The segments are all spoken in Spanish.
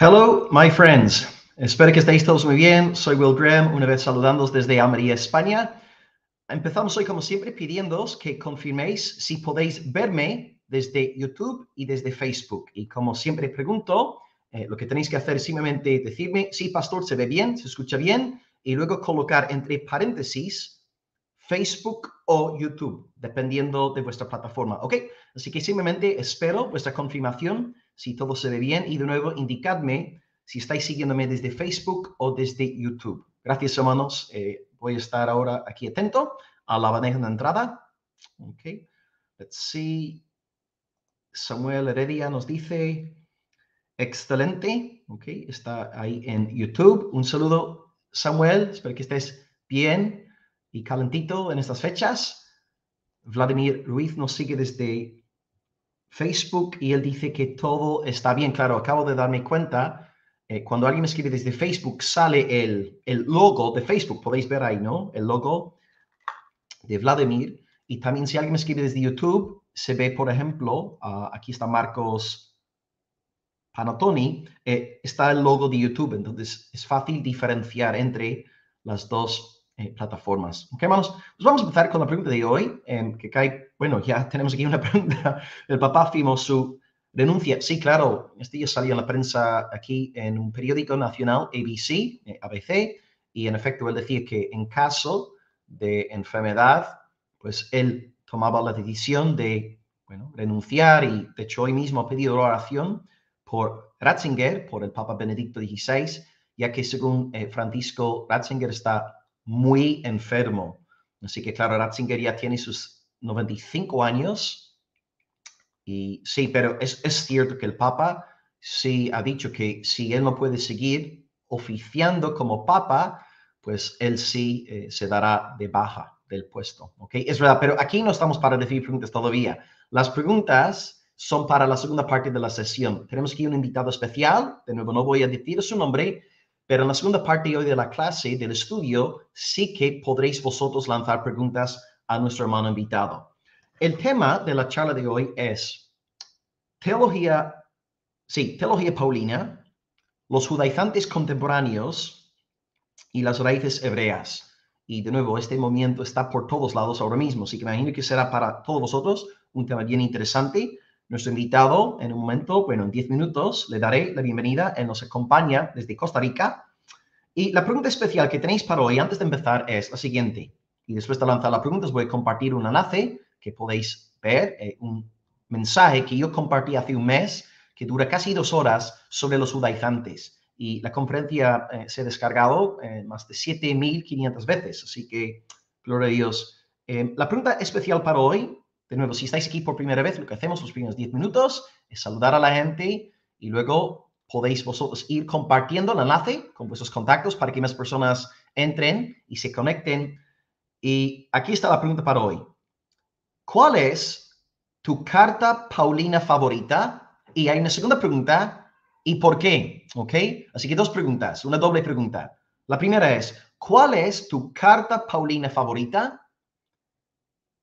Hello, my friends. Espero que estéis todos muy bien. Soy Will Graham, una vez saludándos desde Almería, España. Empezamos hoy, como siempre, pidiéndoos que confirméis si podéis verme desde YouTube y desde Facebook. Y como siempre pregunto, eh, lo que tenéis que hacer es simplemente decirme si Pastor se ve bien, se escucha bien, y luego colocar entre paréntesis Facebook o YouTube, dependiendo de vuestra plataforma, ¿ok? Así que simplemente espero vuestra confirmación, si todo se ve bien, y de nuevo indicadme si estáis siguiéndome desde Facebook o desde YouTube. Gracias, hermanos. Eh, voy a estar ahora aquí atento a la bandeja de entrada. Ok, let's see. Samuel Heredia nos dice, excelente. Ok, está ahí en YouTube. Un saludo, Samuel. Espero que estés bien y calentito en estas fechas. Vladimir Ruiz nos sigue desde Facebook y él dice que todo está bien. Claro, acabo de darme cuenta, eh, cuando alguien me escribe desde Facebook sale el, logo de Facebook, podéis ver ahí, ¿no? El logo de Vladimir. Y también si alguien me escribe desde YouTube, se ve, por ejemplo, ah, aquí está Marcos Panatoni, eh, está el logo de YouTube, entonces es fácil diferenciar entre las dos eh, plataformas. Ok, hermanos, pues vamos a empezar con la pregunta de hoy, eh, que cae, bueno, ya tenemos aquí una pregunta. El papá firmó su renuncia. Sí, claro, este ya salió en la prensa aquí en un periódico nacional, ABC, eh, ABC, y en efecto él decía que en caso de enfermedad, pues él tomaba la decisión de, renunciar y de hecho hoy mismo ha pedido oración por Ratzinger, por el Papa Benedicto XVI, ya que según eh, Francisco Ratzinger está muy enfermo. Así que, claro, Ratzinger ya tiene sus 95 años. Y sí, pero es, cierto que el Papa sí ha dicho que si él no puede seguir oficiando como Papa, pues él sí eh, se dará de baja del puesto. ¿ok? Es verdad, pero aquí no estamos para decir preguntas todavía. Las preguntas son para la segunda parte de la sesión. Tenemos aquí un invitado especial, de nuevo no voy a decir su nombre, pero en la segunda parte de hoy de la clase, del estudio, sí que podréis vosotros lanzar preguntas a nuestro hermano invitado. El tema de la charla de hoy es teología, sí, teología paulina, los judaizantes contemporáneos y las raíces hebreas. Y de nuevo, este momento está por todos lados ahora mismo, así que imagino que será para todos vosotros un tema bien interesante. Nuestro invitado, en un momento, bueno, en 10 minutos, le daré la bienvenida. Él nos acompaña desde Costa Rica. Y la pregunta especial que tenéis para hoy, antes de empezar, es la siguiente. Y después de lanzar la pregunta, os voy a compartir un enlace que podéis ver, eh, un mensaje que yo compartí hace un mes, que dura casi dos horas, sobre los judaizantes. Y la conferencia eh, se ha descargado eh, más de 7.500 veces. Así que, gloria a Dios. la pregunta especial para hoy de nuevo, si estáis aquí por primera vez, lo que hacemos los primeros 10 minutos es saludar a la gente y luego podéis vosotros ir compartiendo el enlace con vuestros contactos para que más personas entren y se conecten. Y aquí está la pregunta para hoy. ¿Cuál es tu carta Paulina favorita? Y hay una segunda pregunta, ¿y por qué? ¿Ok? Así que dos preguntas, una doble pregunta. La primera es, ¿cuál es tu carta Paulina favorita?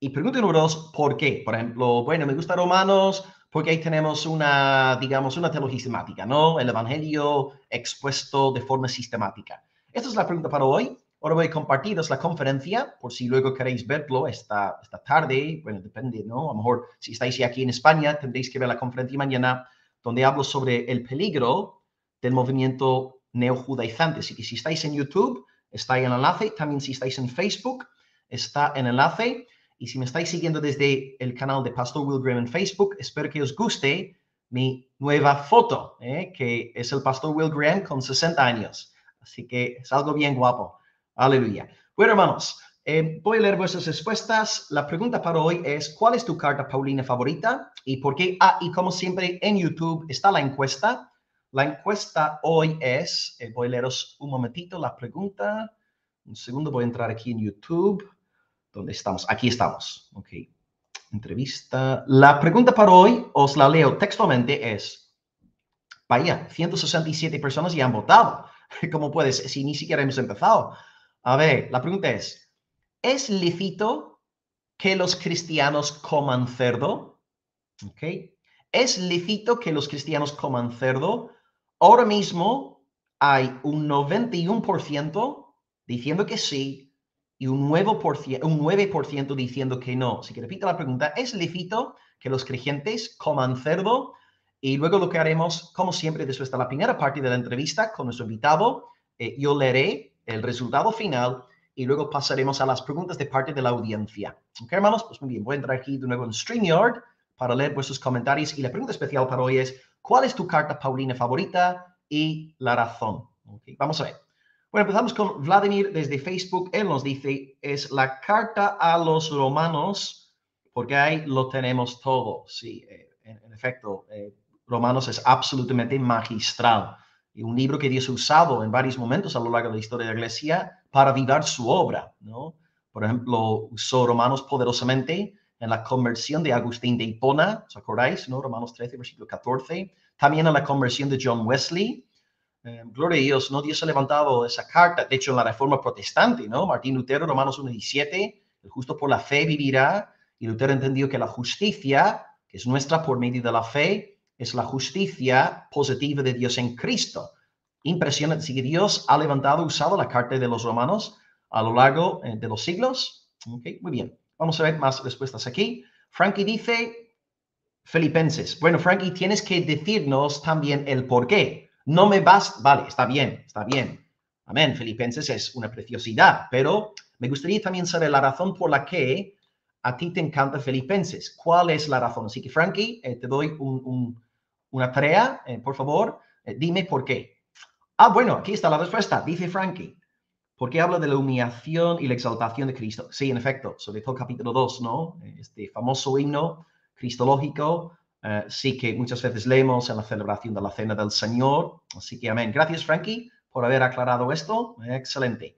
Y pregunta número ¿por qué? Por ejemplo, bueno, me gusta Romanos porque ahí tenemos una, digamos, una teología sistemática, ¿no? El Evangelio expuesto de forma sistemática. Esta es la pregunta para hoy. Ahora voy a compartiros la conferencia, por si luego queréis verlo esta, esta tarde. Bueno, depende, ¿no? A lo mejor si estáis aquí en España, tendréis que ver la conferencia mañana, donde hablo sobre el peligro del movimiento neojudaizante. Así que si estáis en YouTube, está ahí el enlace. También si estáis en Facebook, está el enlace. Y si me estáis siguiendo desde el canal de Pastor Will Graham en Facebook, espero que os guste mi nueva foto, ¿eh? que es el Pastor Will Graham con 60 años. Así que es algo bien guapo. Aleluya. Bueno, hermanos, eh, voy a leer vuestras respuestas. La pregunta para hoy es, ¿cuál es tu carta Paulina favorita? ¿Y por qué? Ah, y como siempre en YouTube está la encuesta. La encuesta hoy es, eh, voy a leeros un momentito la pregunta. Un segundo, voy a entrar aquí en YouTube. ¿Dónde estamos? Aquí estamos. Ok. Entrevista. La pregunta para hoy, os la leo textualmente, es, vaya, 167 personas ya han votado. ¿Cómo puedes? Si ni siquiera hemos empezado. A ver, la pregunta es, ¿es lícito que los cristianos coman cerdo? Ok. ¿Es lícito que los cristianos coman cerdo? Ahora mismo hay un 91% diciendo que sí, y un, 9%, un 9% diciendo que no. Así que repito la pregunta, ¿es lícito que los creyentes coman cerdo? Y luego lo que haremos, como siempre, después de la primera parte de la entrevista con nuestro invitado, eh, yo leeré el resultado final y luego pasaremos a las preguntas de parte de la audiencia. ¿Ok, hermanos? Pues muy bien, voy a entrar aquí de nuevo en StreamYard para leer vuestros comentarios. Y la pregunta especial para hoy es, ¿cuál es tu carta Paulina favorita y la razón? vamos a ver. Bueno, empezamos con Vladimir desde Facebook. Él nos dice, es la carta a los romanos, porque ahí lo tenemos todo. Sí, eh, en, efecto, eh, Romanos es absolutamente magistral. Y un libro que Dios ha usado en varios momentos a lo largo de la historia de la Iglesia para avivar su obra. ¿no? Por ejemplo, usó Romanos poderosamente en la conversión de Agustín de Hipona, ¿os acordáis? ¿no? Romanos 13, versículo 14. También en la conversión de John Wesley eh, gloria a Dios, ¿no? Dios ha levantado esa carta. De hecho, en la reforma protestante, ¿no? Martín Lutero, Romanos 1.17, el justo por la fe vivirá. Y Lutero entendió que la justicia, que es nuestra por medio de la fe, es la justicia positiva de Dios en Cristo. Impresionante. Así Dios ha levantado, usado la carta de los romanos a lo largo eh, de los siglos. muy bien. Vamos a ver más respuestas aquí. Frankie dice, Felipenses, Bueno, Frankie, tienes que decirnos también el por qué. No me vas, vale, está bien, está bien. Amén, Filipenses es una preciosidad, pero me gustaría también saber la razón por la que a ti te encanta Filipenses. ¿Cuál es la razón? Así que, Frankie, eh, te doy una tarea, eh, por favor, eh, dime por qué. Ah, bueno, aquí está la respuesta, dice Frankie. Porque habla de la humillación y la exaltación de Cristo. Sí, en efecto, sobre todo capítulo 2, ¿no? Este famoso himno cristológico eh, sí que muchas veces leemos en la celebración de la Cena del Señor. Así que amén. Gracias, Frankie, por haber aclarado esto. Excelente.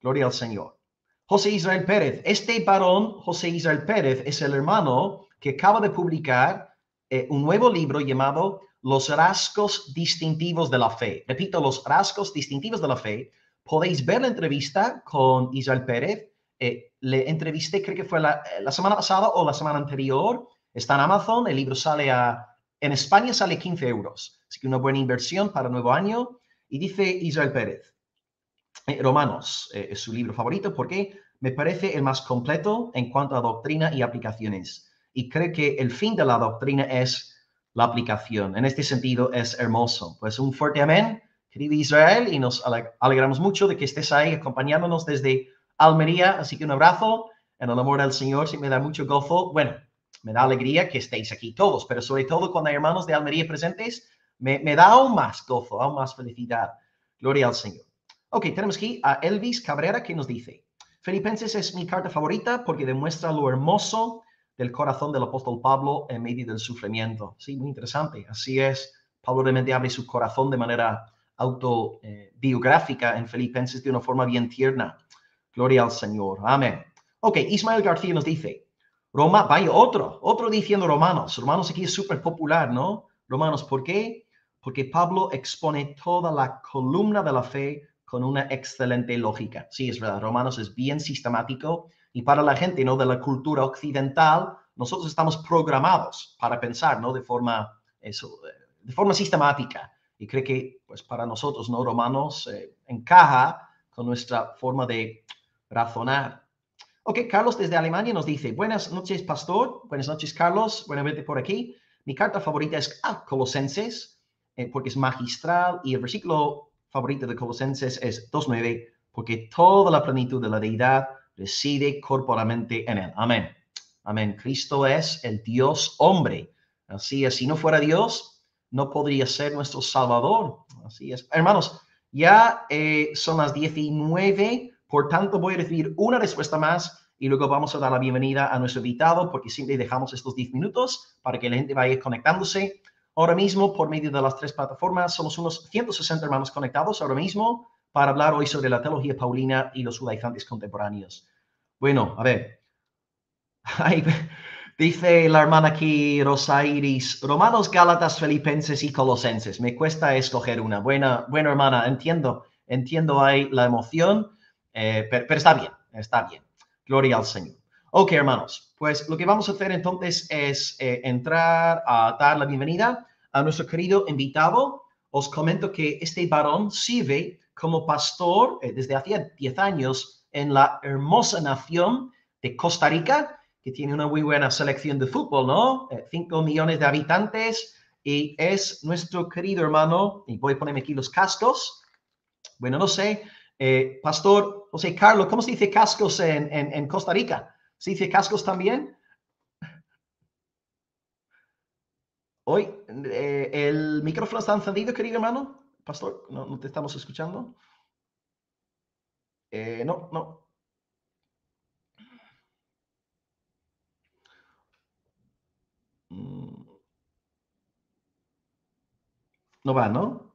Gloria al Señor. José Israel Pérez. Este varón, José Israel Pérez, es el hermano que acaba de publicar eh, un nuevo libro llamado Los rasgos distintivos de la fe. Repito, los rasgos distintivos de la fe. Podéis ver la entrevista con Israel Pérez. Eh, le entrevisté, creo que fue la, la semana pasada o la semana anterior Está en Amazon, el libro sale a... En España sale 15 euros, así que una buena inversión para el nuevo año. Y dice Israel Pérez, eh, Romanos eh, es su libro favorito porque me parece el más completo en cuanto a doctrina y aplicaciones. Y cree que el fin de la doctrina es la aplicación. En este sentido es hermoso. Pues un fuerte amén, querido Israel, y nos alegramos mucho de que estés ahí acompañándonos desde Almería. Así que un abrazo en el amor del Señor, si me da mucho gozo. Bueno, me da alegría que estéis aquí todos, pero sobre todo cuando hay hermanos de Almería presentes, me, da aún más gozo, aún más felicidad. Gloria al Señor. Ok, tenemos aquí a Elvis Cabrera que nos dice, Filipenses es mi carta favorita porque demuestra lo hermoso del corazón del apóstol Pablo en medio del sufrimiento. Sí, muy interesante. Así es, Pablo realmente abre su corazón de manera autobiográfica eh, en Filipenses de una forma bien tierna. Gloria al Señor. Amén. Ok, Ismael García nos dice, Roma, vaya otro, otro diciendo Romanos. Romanos aquí es súper popular, ¿no? Romanos, ¿por qué? Porque Pablo expone toda la columna de la fe con una excelente lógica. Sí, es verdad, Romanos es bien sistemático y para la gente, ¿no? De la cultura occidental, nosotros estamos programados para pensar, ¿no? De forma, eso, eh, de forma sistemática. Y creo que, pues, para nosotros, ¿no? Romanos eh, encaja con nuestra forma de razonar. Ok, Carlos desde Alemania nos dice, buenas noches, pastor. Buenas noches, Carlos. Buenas noches por aquí. Mi carta favorita es a Colosenses, eh, porque es magistral y el versículo favorito de Colosenses es 2.9, porque toda la plenitud de la deidad reside corporalmente en él. Amén. Amén. Cristo es el Dios hombre. Así es, si no fuera Dios, no podría ser nuestro Salvador. Así es. Hermanos, ya eh, son las 19. Por tanto, voy a recibir una respuesta más y luego vamos a dar la bienvenida a nuestro invitado porque siempre dejamos estos 10 minutos para que la gente vaya conectándose. Ahora mismo, por medio de las tres plataformas, somos unos 160 hermanos conectados ahora mismo para hablar hoy sobre la teología paulina y los judaizantes contemporáneos. Bueno, a ver. dice la hermana aquí, Rosa Iris, Romanos, Gálatas, Filipenses y Colosenses. Me cuesta escoger una. Buena, buena hermana, entiendo, entiendo ahí la emoción. Eh, pero, está bien, está bien. Gloria al Señor. Ok, hermanos, pues lo que vamos a hacer entonces es eh, entrar a dar la bienvenida a nuestro querido invitado. Os comento que este varón sirve como pastor eh, desde hacía 10 años en la hermosa nación de Costa Rica, que tiene una muy buena selección de fútbol, ¿no? 5 millones de habitantes y es nuestro querido hermano, y voy a ponerme aquí los cascos. Bueno, no sé, eh, Pastor José Carlos, ¿cómo se dice cascos en, Costa Rica? ¿Se dice cascos también? Hoy, eh, ¿el micrófono está encendido, querido hermano? Pastor, ¿no, te estamos escuchando? Eh, no, no. Mm. No va, ¿no?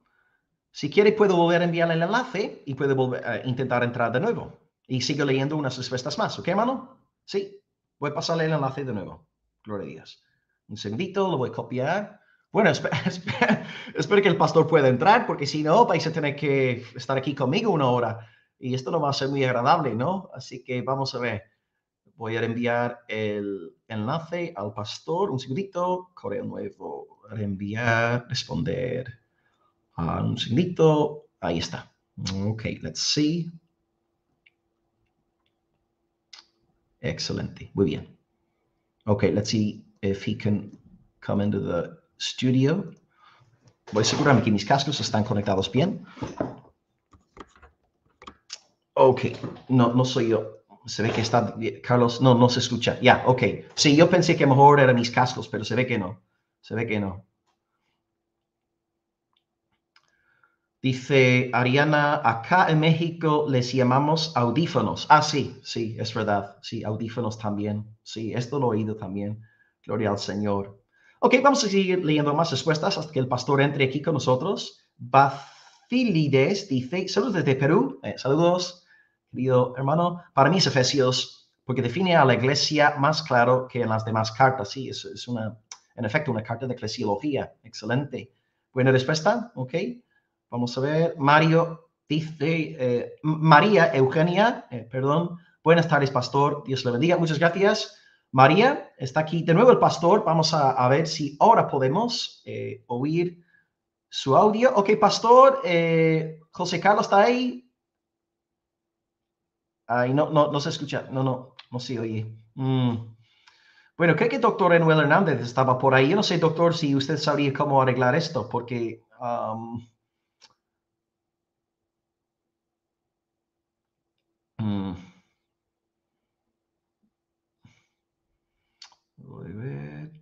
Si quiere, puedo volver a enviarle el enlace y puede eh, intentar entrar de nuevo. Y sigo leyendo unas respuestas más, ¿ok, mano? Sí, voy a pasarle el enlace de nuevo. Gloria a Dios. Un segundito, lo voy a copiar. Bueno, espero, que el pastor pueda entrar, porque si no, vais a tener que estar aquí conmigo una hora. Y esto no va a ser muy agradable, ¿no? Así que vamos a ver. Voy a enviar el enlace al pastor. Un segundito. Correo nuevo. Reenviar. Responder. Ah, un signito. Ahí está. Ok, let's see. Excelente. Muy bien. Ok, let's see if he can come into the studio. Voy a asegurarme que mis cascos están conectados bien. Ok, no, no soy yo. Se ve que está, Carlos, no, no se escucha. Ya, ok. Sí, yo pensé que mejor eran mis cascos, pero se ve que no. Se ve que no. Dice Ariana, acá en México les llamamos audífonos. Ah, sí, sí, es verdad. Sí, audífonos también. Sí, esto lo he oído también. Gloria al Señor. Ok, vamos a seguir leyendo más respuestas hasta que el pastor entre aquí con nosotros. Bacilides dice, saludos desde Perú. Eh, saludos, querido hermano. Para mí es Efesios, porque define a la iglesia más claro que en las demás cartas. Sí, es, es una, en efecto, una carta de eclesiología. Excelente. Buena respuesta, ok. Vamos a ver, Mario dice, eh, María Eugenia, eh, perdón, buenas tardes, pastor, Dios le bendiga, muchas gracias. María, está aquí de nuevo el pastor, vamos a, ver si ahora podemos eh, oír su audio. Ok, pastor, José Carlos está ahí. Ay, no, no, no se escucha, no, no, no se oye. Mm. Bueno, creo que doctor Enuel Hernández estaba por ahí. Yo no sé, doctor, si usted sabría cómo arreglar esto, porque um,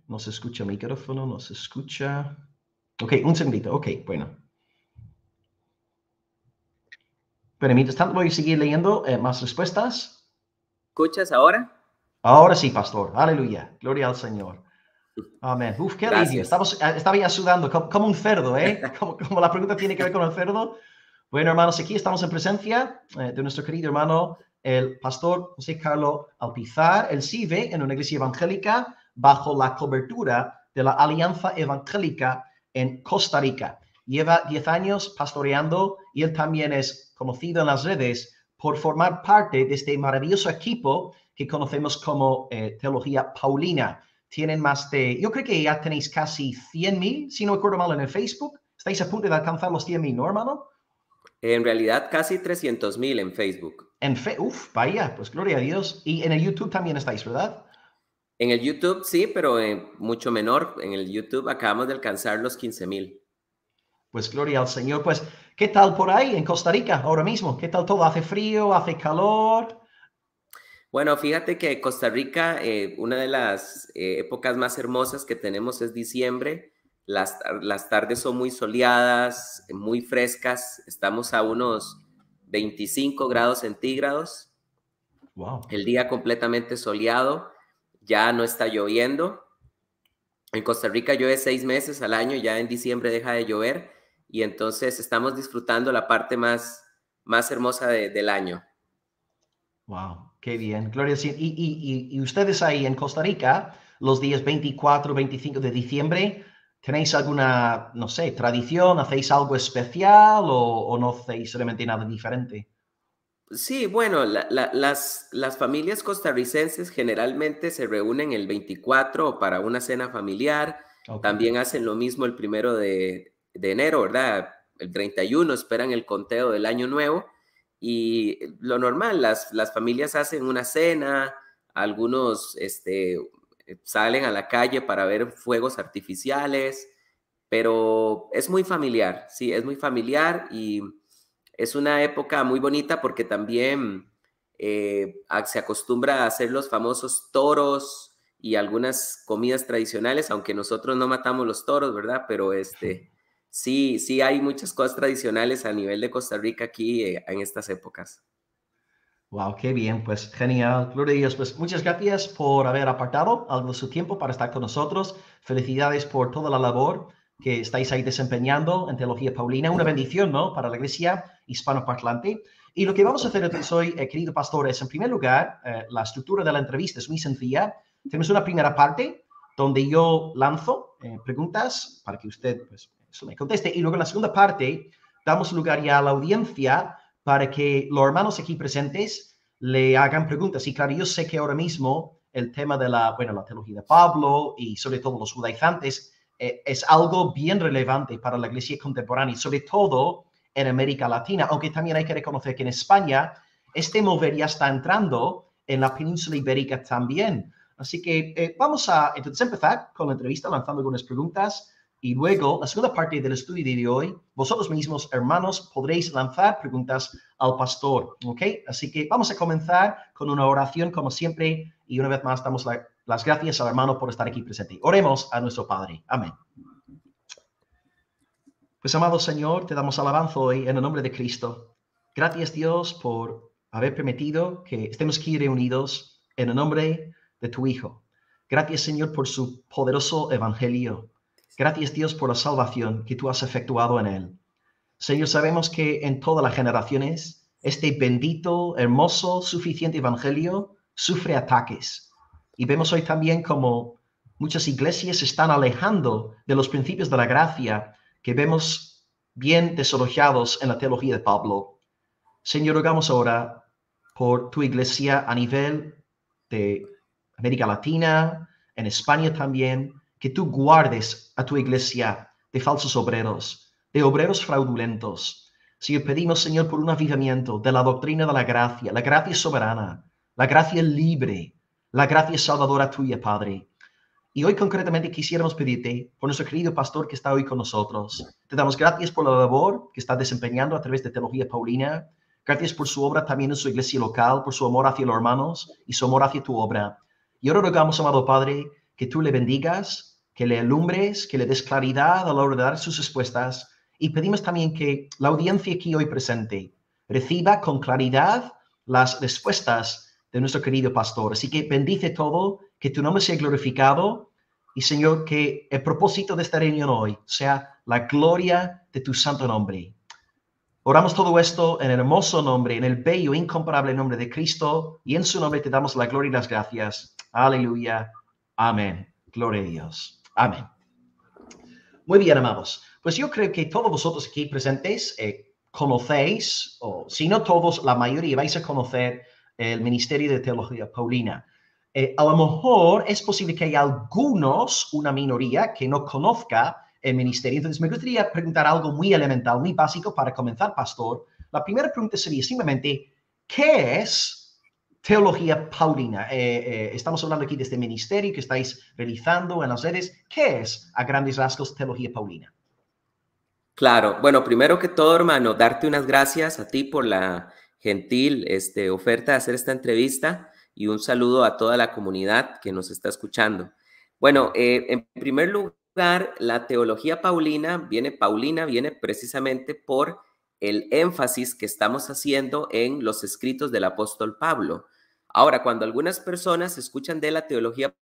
No se escucha micrófono, no se escucha. Ok, un segundito. Ok, bueno. Pero mientras tanto voy a seguir leyendo eh, más respuestas. ¿Escuchas ahora? Ahora sí, pastor. Aleluya. Gloria al Señor. Amén. Uf, qué alivio. Eh, estaba ya sudando como, un cerdo, ¿eh? Como, la pregunta tiene que ver con el cerdo. Bueno, hermanos, aquí estamos en presencia eh, de nuestro querido hermano, el pastor José Carlos Alpizar. Él sí en una iglesia evangélica bajo la cobertura de la Alianza Evangélica en Costa Rica. Lleva 10 años pastoreando y él también es conocido en las redes por formar parte de este maravilloso equipo que conocemos como eh, Teología Paulina. Tienen más de, yo creo que ya tenéis casi 100 mil, si no recuerdo mal, en el Facebook. Estáis a punto de alcanzar los 100 mil, ¿no, hermano? En realidad, casi 300 mil en Facebook. En fe Uf, vaya, pues gloria a Dios. Y en el YouTube también estáis, ¿verdad? En el YouTube sí, pero mucho menor. En el YouTube acabamos de alcanzar los 15,000. mil. Pues gloria al Señor. Pues, ¿qué tal por ahí en Costa Rica ahora mismo? ¿Qué tal todo? ¿Hace frío? ¿Hace calor? Bueno, fíjate que Costa Rica, eh, una de las eh, épocas más hermosas que tenemos es diciembre. Las, las tardes son muy soleadas, muy frescas. Estamos a unos 25 grados centígrados. Wow. El día completamente soleado ya no está lloviendo. En Costa Rica llueve seis meses al año, ya en diciembre deja de llover y entonces estamos disfrutando la parte más, más hermosa del año. Wow, qué bien, Gloria. Y, y, y, ustedes ahí en Costa Rica, los días 24, 25 de diciembre, ¿tenéis alguna, no sé, tradición? ¿Hacéis algo especial o, o no hacéis realmente nada diferente? Sí, bueno, las, familias costarricenses generalmente se reúnen el 24 para una cena familiar. También hacen lo mismo el primero de, enero, ¿verdad? El 31 esperan el conteo del año nuevo. Y lo normal, las, familias hacen una cena, algunos este, salen a la calle para ver fuegos artificiales, pero es muy familiar, sí, es muy familiar y es una época muy bonita porque también eh, se acostumbra a hacer los famosos toros y algunas comidas tradicionales, aunque nosotros no matamos los toros, ¿verdad? Pero este, sí, sí hay muchas cosas tradicionales a nivel de Costa Rica aquí eh, en estas épocas. Wow, qué bien, pues genial. Gloria a Dios, pues muchas gracias por haber apartado algo de su tiempo para estar con nosotros. Felicidades por toda la labor que estáis ahí desempeñando en teología paulina. Una bendición, ¿no? Para la iglesia hispano parlante. Y lo que vamos a hacer hoy, eh, querido pastor, es en primer lugar, eh, la estructura de la entrevista es muy sencilla. Tenemos una primera parte donde yo lanzo eh, preguntas para que usted pues, me conteste. Y luego en la segunda parte damos lugar ya a la audiencia para que los hermanos aquí presentes le hagan preguntas. Y claro, yo sé que ahora mismo el tema de la, bueno, la teología de Pablo y sobre todo los judaizantes eh, es algo bien relevante para la iglesia contemporánea, sobre todo en América Latina, aunque también hay que reconocer que en España este mover ya está entrando en la península ibérica también. Así que eh, vamos a entonces empezar con la entrevista lanzando algunas preguntas y luego la segunda parte del estudio de hoy, vosotros mismos hermanos podréis lanzar preguntas al pastor, ¿ok? Así que vamos a comenzar con una oración como siempre y una vez más damos la las gracias al hermano por estar aquí presente. Oremos a nuestro Padre. Amén. Pues amado Señor, te damos alabanza hoy en el nombre de Cristo. Gracias Dios por haber permitido que estemos aquí reunidos en el nombre de tu Hijo. Gracias Señor por su poderoso Evangelio. Gracias Dios por la salvación que tú has efectuado en él. Señor, sabemos que en todas las generaciones este bendito, hermoso, suficiente Evangelio sufre ataques y vemos hoy también como muchas iglesias están alejando de los principios de la gracia que vemos bien desarrollados en la teología de Pablo. Señor, rogamos ahora por tu iglesia a nivel de América Latina, en España también, que tú guardes a tu iglesia de falsos obreros, de obreros fraudulentos. Señor, pedimos, Señor, por un avivamiento de la doctrina de la gracia, la gracia soberana, la gracia libre, la gracia salvadora tuya, Padre. Y hoy concretamente quisiéramos pedirte, por nuestro querido pastor que está hoy con nosotros, te damos gracias por la labor que está desempeñando a través de Teología Paulina. Gracias por su obra también en su iglesia local, por su amor hacia los hermanos y su amor hacia tu obra. Y ahora rogamos, amado Padre, que tú le bendigas, que le alumbres, que le des claridad a la hora de dar sus respuestas. Y pedimos también que la audiencia aquí hoy presente reciba con claridad las respuestas de nuestro querido pastor. Así que bendice todo, que tu nombre sea glorificado y Señor, que el propósito de esta reunión hoy sea la gloria de tu santo nombre. Oramos todo esto en el hermoso nombre, en el bello, e incomparable nombre de Cristo y en su nombre te damos la gloria y las gracias. Aleluya. Amén. Gloria a Dios. Amén. Muy bien, amados. Pues yo creo que todos vosotros aquí presentes eh, conocéis, o si no todos, la mayoría vais a conocer el Ministerio de Teología Paulina. Eh, a lo mejor es posible que hay algunos, una minoría, que no conozca el ministerio. Entonces, me gustaría preguntar algo muy elemental, muy básico para comenzar, pastor. La primera pregunta sería simplemente, ¿qué es teología paulina? Eh, eh, estamos hablando aquí de este ministerio que estáis realizando en las redes. ¿Qué es, a grandes rasgos, teología paulina? Claro, bueno, primero que todo, hermano, darte unas gracias a ti por la gentil este, oferta de hacer esta entrevista y un saludo a toda la comunidad que nos está escuchando. Bueno, eh, en primer lugar, la teología paulina viene, paulina viene precisamente por el énfasis que estamos haciendo en los escritos del apóstol Pablo. Ahora, cuando algunas personas escuchan de la teología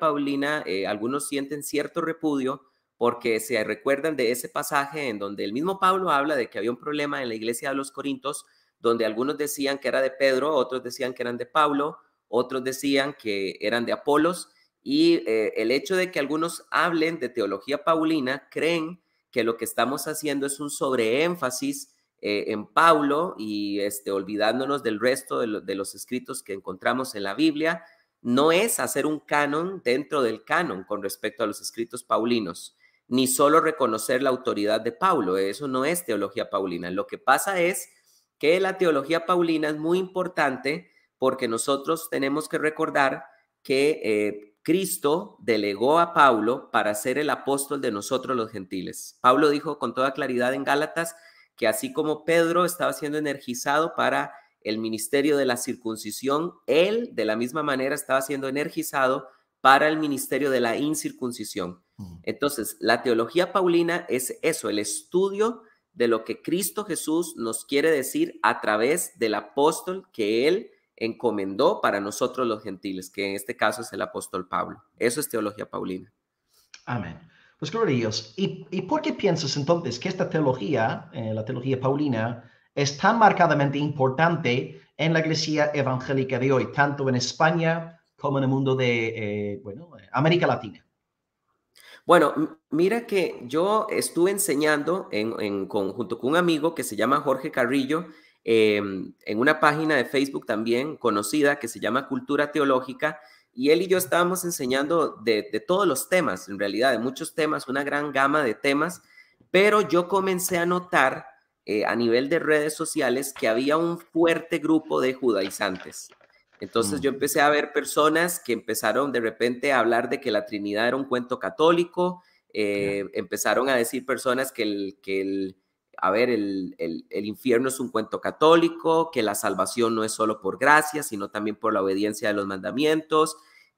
paulina, eh, algunos sienten cierto repudio porque se recuerdan de ese pasaje en donde el mismo Pablo habla de que había un problema en la iglesia de los Corintios donde algunos decían que era de Pedro, otros decían que eran de Pablo, otros decían que eran de Apolos, y eh, el hecho de que algunos hablen de teología paulina, creen que lo que estamos haciendo es un sobreénfasis énfasis eh, en Pablo y este, olvidándonos del resto de, de los escritos que encontramos en la Biblia, no es hacer un canon dentro del canon con respecto a los escritos paulinos, ni solo reconocer la autoridad de Pablo, eso no es teología paulina, lo que pasa es que la teología paulina es muy importante porque nosotros tenemos que recordar que eh, Cristo delegó a Pablo para ser el apóstol de nosotros los gentiles. Pablo dijo con toda claridad en Gálatas que así como Pedro estaba siendo energizado para el ministerio de la circuncisión, él de la misma manera estaba siendo energizado para el ministerio de la incircuncisión. Entonces, la teología paulina es eso, el estudio de lo que Cristo Jesús nos quiere decir a través del apóstol que él encomendó para nosotros los gentiles, que en este caso es el apóstol Pablo. Eso es teología paulina. Amén. Pues gloria a Dios. ¿Y, por qué piensas entonces que esta teología, eh, la teología paulina, es tan marcadamente importante en la iglesia evangélica de hoy, tanto en España como en el mundo de, eh, bueno, eh, América Latina? Bueno, mira que yo estuve enseñando en, conjunto con un amigo que se llama Jorge Carrillo, em, en una página de Facebook también conocida que se llama Cultura Teológica, y él y yo estábamos enseñando de, todos los temas, en realidad, de muchos temas, una gran gama de temas, pero yo comencé a notar eh, a nivel de redes sociales que había un fuerte grupo de judaizantes. Entonces mm. yo empecé a ver personas que empezaron de repente a hablar de que la Trinidad era un cuento católico, eh, empezaron a decir personas que el, que el a ver, el, infierno es un cuento católico, que la salvación no es solo por gracia, sino también por la obediencia de los mandamientos.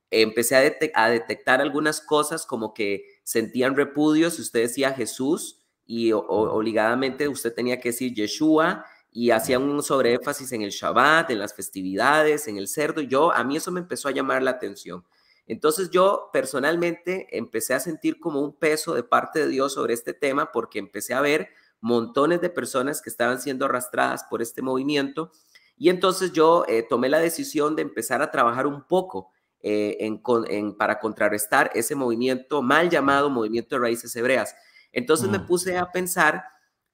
Empecé a, detectar algunas cosas como que sentían repudio si usted decía Jesús y mm. obligadamente usted tenía que decir Yeshua y hacían un sobreénfasis en el Shabbat, en las festividades, en el cerdo. yo, a mí eso me empezó a llamar la atención. Entonces yo personalmente empecé a sentir como un peso de parte de Dios sobre este tema porque empecé a ver montones de personas que estaban siendo arrastradas por este movimiento y entonces yo eh, tomé la decisión de empezar a trabajar un poco eh, para contrarrestar ese movimiento mal llamado movimiento de raíces hebreas. Entonces me mm. puse a pensar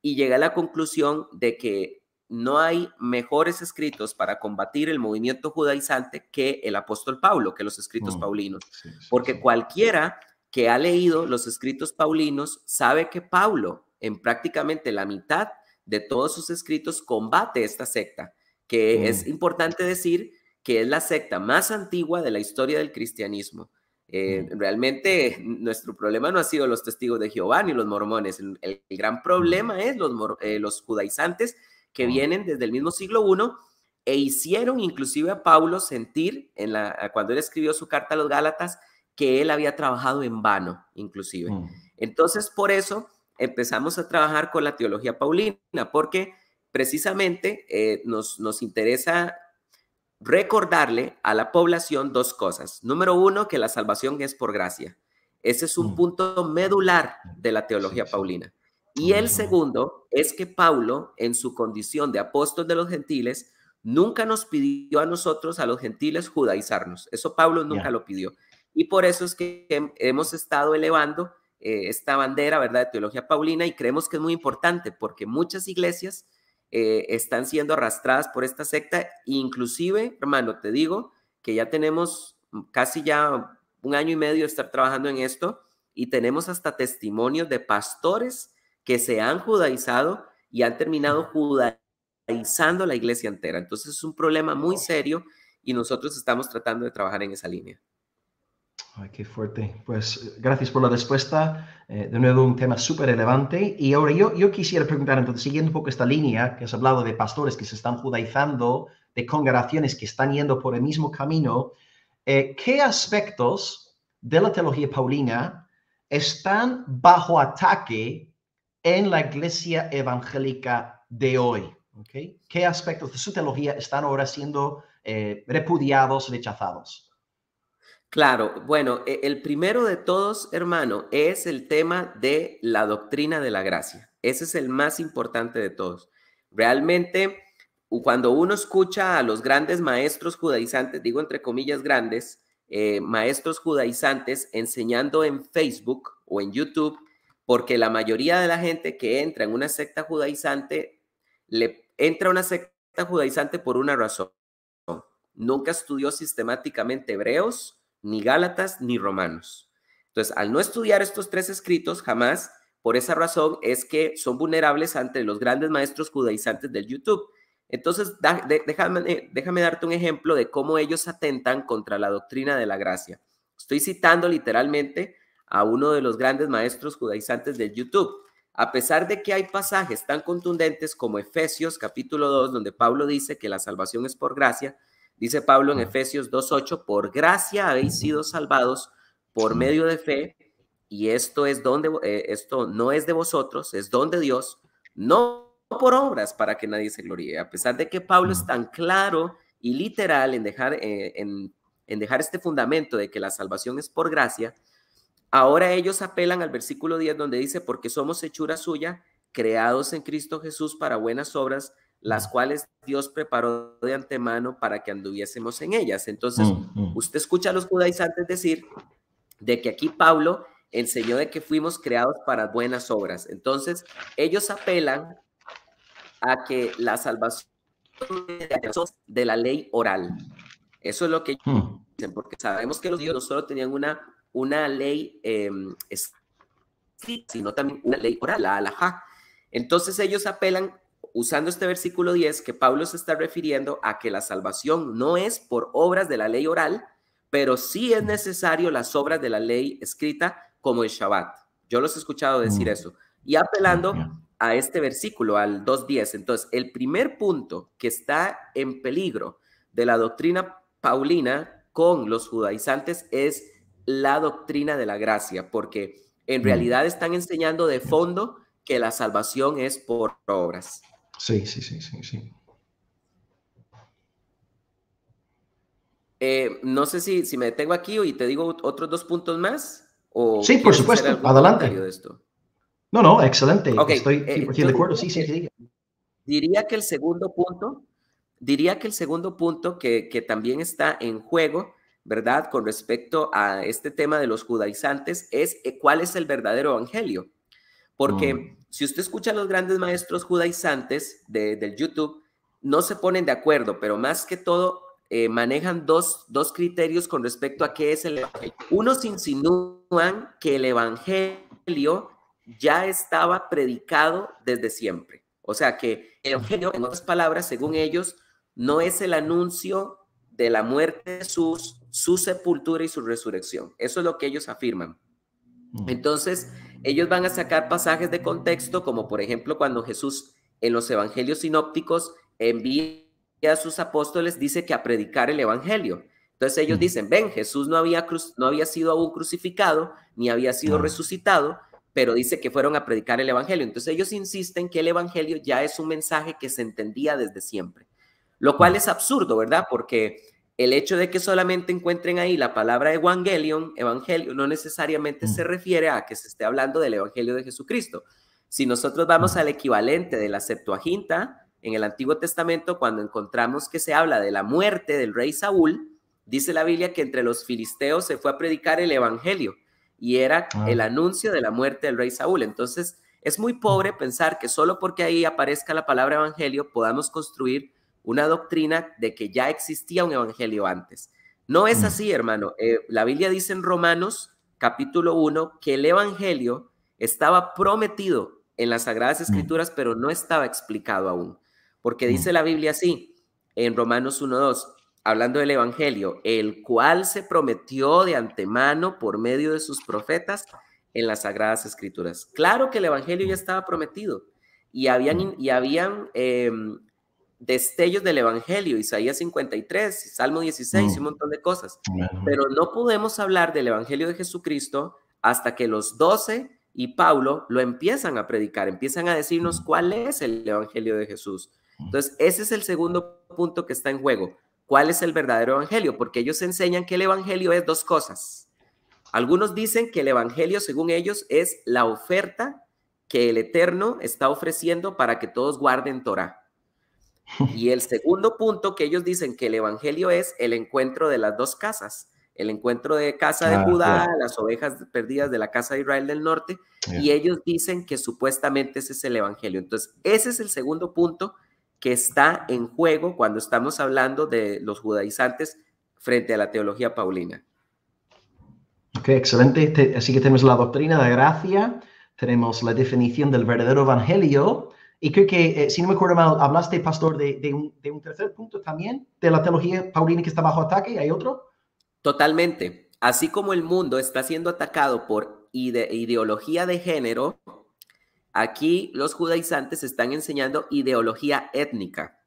y llegué a la conclusión de que no hay mejores escritos para combatir el movimiento judaizante que el apóstol Pablo, que los escritos mm, paulinos. Porque cualquiera que ha leído los escritos paulinos sabe que Pablo, en prácticamente la mitad de todos sus escritos, combate esta secta, que es mm. importante decir que es la secta más antigua de la historia del cristianismo. Eh, mm. realmente nuestro problema no ha sido los testigos de Jehová ni los mormones. El, gran problema es los, eh, los judaizantes que vienen desde el mismo siglo I e hicieron inclusive a Pablo sentir, en la, cuando él escribió su carta a los Gálatas, que él había trabajado en vano, inclusive. Mm. Entonces, por eso empezamos a trabajar con la teología paulina, porque precisamente eh, nos, nos interesa recordarle a la población dos cosas. Número uno, que la salvación es por gracia. Ese es un mm. punto medular de la teología paulina. Y el segundo es que Pablo, en su condición de apóstol de los gentiles, nunca nos pidió a nosotros, a los gentiles, judaizarnos. Eso Pablo nunca lo pidió. Y por eso es que hemos estado elevando eh, esta bandera, ¿verdad?, de teología paulina y creemos que es muy importante porque muchas iglesias eh, están siendo arrastradas por esta secta. Inclusive, hermano, te digo que ya tenemos casi ya un año y medio de estar trabajando en esto y tenemos hasta testimonios de pastores que se han judaizado y han terminado judaizando la iglesia entera. Entonces es un problema muy serio y nosotros estamos tratando de trabajar en esa línea. Ay, qué fuerte. Pues gracias por la respuesta. Eh, de nuevo, un tema súper relevante. Y ahora yo, yo quisiera preguntar, entonces, siguiendo un poco esta línea que has hablado de pastores que se están judaizando, de congregaciones que están yendo por el mismo camino, eh, ¿qué aspectos de la teología paulina están bajo ataque en la iglesia evangélica de hoy? ¿Qué aspectos de su teología están ahora siendo eh, repudiados, rechazados? Claro, bueno, e, el primero de todos, hermano, es el tema de la doctrina de la gracia. Ese es el más importante de todos. Realmente, cuando uno escucha a los grandes maestros judaizantes, digo entre comillas grandes, eh, maestros judaizantes enseñando en Facebook o en YouTube porque la mayoría de la gente que entra en una secta judaizante, le entra a una secta judaizante por una razón. Nunca estudió sistemáticamente hebreos, ni gálatas, ni romanos. Entonces, al no estudiar estos tres escritos, jamás, por esa razón es que son vulnerables ante los grandes maestros judaizantes del YouTube. Entonces, déjame, eh, déjame darte un ejemplo de cómo ellos atentan contra la doctrina de la gracia. Estoy citando literalmente a uno de los grandes maestros judaizantes de YouTube. A pesar de que hay pasajes tan contundentes como Efesios capítulo 2, donde Pablo dice que la salvación es por gracia, dice Pablo en Efesios 2.8, por gracia habéis sido salvados por medio de fe, y esto es donde, eh, esto no es de vosotros, es don de Dios, no por obras para que nadie se gloríe. A pesar de que Pablo es tan claro y literal en dejar, eh, en, en dejar este fundamento de que la salvación es por gracia, Ahora ellos apelan al versículo 10 donde dice, porque somos hechura suya, creados en Cristo Jesús para buenas obras, las cuales Dios preparó de antemano para que anduviésemos en ellas. Entonces, usted escucha a los judaizantes decir de que aquí Pablo enseñó de que fuimos creados para buenas obras. Entonces, ellos apelan a que la salvación de la ley oral. Eso es lo que dicen, porque sabemos que los judíos no solo tenían una una ley em, escrita, sino también una ley oral, la alajá. Entonces ellos apelan, usando este versículo 10, que Pablo se está refiriendo a que la salvación no es por obras de la ley oral, pero sí es necesario las obras de la ley escrita como el Shabbat. Yo los he escuchado decir mm. eso. Y apelando a este versículo, al 2.10. Entonces, el primer punto que está en peligro de la doctrina paulina con los judaizantes es la doctrina de la gracia, porque en realidad están enseñando de fondo que la salvación es por obras. Sí, sí, sí, sí, sí. Eh, no sé si, si me detengo aquí y te digo otros dos puntos más. O sí, por supuesto, adelante. No, no, excelente. Estoy eh, de acuerdo. Sí, sí, sí. Diría que el segundo punto, diría que el segundo punto que, que también está en juego ¿verdad? Con respecto a este tema de los judaizantes es eh, cuál es el verdadero evangelio. Porque mm. si usted escucha a los grandes maestros judaizantes del YouTube, no se ponen de acuerdo, pero más que todo eh, manejan dos, dos, criterios con respecto a qué es el evangelio. Unos insinúan que el evangelio ya estaba predicado desde siempre. O sea que el evangelio, en otras palabras, según ellos, no es el anuncio de la muerte de Jesús su sepultura y su resurrección. Eso es lo que ellos afirman. Mm. Entonces, ellos van a sacar pasajes de contexto, como por ejemplo cuando Jesús en los evangelios sinópticos envía a sus apóstoles, dice que a predicar el evangelio. Entonces ellos mm. dicen, ven, Jesús no había, no había sido aún crucificado, ni había sido ah. resucitado, pero dice que fueron a predicar el Evangelio. Entonces ellos insisten que el Evangelio ya es un mensaje que se entendía desde siempre, lo cual mm. es absurdo, ¿verdad? Porque el hecho de que solamente encuentren ahí la palabra evangelion, evangelio, no necesariamente se mm. refiere a que se esté hablando del evangelio de Jesucristo. Si nosotros vamos mm. al equivalente de la Septuaginta, en el Antiguo Testamento, cuando encontramos que se habla de la muerte del rey Saúl, dice la Biblia que entre los filisteos se fue a predicar el evangelio y era ah. el anuncio de la muerte del rey Saúl. Entonces, es muy pobre mm. pensar que solo porque ahí aparezca la palabra evangelio podamos construir una doctrina de que ya existía un evangelio antes. No es mm. así, hermano. Eh, la Biblia dice en Romanos capítulo 1 que el evangelio estaba prometido en las Sagradas mm. Escrituras, pero no estaba explicado aún. Porque mm. dice la Biblia así, en Romanos dos, hablando del Evangelio, el cual se prometió de antemano por medio de sus profetas en las Sagradas Escrituras. Claro que el Evangelio ya estaba prometido y habían, y habían eh, destellos del Evangelio, Isaías 53, Salmo 16 y mm. un montón de cosas. Pero no podemos hablar del Evangelio de Jesucristo hasta que los 12 y Pablo lo empiezan a predicar, empiezan a decirnos mm. cuál es el Evangelio de Jesús. Mm. Entonces, ese es el segundo punto que está en juego. ¿Cuál es el verdadero Evangelio? Porque ellos enseñan que el Evangelio es dos cosas. Algunos dicen que el Evangelio, según ellos, es la oferta que el Eterno está ofreciendo para que todos guarden Torah. Y el segundo punto que ellos dicen que el Evangelio es el encuentro de las dos casas, el encuentro de casa de ah, Judá, las ovejas perdidas de la casa de Israel del norte, y ellos dicen que supuestamente ese es el Evangelio. Entonces, ese es el segundo punto que está en juego cuando estamos hablando de los judaizantes frente a la teología paulina. Ok, excelente. Este, así que tenemos la doctrina de gracia, tenemos la definición del verdadero Evangelio y creo que, eh, si no me acuerdo mal, hablaste, pastor, de, un, tercer punto también, de la teología paulina que está bajo ataque. y ¿Hay otro? Totalmente. Así como el mundo está siendo atacado por ideología de género, aquí los judaizantes están enseñando ideología étnica,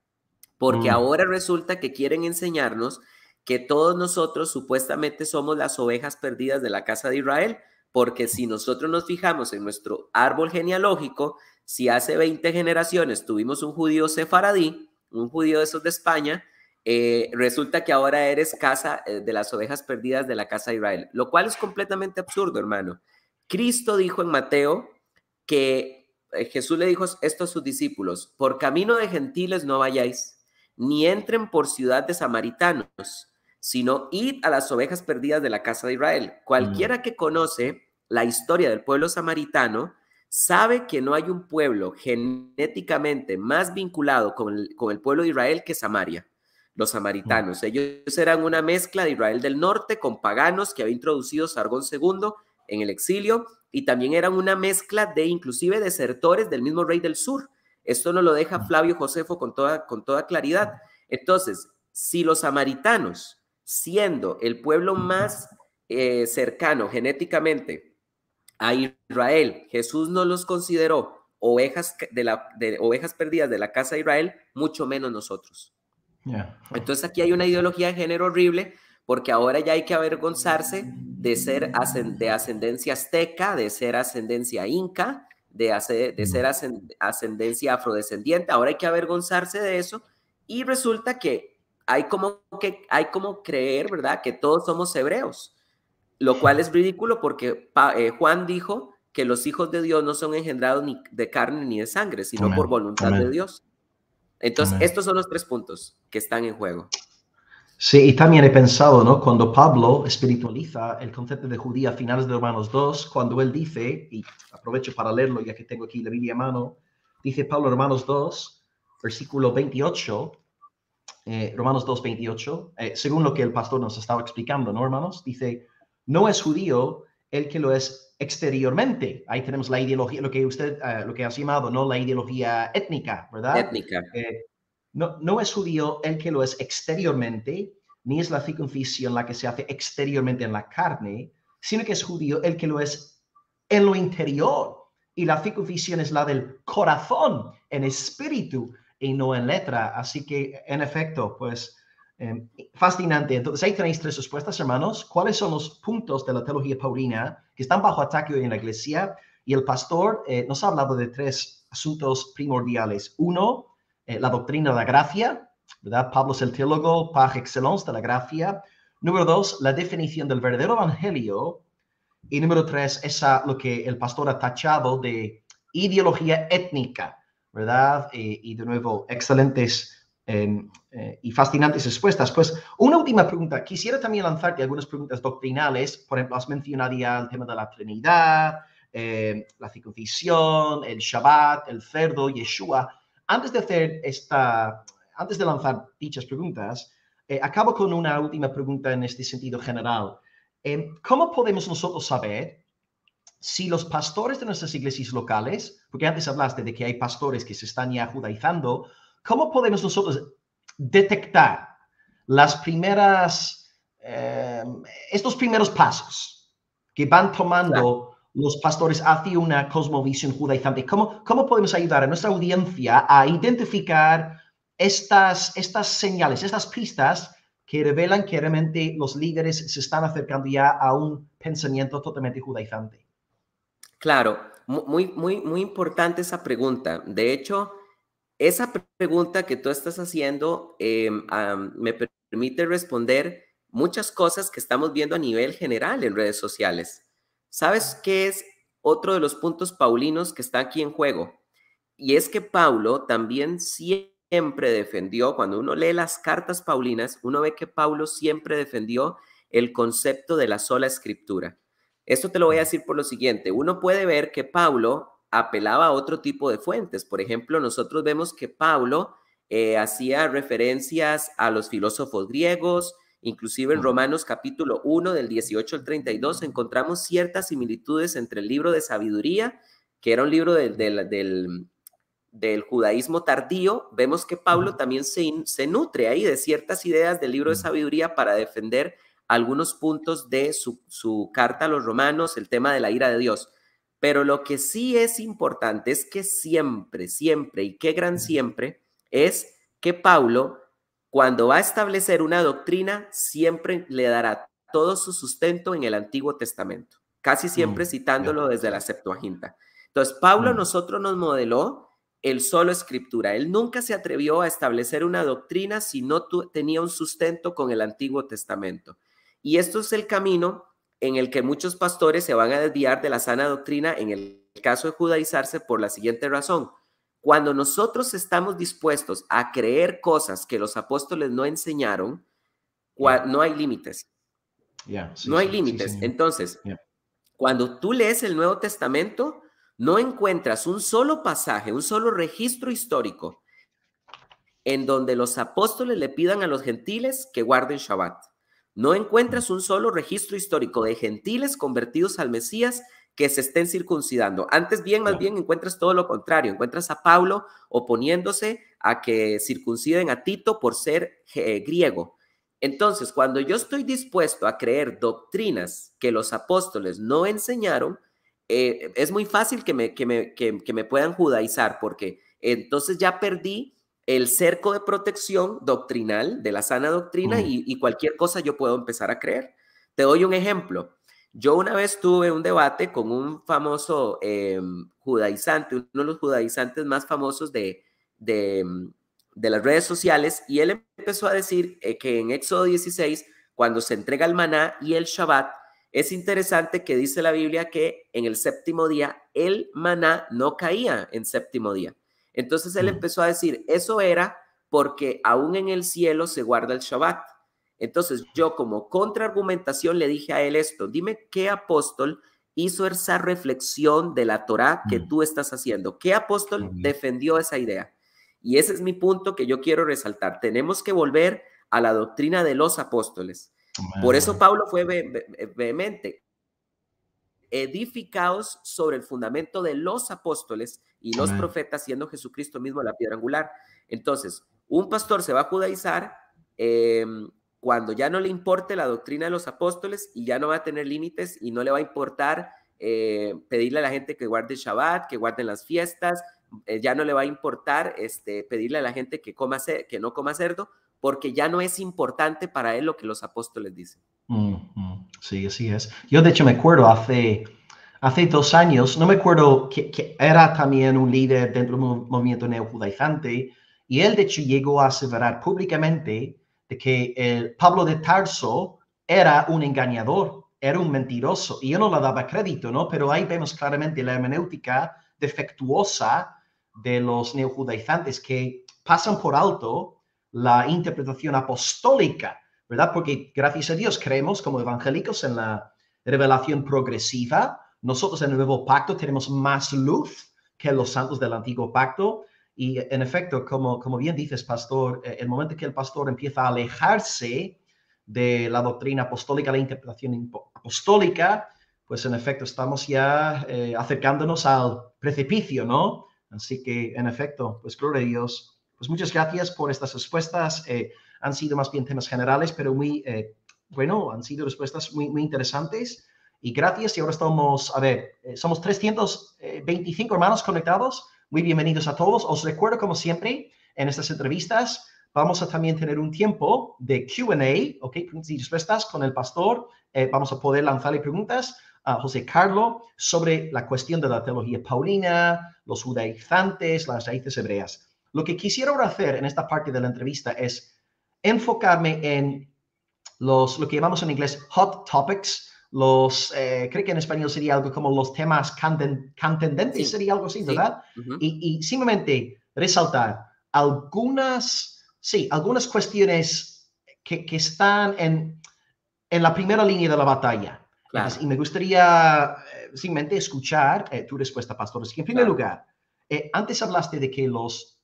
porque mm. ahora resulta que quieren enseñarnos que todos nosotros supuestamente somos las ovejas perdidas de la casa de Israel, porque si nosotros nos fijamos en nuestro árbol genealógico, si hace 20 generaciones tuvimos un judío sefaradí, un judío de esos de España, eh, resulta que ahora eres casa eh, de las ovejas perdidas de la casa de Israel, lo cual es completamente absurdo, hermano. Cristo dijo en Mateo que eh, Jesús le dijo esto a sus discípulos, por camino de gentiles no vayáis, ni entren por ciudad de samaritanos, sino id a las ovejas perdidas de la casa de Israel. Mm. Cualquiera que conoce la historia del pueblo samaritano sabe que no hay un pueblo genéticamente más vinculado con el, pueblo de Israel que Samaria, los samaritanos. Ellos eran una mezcla de Israel del norte con paganos que había introducido Sargón II en el exilio y también eran una mezcla de inclusive desertores del mismo rey del sur. Esto nos lo deja Flavio Josefo con toda, con toda claridad. Entonces, si los samaritanos, siendo el pueblo más eh, cercano genéticamente a Israel. Jesús no los consideró ovejas, de la, de, ovejas perdidas de la casa de Israel, mucho menos nosotros. Entonces aquí hay una ideología de género horrible porque ahora ya hay que avergonzarse de ser de ascendencia azteca, de ser ascendencia inca, de, de ser ascendencia afrodescendiente. Ahora hay que avergonzarse de eso y resulta que hay como que hay como creer, ¿verdad? Que todos somos hebreos. Lo cual es ridículo porque eh, Juan dijo que los hijos de Dios no son engendrados ni de carne ni de sangre, sino por voluntad de Dios. Entonces, estos son los tres puntos que están en juego. Sí, y también he pensado, ¿no? Cuando Pablo espiritualiza el concepto de judía a finales de Romanos 2, cuando él dice, y aprovecho para leerlo ya que tengo aquí la Biblia a mano, dice Pablo Romanos 2, versículo 28, eh, Romanos 2, 28, eh, según lo que el pastor nos estaba explicando, ¿no, hermanos? Dice, no es judío el que lo es exteriormente. Ahí tenemos la ideología, lo que usted, eh, lo que has llamado, ¿no? La ideología étnica, ¿verdad? Étnica. Eh, no, no es judío el que lo es exteriormente, ni es la circuncisión la que se hace exteriormente en la carne, sino que es judío el que lo es en lo interior. Y la circuncisión es la del corazón, en espíritu y no en letra. Así que, en efecto, pues Em, fascinante. Entonces, ahí tenéis tres respuestas, hermanos. ¿Cuáles son los puntos de la teología paulina que están bajo ataque hoy en la iglesia? Y el pastor eh, nos ha hablado de tres asuntos primordiales. Uno, eh, la doctrina de la gracia, ¿verdad? Pablo es el teólogo par excellence de la gracia. Número dos, la definición del verdadero evangelio. Y número tres, esa, lo que el pastor ha tachado de ideología étnica, ¿verdad? Eh, y de nuevo, excelentes eh, y fascinantes respuestas. Pues una última pregunta. Quisiera también lanzarte algunas preguntas doctrinales. Por ejemplo, has mencionado ya el tema de la Trinidad, eh, la circuncisión, el Shabbat, el cerdo, Yeshua. Antes de hacer esta, antes de lanzar dichas preguntas, eh, acabo con una última pregunta en este sentido general. ¿Cómo podemos nosotros saber si los pastores de nuestras iglesias locales, porque antes hablaste de que hay pastores que se están ya judaizando, ¿Cómo podemos nosotros detectar las primeras, eh, estos primeros pasos que van tomando los pastores hacia una cosmovisión judaizante? ¿Cómo, ¿Cómo podemos ayudar a nuestra audiencia a identificar estas, estas señales, estas pistas que revelan que realmente los líderes se están acercando ya a un pensamiento totalmente judaizante? Claro, muy, muy, muy importante esa pregunta. De hecho, esa pregunta que tú estás haciendo em, me permite responder muchas cosas que estamos viendo a nivel general en redes sociales. ¿Sabes qué es otro de los puntos paulinos que está aquí en juego? Y es que Paulo también siempre defendió, cuando uno lee las cartas paulinas, uno ve que Paulo siempre defendió el concepto de la sola escritura. Esto te lo voy a decir por lo siguiente. Uno puede ver que Pablo apelaba a otro tipo de fuentes. Por ejemplo, nosotros vemos que Pablo eh, hacía referencias a los filósofos griegos, inclusive en Romanos capítulo 1 del 18 al 32 encontramos ciertas similitudes entre el libro de sabiduría, que era un libro del, judaísmo tardío. Vemos que Pablo también se, nutre ahí de ciertas ideas del libro de sabiduría para defender algunos puntos de su carta a los romanos, el tema de la ira de Dios. Pero lo que sí es importante es que siempre, siempre, y qué gran siempre, es que Pablo, cuando va a establecer una doctrina, siempre le dará todo su sustento en el Antiguo Testamento, casi siempre mm, citándolo desde la Septuaginta. Entonces, Pablo mm. nosotros nos modeló el solo escritura. Él nunca se atrevió a establecer una doctrina si no tenía un sustento con el Antiguo Testamento. Y esto es el camino en el que muchos pastores se van a desviar de la sana doctrina en el caso de judaizarse por la siguiente razón. Cuando nosotros estamos dispuestos a creer cosas que los apóstoles no enseñaron, no hay límites. no hay límites. Entonces, cuando tú lees el Nuevo Testamento, no encuentras un solo pasaje, un solo registro histórico en donde los apóstoles le pidan a los gentiles que guarden Shabbat. No encuentras un solo registro histórico de gentiles convertidos al Mesías que se estén circuncidando. Antes bien, más bien, encuentras todo lo contrario. Encuentras a Pablo oponiéndose a que circunciden a Tito por ser eh, griego. Entonces, cuando yo estoy dispuesto a creer doctrinas que los apóstoles no enseñaron, eh, es muy fácil que me, que me, que me puedan judaizar, porque entonces ya perdí el cerco de protección doctrinal de la sana doctrina y, cualquier cosa yo puedo empezar a creer. Te doy un ejemplo. Yo una vez tuve un debate con un famoso em, judaizante, uno de los judaizantes más famosos de, de, em, las redes sociales, y él empezó a decir eh, que en Éxodo 16, cuando se entrega el maná y el Shabbat, es interesante que dice la Biblia que en el séptimo día el maná no caía en séptimo día. Entonces él mm. empezó a decir, eso era porque aún en el cielo se guarda el Shabbat. Entonces yo como contraargumentación le dije a él esto, dime qué apóstol hizo esa reflexión de la Torá que mm. tú estás haciendo, qué apóstol defendió esa idea. Y ese es mi punto que yo quiero resaltar. Tenemos que volver a la doctrina de los apóstoles. Por eso Pablo fue vehemente edificados sobre el fundamento de los apóstoles y los profetas, siendo Jesucristo mismo la piedra angular. Entonces, un pastor se va a judaizar em, cuando ya no le importe la doctrina de los apóstoles y ya no va a tener límites y no le va a importar eh, pedirle a la gente que guarde Shabbat, que guarden las fiestas, eh, ya no le va a importar este, pedirle a la gente que, coma que no coma cerdo, porque ya no es importante para él lo que los apóstoles dicen. Mm. Sí, así es. Yo de hecho me acuerdo hace, hace dos años, no me acuerdo que, era también un líder dentro del movimiento neojudaizante, y él de hecho llegó a aseverar públicamente de que el Pablo de Tarso era un engañador, era un mentiroso, y yo no le daba crédito, ¿no? Pero ahí vemos claramente la hermenéutica defectuosa de los neojudaizantes que pasan por alto la interpretación apostólica ¿verdad? Porque gracias a Dios creemos como evangélicos en la revelación progresiva. Nosotros en el nuevo pacto tenemos más luz que los santos del antiguo pacto. Y en efecto, como, como bien dices, pastor, eh, el momento que el pastor empieza a alejarse de la doctrina apostólica, la interpretación apostólica, pues en efecto estamos ya eh, acercándonos al precipicio, ¿no? Así que en efecto, pues gloria a Dios. Pues muchas gracias por estas respuestas. Eh, han sido más bien temas generales, pero muy, eh, bueno, han sido respuestas muy, muy interesantes y gracias. Y ahora estamos, a ver, eh, somos 325 eh, hermanos conectados. Muy bienvenidos a todos. Os recuerdo, como siempre, en estas entrevistas vamos a también tener un tiempo de QA, ¿ok? Preguntas respuestas con el pastor. vamos a poder lanzarle preguntas a José Carlos sobre la cuestión de la teología paulina, los judaizantes, las raíces hebreas. Lo que quisiera ahora hacer en esta parte de la entrevista es enfocarme en los, lo que llamamos en inglés hot topics, los, eh, creo que en español sería algo como los temas contendentes sería algo así, ¿verdad? y, simplemente resaltar algunas, sí, algunas cuestiones que, están en, la primera línea de la batalla. y me gustaría eh, simplemente escuchar eh, tu respuesta, Pastor. en primer lugar, antes hablaste de que los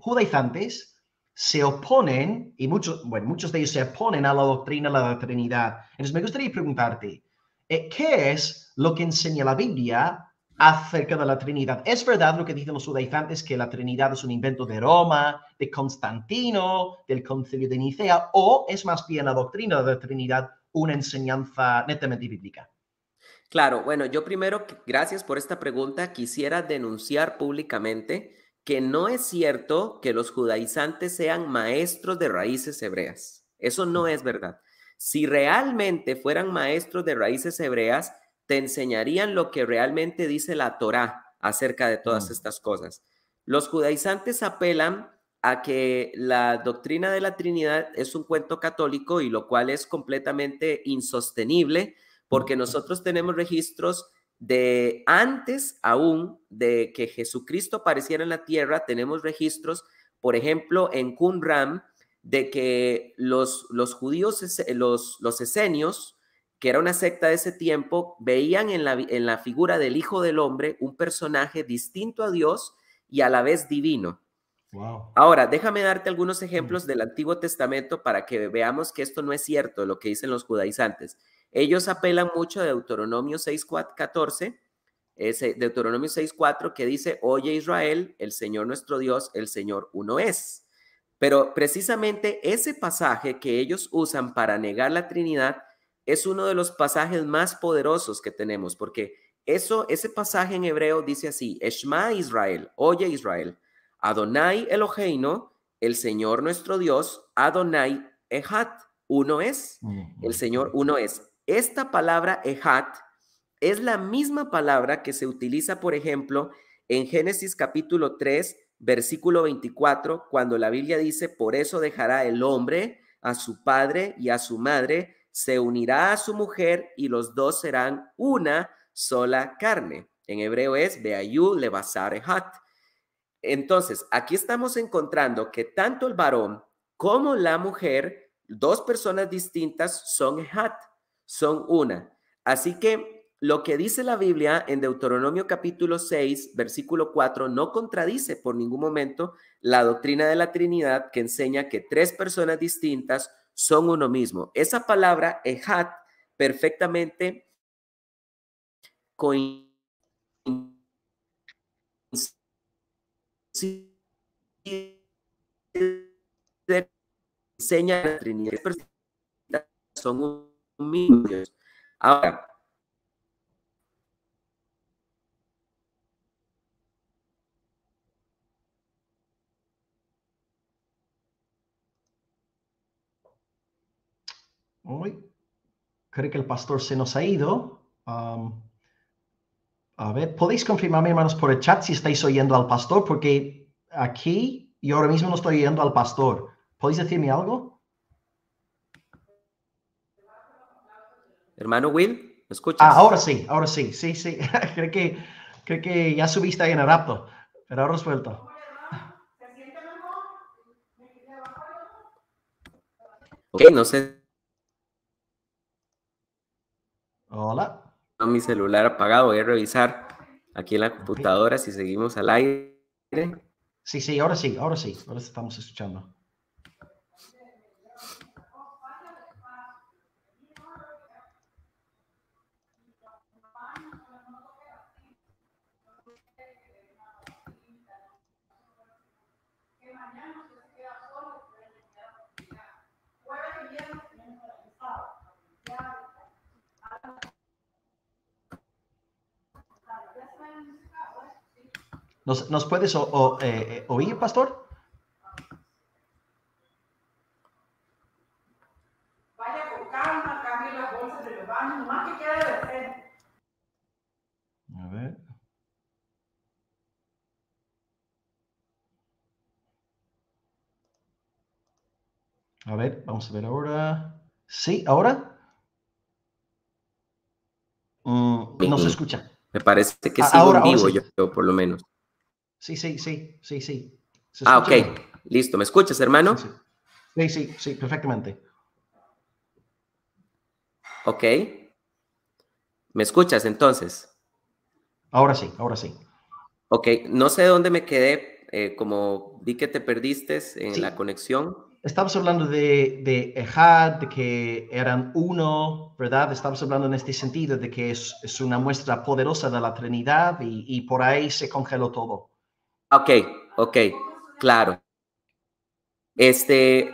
judaizantes se oponen, y muchos, bueno, muchos de ellos se oponen a la doctrina de la Trinidad. Entonces me gustaría preguntarte, eh, ¿qué es lo que enseña la Biblia acerca de la Trinidad. Es verdad lo que dicen los judaizantes, que la Trinidad es un invento de Roma, de Constantino, del concilio de Nicea, o es más bien la doctrina de la Trinidad una enseñanza netamente bíblica. Claro, bueno, yo primero, gracias por esta pregunta, quisiera denunciar públicamente que no es cierto que los judaizantes sean maestros de raíces hebreas. Eso no es verdad. Si realmente fueran maestros de raíces hebreas, te enseñarían lo que realmente dice la Torá acerca de todas mm. estas cosas. Los judaizantes apelan a que la doctrina de la Trinidad es un cuento católico y lo cual es completamente insostenible porque nosotros tenemos registros de antes aún de que Jesucristo apareciera en la tierra, tenemos registros, por ejemplo, en Ram, de que los, los judíos, los, los esenios, que era una secta de ese tiempo, veían en la, en la figura del Hijo del Hombre un personaje distinto a Dios y a la vez divino. Ahora, déjame darte algunos ejemplos del Antiguo Testamento para que veamos que esto no es cierto, lo que dicen los judaizantes. Ellos apelan mucho a Deuteronomio 6.14, Deuteronomio 6.4 que dice, oye Israel, el Señor nuestro Dios, el Señor uno es. Pero precisamente ese pasaje que ellos usan para negar la Trinidad es uno de los pasajes más poderosos que tenemos, porque eso, ese pasaje en hebreo dice así, Eshma Israel, oye Israel, Adonai Eloheino, el Señor nuestro Dios, Adonai Ejat, uno es, el Señor uno es. Esta palabra Ehat es la misma palabra que se utiliza, por ejemplo, en Génesis capítulo 3, versículo 24, cuando la Biblia dice, por eso dejará el hombre a su padre y a su madre, se unirá a su mujer y los dos serán una sola carne. En hebreo es Beayu Levasar Ehat. Entonces, aquí estamos encontrando que tanto el varón como la mujer, dos personas distintas, son Ehat son una. Así que lo que dice la Biblia en Deuteronomio capítulo 6, versículo 4, no contradice por ningún momento la doctrina de la Trinidad que enseña que tres personas distintas son uno mismo. Esa palabra, ejat, perfectamente coincide enseña la Trinidad. Son mismo Ahora, creo que el pastor se nos ha ido. a ver, podéis confirmarme, hermanos, por el chat si estáis oyendo al pastor, porque aquí yo ahora mismo no estoy oyendo al pastor. ¿Podéis decirme algo? Hermano Will, ¿me escuchas? Ah, ahora sí, ahora sí, sí, sí. creo, que, creo que ya subiste ahí en el rapto, pero ahora suelto. Ok, no sé. Hola. Mi celular apagado, voy a revisar aquí en la computadora si seguimos al aire. Sí, sí, ahora sí, ahora sí, ahora estamos escuchando. ¿Nos, nos puedes o, o, eh, eh, oír, pastor? Vaya con calma, cambie la bolsa de los baños, más que quede de frente. A ver. A ver, vamos a ver ahora. Sí, ahora. Nos mm, no se escucha. Me parece que sigo vivo, Yo, por lo menos. Sí, sí, sí, sí, sí. Ah, ok. Listo. ¿Me escuchas, hermano? Sí, sí, sí, perfectamente. Ok. ¿Me escuchas entonces? Ahora sí, ahora sí. Ok, no sé dónde me quedé, eh, como vi que te perdiste en la conexión estamos hablando de, de Ejad, de que eran uno, ¿verdad? Estamos hablando en este sentido de que es, una muestra poderosa de la Trinidad y, por ahí se congeló todo. Ok, ok, claro. Este,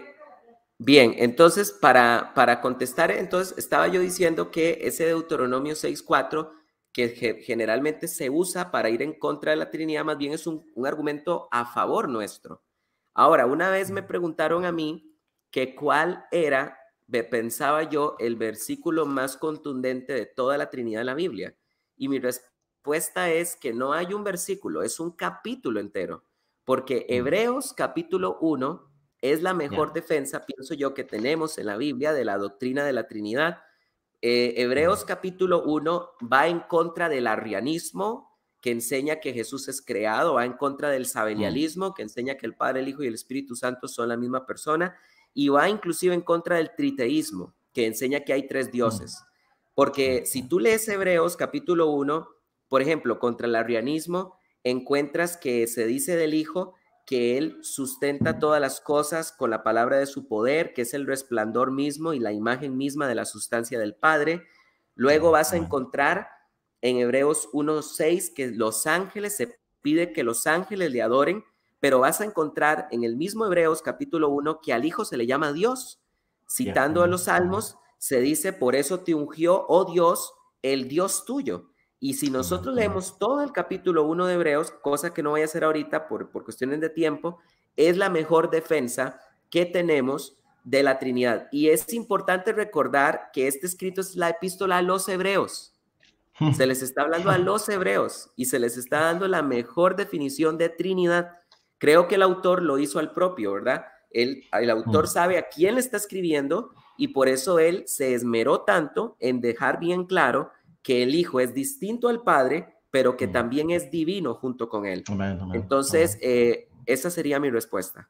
bien, entonces para, para contestar, entonces estaba yo diciendo que ese Deuteronomio 6.4 que generalmente se usa para ir en contra de la Trinidad, más bien es un argumento a favor nuestro Ahora, una vez me preguntaron a mí que cuál era, pensaba yo, el versículo más contundente de toda la Trinidad en la Biblia. Y mi respuesta es que no hay un versículo, es un capítulo entero, porque mm. Hebreos capítulo 1 es la mejor defensa, pienso yo, que tenemos en la Biblia de la doctrina de la Trinidad. Eh, Hebreos capítulo 1 va en contra del arrianismo, que enseña que Jesús es creado, va en contra del mm. sabelialismo, que enseña que el Padre, el Hijo y el Espíritu Santo son la misma persona, y va inclusive en contra del triteísmo, que enseña que hay tres mm. dioses. Porque si tú lees Hebreos capítulo 1, por ejemplo, contra el arrianismo, encuentras que se dice del Hijo que Él sustenta todas las cosas con la palabra de su poder, que es el resplandor mismo y la imagen misma de la sustancia del Padre. Luego mm, vas a encontrar en Hebreos 1.6 que los ángeles se pide que los ángeles le adoren, pero vas a encontrar en el mismo Hebreos capítulo 1 que al Hijo se le llama Dios. Citando a los salmos, se dice, por eso te ungió, oh Dios, el Dios tuyo. Y si nosotros leemos todo el capítulo 1 de Hebreos, cosa que no voy a hacer ahorita por, por cuestiones de tiempo, es la mejor defensa que tenemos de la Trinidad. Y es importante recordar que este escrito es la epístola a los hebreos. Se les está hablando a los hebreos y se les está dando la mejor definición de Trinidad. Creo que el autor lo hizo al propio, ¿verdad? El, el autor mm. sabe a quién le está escribiendo y por eso él se esmeró tanto en dejar bien claro que el Hijo es distinto al Padre, pero que mm. también es divino junto con él. Entonces, eh, esa sería mi respuesta.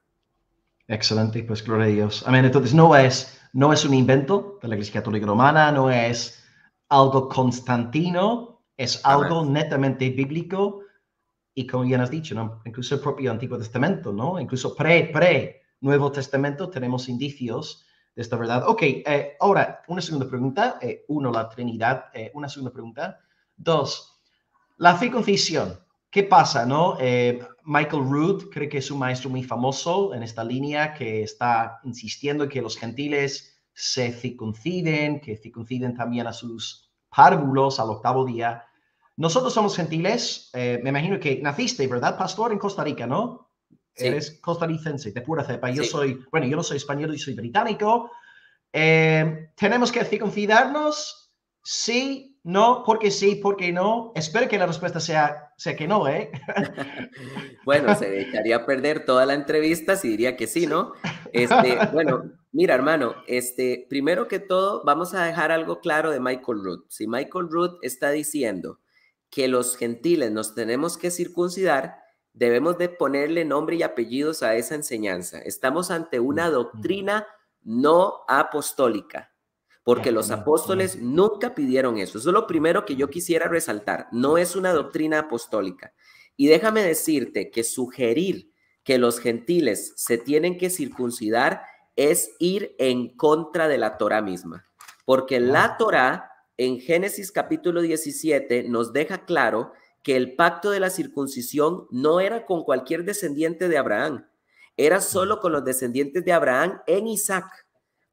Excelente, pues gloria a Dios. Amén. Entonces, no es, no es un invento de la Iglesia Católica Romana, no es algo constantino, es algo netamente bíblico y como ya has dicho, ¿no? incluso el propio Antiguo Testamento, ¿no? Incluso pre, pre Nuevo Testamento tenemos indicios de esta verdad. Ok, eh, ahora una segunda pregunta. Eh, uno, la Trinidad. Eh, una segunda pregunta. Dos, la circuncisión. ¿Qué pasa, no? Michael Root, cree que es un maestro muy famoso en esta línea que está insistiendo que los gentiles se circunciden, que circunciden también a sus párvulos al octavo día. Nosotros somos gentiles, eh, me imagino que naciste, ¿verdad, pastor? En Costa Rica, ¿no? Eres costarricense, de pura cepa. Yo soy, bueno, yo no soy español, yo soy británico. Eh, ¿Tenemos que circuncidarnos? Sí, no, porque sí, porque no. Espero que la respuesta sea, sea que no, ¿eh? bueno, se dejaría perder toda la entrevista si diría que sí, ¿no? Este, bueno, Mira, hermano, este, primero que todo, vamos a dejar algo claro de Michael Root. Si Michael Root está diciendo que los gentiles nos tenemos que circuncidar, debemos de ponerle nombre y apellidos a esa enseñanza. Estamos ante una doctrina no apostólica, porque los apóstoles nunca pidieron eso. Eso es lo primero que yo quisiera resaltar. No es una doctrina apostólica. Y déjame decirte que sugerir que los gentiles se tienen que circuncidar es ir en contra de la Torah misma, porque la Torah en Génesis capítulo 17 nos deja claro que el pacto de la circuncisión no era con cualquier descendiente de Abraham, era solo con los descendientes de Abraham en Isaac.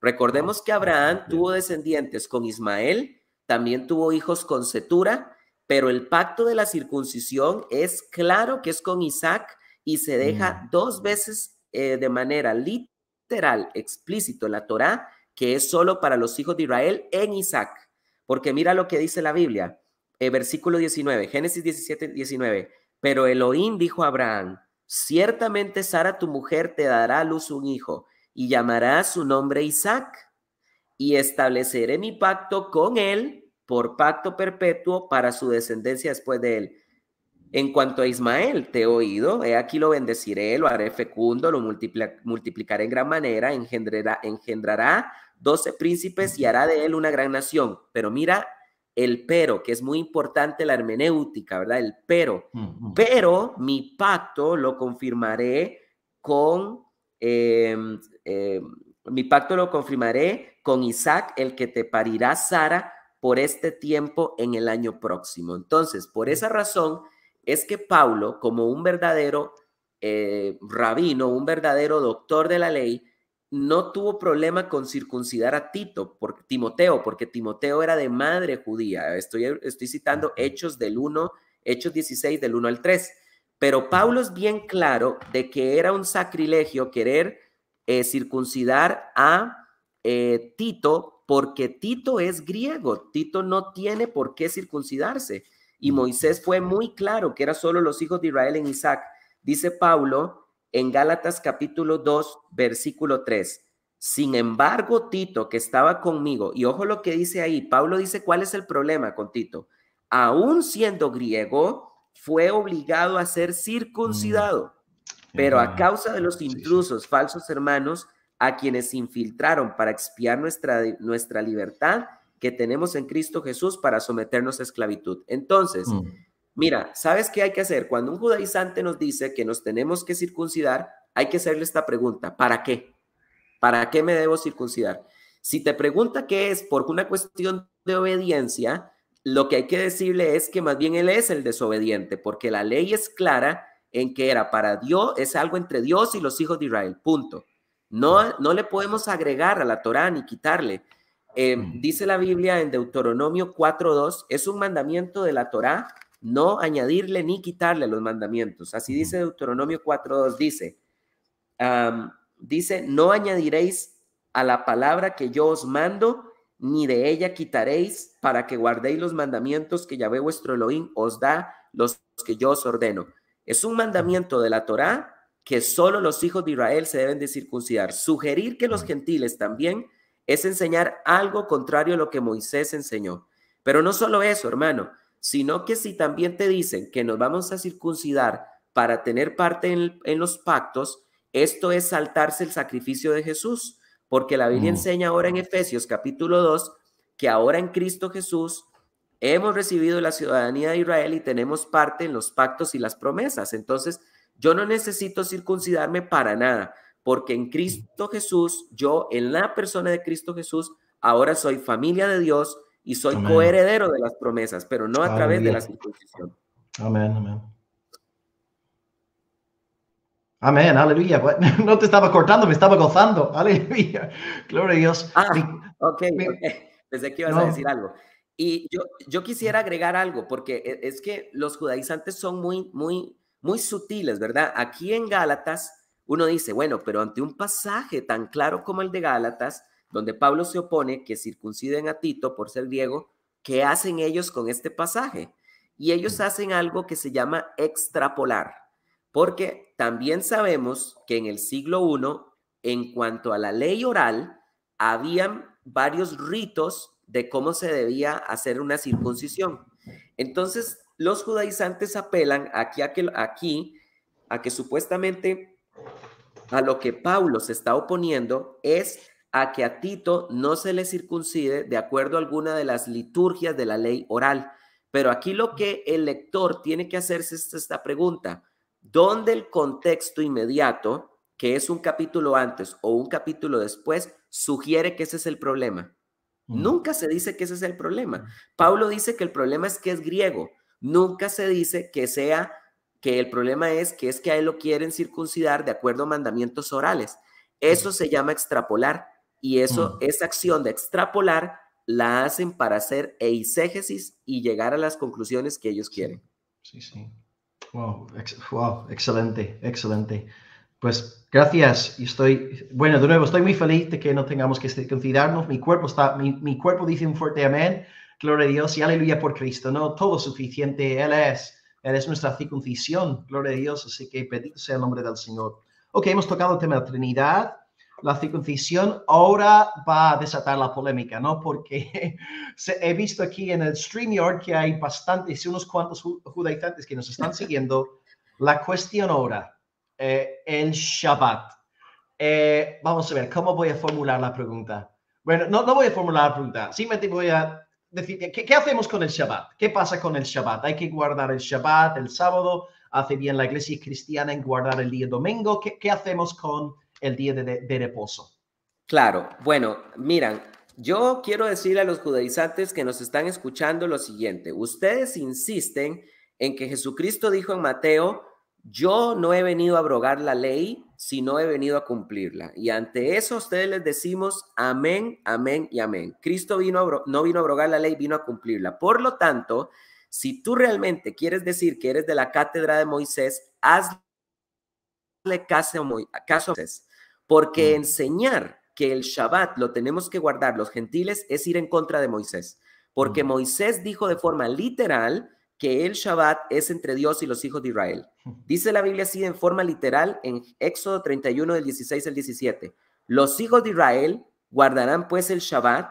Recordemos ah, que Abraham tuvo descendientes con Ismael, también tuvo hijos con Setura, pero el pacto de la circuncisión es claro que es con Isaac y se deja mm. dos veces eh, de manera literal literal, explícito, la Torá, que es solo para los hijos de Israel en Isaac. Porque mira lo que dice la Biblia, eh, versículo 19, Génesis 17, 19. Pero Elohim dijo a Abraham, ciertamente Sara tu mujer te dará a luz un hijo y llamará su nombre Isaac. Y estableceré mi pacto con él por pacto perpetuo para su descendencia después de él en cuanto a Ismael, te he oído, he aquí lo bendeciré, lo haré fecundo, lo multiplicaré en gran manera, engendrará, engendrará 12 príncipes y hará de él una gran nación. Pero mira el pero, que es muy importante la hermenéutica, ¿verdad? El pero. Mm, mm. Pero mi pacto lo confirmaré con, em, em, mi pacto lo confirmaré con Isaac, el que te parirá Sara por este tiempo en el año próximo. Entonces, por mm. esa razón, es que Paulo, como un verdadero eh, rabino, un verdadero doctor de la ley, no tuvo problema con circuncidar a Tito, Timoteo, porque Timoteo era de madre judía. Estoy, citando Hechos del 1, Hechos 16 del 1 al 3. Pero Pablo es bien claro de que era un sacrilegio querer eh, circuncidar a eh, Tito porque Tito es griego, Tito no tiene por qué circuncidarse. Y Moisés fue muy claro que eran solo los hijos de Israel en Isaac. Dice Pablo en Gálatas capítulo 2, versículo 3. Sin embargo, Tito, que estaba conmigo, y ojo lo que dice ahí, Pablo dice cuál es el problema con Tito. Aún siendo griego, fue obligado a ser circuncidado, mm. pero a causa de los intrusos, falsos hermanos, a quienes infiltraron para expiar nuestra, nuestra libertad, que tenemos en Cristo Jesús para someternos a esclavitud. Entonces, mm. mira, ¿sabes qué hay que hacer? Cuando un judaizante nos dice que nos tenemos que circuncidar, hay que hacerle esta pregunta, ¿para qué? ¿Para qué me debo circuncidar? Si te pregunta qué es por una cuestión de obediencia, lo que hay que decirle es que más bien él es el desobediente, porque la ley es clara en que era para Dios, es algo entre Dios y los hijos de Israel, punto. No, no le podemos agregar a la Torá ni quitarle. Em, dice la Biblia en Deuteronomio 4.2, es un mandamiento de la Torá no añadirle ni quitarle los mandamientos. Así dice Deuteronomio 4.2, dice, dice, no añadiréis a la palabra que yo os mando, ni de ella quitaréis para que guardéis los mandamientos que Yahvé vuestro Elohim os da, los que yo os ordeno. Es un mandamiento de la Torá que solo los hijos de Israel se deben de circuncidar. Sugerir que los gentiles también es enseñar algo contrario a lo que Moisés enseñó. Pero no solo eso, hermano, sino que si también te dicen que nos vamos a circuncidar para tener parte en, los pactos, esto es saltarse el sacrificio de Jesús, porque la Biblia mm. enseña ahora en Efesios capítulo 2 que ahora en Cristo Jesús hemos recibido la ciudadanía de Israel y tenemos parte en los pactos y las promesas. Entonces, yo no necesito circuncidarme para nada porque en Cristo Jesús, yo en la persona de Cristo Jesús, ahora soy familia de Dios y soy coheredero de las promesas, pero no a través de la circuncisión. Amén, amén. Amén, aleluya. No te estaba cortando, me estaba gozando. Aleluya. Gloria a Dios. Ah, okay, ok, Pensé que ibas a decir algo. Y yo, yo quisiera agregar algo, porque e, es que los judaizantes son muy, muy, muy sutiles, ¿verdad? Aquí en Gálatas, uno dice, bueno, pero ante un pasaje tan claro como el de Gálatas, donde Pablo se opone que circunciden a Tito por ser griego, ¿qué hacen ellos con este pasaje? Y ellos hacen algo que se llama extrapolar, porque también sabemos que en el siglo I, en cuanto a la ley oral, habían varios ritos de cómo se debía hacer una circuncisión. Entonces, los judaizantes apelan aquí a que, aquí, a que supuestamente a lo que Pablo se está oponiendo es a que a Tito no se le circuncide de acuerdo a alguna de las liturgias de la ley oral. Pero aquí lo que el lector tiene que hacerse es esta pregunta. ¿Dónde el contexto inmediato, que es un capítulo antes o un capítulo después, sugiere que ese es el problema? Nunca se dice que ese es el problema. Pablo dice que el problema es que es griego. Nunca se dice que sea que el problema es que es que a él lo quieren circuncidar de acuerdo a mandamientos orales. Eso se llama extrapolar y eso, esa acción de extrapolar la hacen para hacer eisegesis y llegar a las conclusiones que ellos quieren. Sí, sí. Wow, wow, excelente, excelente. Pues gracias. Y estoy, bueno, de nuevo, estoy muy feliz de que no tengamos que circuncidarnos. Mi cuerpo está, mi, mi cuerpo dice un fuerte amén. Gloria a Dios y aleluya por Cristo. No, todo suficiente. Él es es nuestra circuncisión, gloria a Dios, así que bendito sea el nombre del Señor. Ok, hemos tocado el tema de la Trinidad, la circuncisión, ahora va a desatar la polémica, ¿no? Porque he visto aquí en el StreamYard que hay bastantes, unos cuantos judaizantes que nos están siguiendo. La cuestión ahora, en eh, el Shabbat. Eh, vamos a ver, ¿cómo voy a formular la pregunta? Bueno, no, no voy a formular la pregunta, simplemente voy a decir, ¿qué, hacemos con el Shabbat? ¿Qué pasa con el Shabbat? ¿Hay que guardar el Shabbat el sábado? ¿Hace bien la iglesia cristiana en guardar el día domingo? ¿Qué, hacemos con el día de, reposo? Claro, bueno, miran, yo quiero decir a los judaizantes que nos están escuchando lo siguiente. Ustedes insisten en que Jesucristo dijo en Mateo yo no he venido a abrogar la ley, sino he venido a cumplirla. Y ante eso ustedes les decimos amén, amén y amén. Cristo vino no vino a abrogar la ley, vino a cumplirla. Por lo tanto, si tú realmente quieres decir que eres de la cátedra de Moisés, hazle caso a, caso a Moisés. Porque mm. enseñar que el Shabbat lo tenemos que guardar los gentiles es ir en contra de Moisés. Porque mm. Moisés dijo de forma literal que el Shabbat es entre Dios y los hijos de Israel. Dice la Biblia así en forma literal en Éxodo 31 del 16 al 17. Los hijos de Israel guardarán pues el Shabbat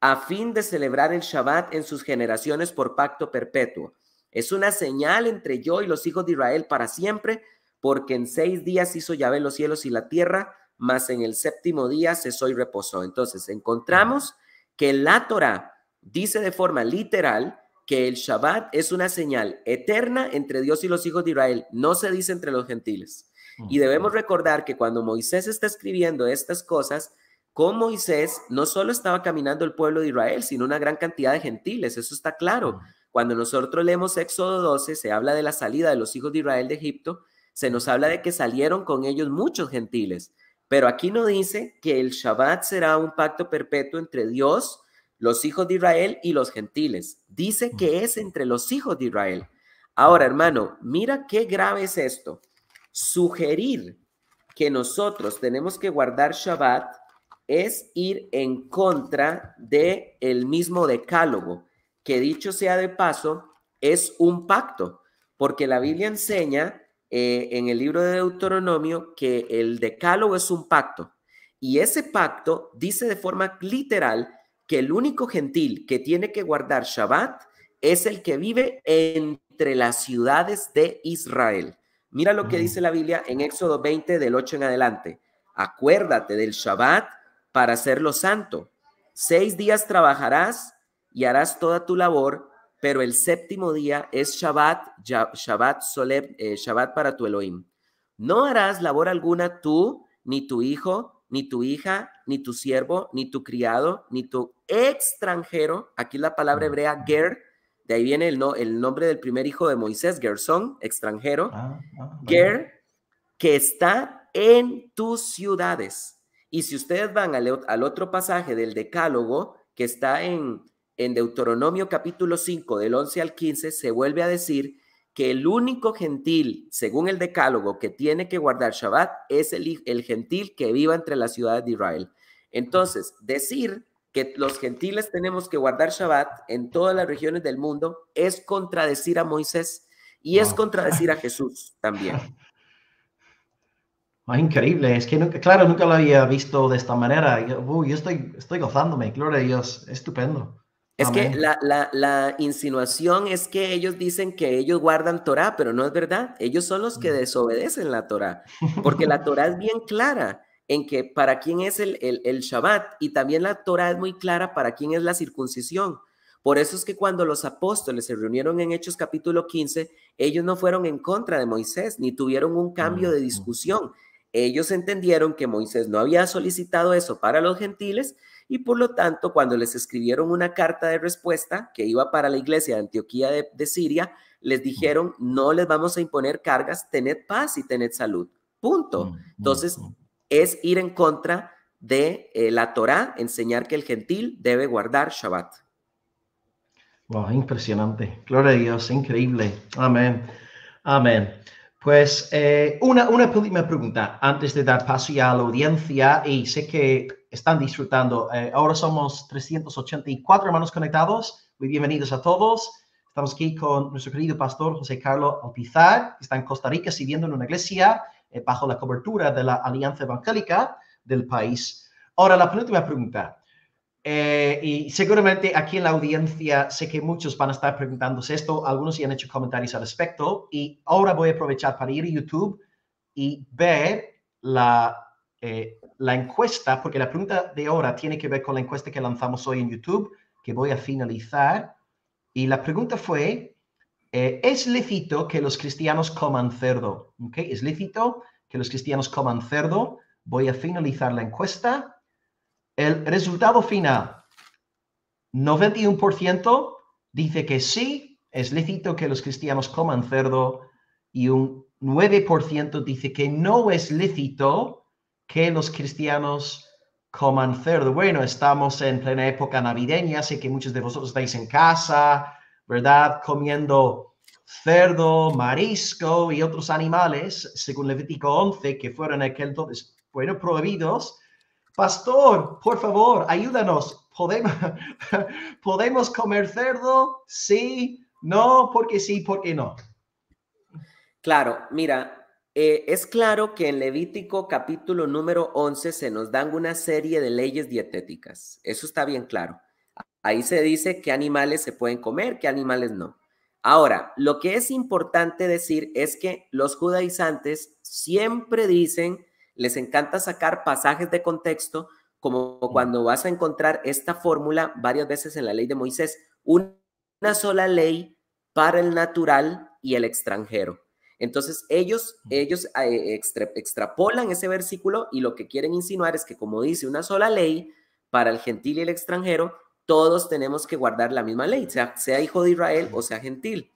a fin de celebrar el Shabbat en sus generaciones por pacto perpetuo. Es una señal entre yo y los hijos de Israel para siempre, porque en seis días hizo Yahvé los cielos y la tierra, mas en el séptimo día se y reposó. Entonces encontramos que la Torah dice de forma literal, que el Shabbat es una señal eterna entre Dios y los hijos de Israel, no se dice entre los gentiles. Y debemos recordar que cuando Moisés está escribiendo estas cosas, con Moisés no solo estaba caminando el pueblo de Israel, sino una gran cantidad de gentiles, eso está claro. Cuando nosotros leemos Éxodo 12, se habla de la salida de los hijos de Israel de Egipto, se nos habla de que salieron con ellos muchos gentiles, pero aquí no dice que el Shabbat será un pacto perpetuo entre Dios los hijos de Israel y los gentiles. Dice que es entre los hijos de Israel. Ahora, hermano, mira qué grave es esto. Sugerir que nosotros tenemos que guardar Shabbat es ir en contra de el mismo decálogo, que dicho sea de paso, es un pacto, porque la Biblia enseña eh, en el libro de Deuteronomio que el decálogo es un pacto, y ese pacto dice de forma literal que el único gentil que tiene que guardar Shabbat es el que vive entre las ciudades de Israel. Mira lo que dice la Biblia en Éxodo 20 del 8 en adelante. Acuérdate del Shabbat para hacerlo santo. Seis días trabajarás y harás toda tu labor, pero el séptimo día es Shabbat, Shabbat, Soleb, eh, Shabbat para tu Elohim. No harás labor alguna tú, ni tu hijo, ni tu hija, ni tu siervo, ni tu criado, ni tu extranjero. Aquí la palabra ah. hebrea ger, de ahí viene el, no, el nombre del primer hijo de Moisés, Gersón, extranjero. Ah, ah, ger, que está en tus ciudades. Y si ustedes van al, otro pasaje del Decálogo, que está en, en Deuteronomio capítulo 5, del 11 al 15, se vuelve a decir que el único gentil, según el decálogo, que tiene que guardar Shabbat es el, gentil que viva entre las ciudades de Israel. Entonces, decir que los gentiles tenemos que guardar Shabbat en todas las regiones del mundo es contradecir a Moisés y es contradecir a Jesús también. Ah, increíble, es que nunca, claro, nunca lo había visto de esta manera. Yo, yo estoy, estoy gozándome, gloria a Dios, estupendo. Es que la, insinuación es que ellos dicen que ellos guardan Torah, pero no es verdad. Ellos son los que mm. desobedecen la Torah, porque la Torah es bien clara en que para quién es el, el, el Shabbat y también la Torah es muy clara para quién es la circuncisión. Por eso es que cuando los apóstoles se reunieron en Hechos capítulo 15, ellos no fueron en contra de Moisés ni tuvieron un cambio de mm. discusión. Ellos entendieron que Moisés no había solicitado eso para los gentiles, y por lo tanto cuando les escribieron una carta de respuesta que iba para la iglesia de Antioquía de, Siria, les dijeron, no les vamos a imponer cargas, tened paz y tened salud. Punto. Mm, mm, Entonces, mm. es ir en contra de eh, la Torá, enseñar que el gentil debe guardar Shabbat. Wow, impresionante. Gloria a Dios, increíble. Amén. Amén. Pues eh, una, una última pregunta antes de dar paso ya a la audiencia y sé que están disfrutando. Eh, ahora somos 384 hermanos conectados. Muy bienvenidos a todos. Estamos aquí con nuestro querido pastor José Carlos Alpizar, que está en Costa Rica sirviendo en una iglesia eh, bajo la cobertura de la Alianza Evangélica del país. Ahora, la penúltima pregunta. Eh, y seguramente aquí en la audiencia sé que muchos van a estar preguntándose esto, algunos ya han hecho comentarios al respecto y ahora voy a aprovechar para ir a YouTube y ver la, eh, la encuesta, porque la pregunta de ahora tiene que ver con la encuesta que lanzamos hoy en YouTube, que voy a finalizar. Y la pregunta fue, eh, ¿es lícito que los cristianos coman cerdo? ¿Okay? ¿Es lícito que los cristianos coman cerdo? Voy a finalizar la encuesta el resultado final, 91% dice que sí, es lícito que los cristianos coman cerdo y un 9% dice que no es lícito que los cristianos coman cerdo. Bueno, estamos en plena época navideña, sé que muchos de vosotros estáis en casa, ¿verdad? Comiendo cerdo, marisco y otros animales, según Levítico 11, que fueron aquel entonces, prohibidos pastor, por favor, ayúdanos, ¿podemos, ¿podemos comer cerdo? Sí, no, porque sí, porque no. Claro, mira, eh, es claro que en Levítico capítulo número 11 se nos dan una serie de leyes dietéticas, eso está bien claro. Ahí se dice qué animales se pueden comer, qué animales no. Ahora, lo que es importante decir es que los judaizantes siempre dicen les encanta sacar pasajes de contexto, como cuando vas a encontrar esta fórmula varias veces en la ley de Moisés, una sola ley para el natural y el extranjero. Entonces ellos, ellos eh, extrapolan ese versículo y lo que quieren insinuar es que como dice una sola ley para el gentil y el extranjero, todos tenemos que guardar la misma ley, sea hijo de Israel o sea gentil.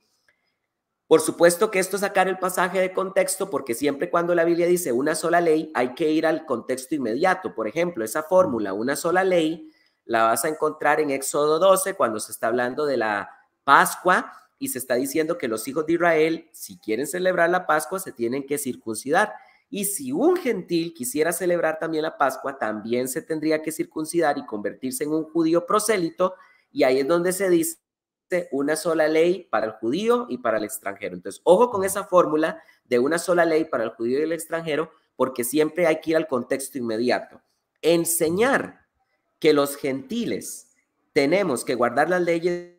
Por supuesto que esto es sacar el pasaje de contexto, porque siempre cuando la Biblia dice una sola ley, hay que ir al contexto inmediato. Por ejemplo, esa fórmula, una sola ley, la vas a encontrar en Éxodo 12, cuando se está hablando de la Pascua y se está diciendo que los hijos de Israel, si quieren celebrar la Pascua, se tienen que circuncidar. Y si un gentil quisiera celebrar también la Pascua, también se tendría que circuncidar y convertirse en un judío prosélito. Y ahí es donde se dice una sola ley para el judío y para el extranjero. Entonces, ojo con esa fórmula de una sola ley para el judío y el extranjero, porque siempre hay que ir al contexto inmediato. Enseñar que los gentiles tenemos que guardar las leyes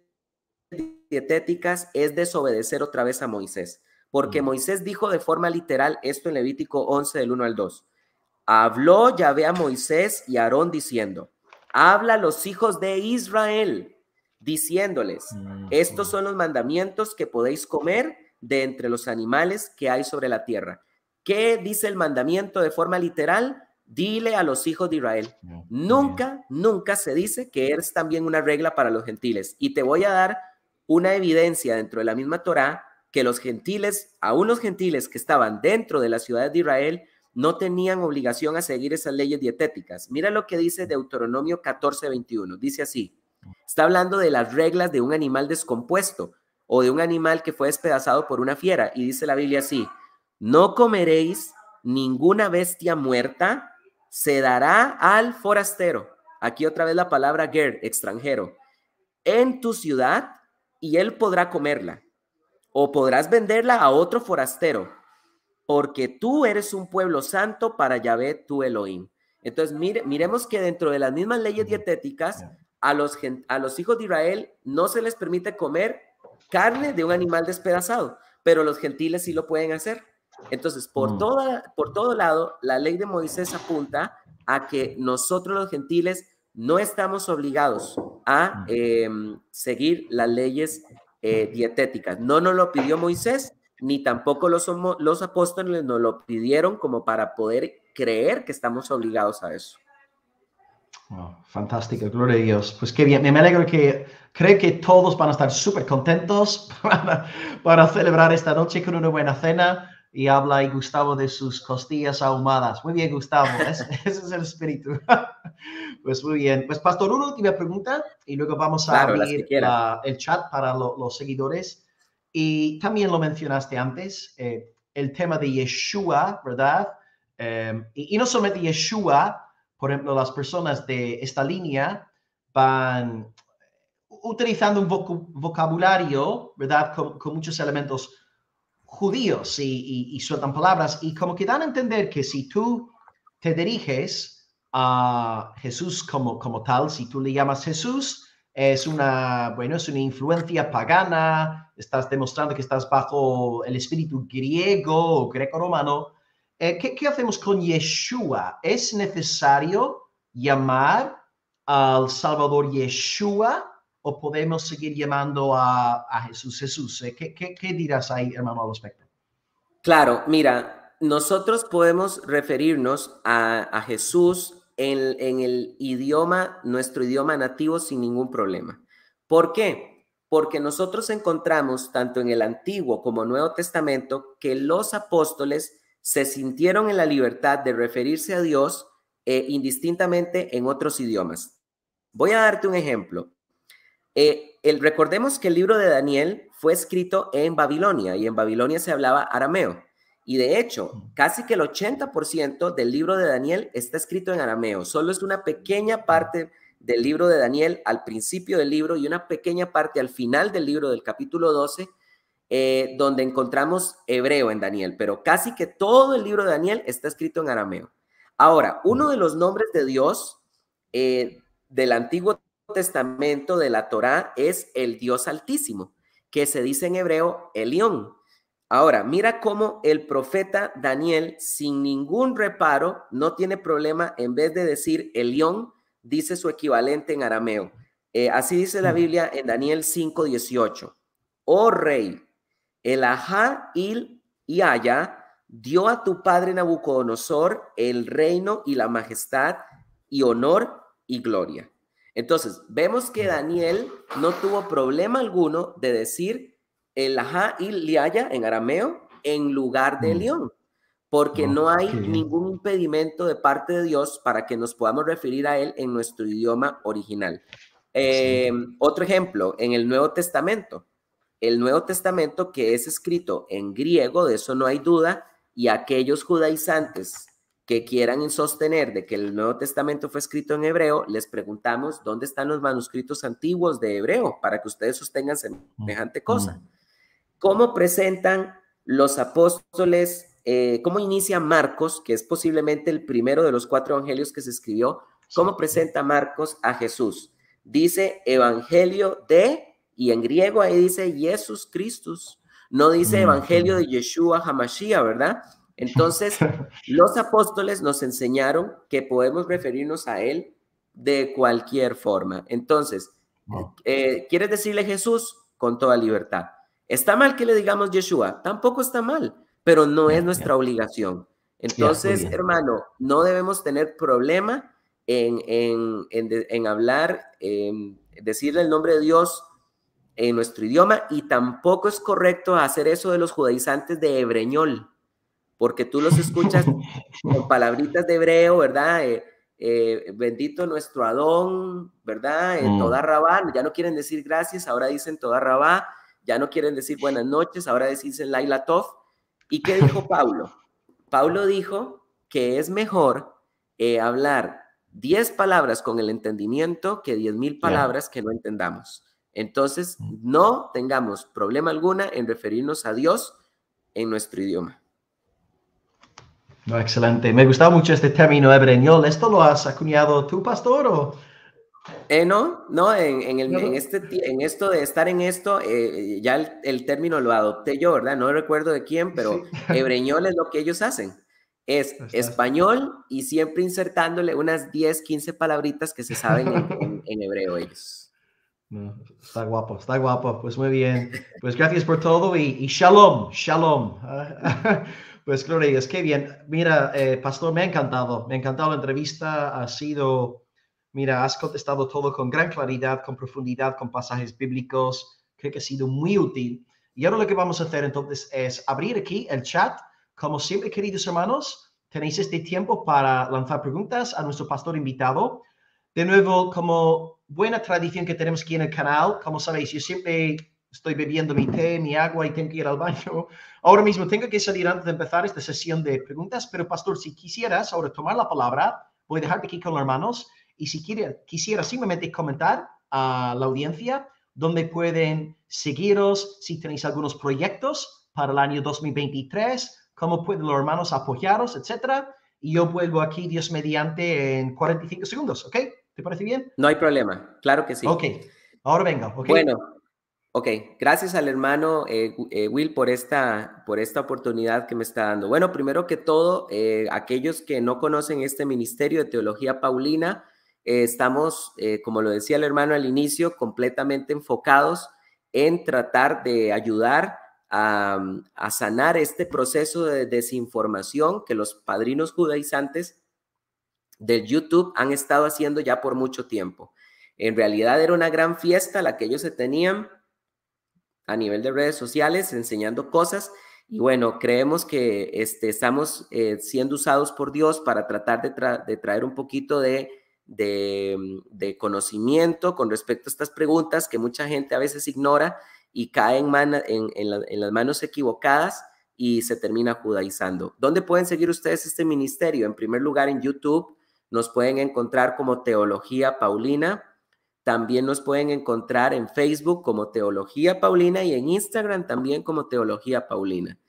dietéticas es desobedecer otra vez a Moisés, porque Moisés dijo de forma literal esto en Levítico 11 del 1 al 2. Habló Yahvé a Moisés y Aarón diciendo, habla los hijos de Israel diciéndoles, mm, estos mm. son los mandamientos que podéis comer de entre los animales que hay sobre la tierra. ¿Qué dice el mandamiento de forma literal? Dile a los hijos de Israel, ah, nunca, nunca se dice que eres también una regla para los gentiles. Y te voy a dar una evidencia dentro de la misma Torá que los gentiles, a unos gentiles que estaban dentro de la ciudad de Israel, no tenían obligación a seguir esas leyes dietéticas. Mira lo que dice Deuteronomio 14:21. Dice así, Está hablando de las reglas de un animal descompuesto o de un animal que fue despedazado por una fiera. Y dice la Biblia así, no comeréis ninguna bestia muerta, se dará al forastero. Aquí otra vez la palabra ger, extranjero, en tu ciudad y él podrá comerla. O podrás venderla a otro forastero, porque tú eres un pueblo santo para Yahvé tu Elohim. Entonces, miremos que dentro de las mismas leyes dietéticas a los, a los hijos de Israel no se les permite comer carne de un animal despedazado, pero los gentiles sí lo pueden hacer. Entonces, por, mm. toda, por todo lado, la ley de Moisés apunta a que nosotros los gentiles no estamos obligados a mm. em, seguir las leyes eh, dietéticas. No nos lo pidió Moisés, ni tampoco los, los apóstoles nos lo pidieron como para poder creer que estamos obligados a eso. Oh, fantástico, gloria a Dios. Pues qué bien, me alegro que creo que todos van a estar súper contentos para, celebrar esta noche con una buena cena. Y habla y Gustavo de sus costillas ahumadas. Muy bien, Gustavo, ese es el espíritu. pues muy bien. Pues Pastor Uno, última pregunta y luego vamos a abrir el chat para los seguidores. Y también lo mencionaste antes, eh, el tema de Yeshua, ¿verdad? Em, y, y no solamente Yeshua, por ejemplo, las personas de esta línea van utilizando un vocabulario, ¿verdad? Con, muchos elementos judíos y, sueltan palabras y como que dan a entender que si tú te diriges a Jesús como, como tal, si tú le llamas Jesús, es una, bueno, es una influencia pagana, estás demostrando que estás bajo el espíritu griego o greco-romano, eh, ¿qué, hacemos con Yeshua? ¿Es necesario llamar al Salvador Yeshua o podemos seguir llamando a, Jesús Jesús? Eh, ¿Qué, dirás ahí, hermano, al respecto? Claro, mira, nosotros podemos referirnos a, Jesús en, en, el idioma, nuestro idioma nativo, sin ningún problema. ¿Por qué? Porque nosotros encontramos tanto en el Antiguo como Nuevo Testamento que los apóstoles se sintieron en la libertad de referirse a Dios eh, indistintamente en otros idiomas. Voy a darte un ejemplo. Eh, recordemos que el libro de Daniel fue escrito en Babilonia y en Babilonia se hablaba arameo. Y de hecho, casi que el 80% del libro de Daniel está escrito en arameo. Solo es una pequeña parte del libro de Daniel al principio del libro y una pequeña parte al final del libro del capítulo 12 eh, donde encontramos hebreo en Daniel, pero casi que todo el libro de Daniel está escrito en arameo. Ahora, uno de los nombres de Dios eh, del Antiguo Testamento de la Torá es el Dios Altísimo, que se dice en hebreo Elión. Ahora, mira cómo el profeta Daniel, sin ningún reparo, no tiene problema, en vez de decir Elión, dice su equivalente en arameo. Eh, así dice la Biblia en Daniel 5:18. Oh rey, el Ajá, Il y Aya dio a tu padre Nabucodonosor el reino y la majestad y honor y gloria. Entonces, vemos que Daniel no tuvo problema alguno de decir el Ajá, Il y en arameo en lugar de mm. León porque no hay ningún impedimento de parte de Dios para que nos podamos referir a Él en nuestro idioma original. Em, otro ejemplo, en el Nuevo Testamento, el Nuevo Testamento que es escrito en griego, de eso no hay duda, y aquellos judaizantes que quieran sostener de que el Nuevo Testamento fue escrito en hebreo, les preguntamos dónde están los manuscritos antiguos de hebreo para que ustedes sostengan semejante cosa. ¿Cómo presentan los apóstoles? Eh, ¿Cómo inicia Marcos, que es posiblemente el primero de los cuatro evangelios que se escribió? ¿Cómo presenta Marcos a Jesús? Dice Evangelio de y en griego ahí dice Jesús cristo no dice mm, Evangelio de Yeshua Hamashia, ¿verdad? Entonces, los apóstoles nos enseñaron que podemos referirnos a Él de cualquier forma. Entonces, eh, ¿quieres decirle Jesús? Con toda libertad. ¿Está mal que le digamos Yeshua? Tampoco está mal, pero no es nuestra obligación. Entonces, hermano, no debemos tener problema en, en, en, hablar, en decirle el nombre de Dios en nuestro idioma y tampoco es correcto hacer eso de los judaizantes de hebreñol, porque tú los escuchas con palabritas de hebreo, ¿verdad? Eh, eh, bendito nuestro Adón, ¿verdad? En mm. toda Rabá, ya no quieren decir gracias, ahora dicen toda Rabá, ya no quieren decir buenas noches, ahora dicen Laila Tov. ¿Y qué dijo Pablo? Pablo dijo que es mejor eh, hablar 10 palabras con el entendimiento que 10.000 mil palabras que no entendamos. Entonces, no tengamos problema alguna en referirnos a Dios en nuestro idioma. excelente. Me gusta mucho este término hebreñol. ¿Esto lo has acuñado tú, pastor? O? Eh, no, no, en, en, este, en esto de estar en esto, eh, ya el, término lo adopté yo, ¿verdad? No recuerdo de quién, pero hebreñol es lo que ellos hacen. Es español y siempre insertándole unas 10, 15 palabritas que se saben en hebreo ellos está guapo, está guapo. Pues muy bien. Pues gracias por todo y, y shalom, shalom. Pues gloria es que bien. Mira, eh, pastor, me ha encantado, me ha encantado la entrevista. Ha sido, mira, has contestado todo con gran claridad, con profundidad, con pasajes bíblicos. Creo que ha sido muy útil. Y ahora lo que vamos a hacer entonces es abrir aquí el chat. Como siempre, queridos hermanos, tenéis este tiempo para lanzar preguntas a nuestro pastor invitado. De nuevo, como buena tradición que tenemos aquí en el canal. Como sabéis, yo siempre estoy bebiendo mi té, mi agua y tengo que ir al baño. Ahora mismo tengo que salir antes de empezar esta sesión de preguntas, pero pastor, si quisieras ahora tomar la palabra, voy a dejarte aquí con los hermanos. y si quieres quisieras simplemente comentar a la audiencia dónde pueden seguiros, si tenéis algunos proyectos para el año 2023, cómo pueden los hermanos apoyaros, etcétera. Y yo vuelvo aquí, Dios mediante, en 45 segundos, ¿ok? ¿Te parece bien? No hay problema, claro que sí. Ok, ahora venga. Bueno, ok, gracias al hermano eh, eh, Will por esta, por esta oportunidad que me está dando. Bueno, primero que todo, eh, aquellos que no conocen este Ministerio de Teología Paulina, estamos, como lo decía el hermano al inicio, completamente enfocados en tratar de ayudar a, a, sanar este proceso de desinformación que los padrinos judaizantes de YouTube han estado haciendo ya por mucho tiempo. En realidad era una gran fiesta la que ellos se tenían a nivel de redes sociales, enseñando cosas. Y bueno, creemos que este, estamos eh, siendo usados por Dios para tratar de, traer un poquito de, conocimiento con respecto a estas preguntas que mucha gente a veces ignora y cae en, en las manos equivocadas y se termina judaizando. ¿Dónde pueden seguir ustedes este ministerio? En primer lugar, en YouTube, nos pueden encontrar como Teología Paulina. También nos pueden encontrar en Facebook como Teología Paulina y en Instagram también como Teología Paulina.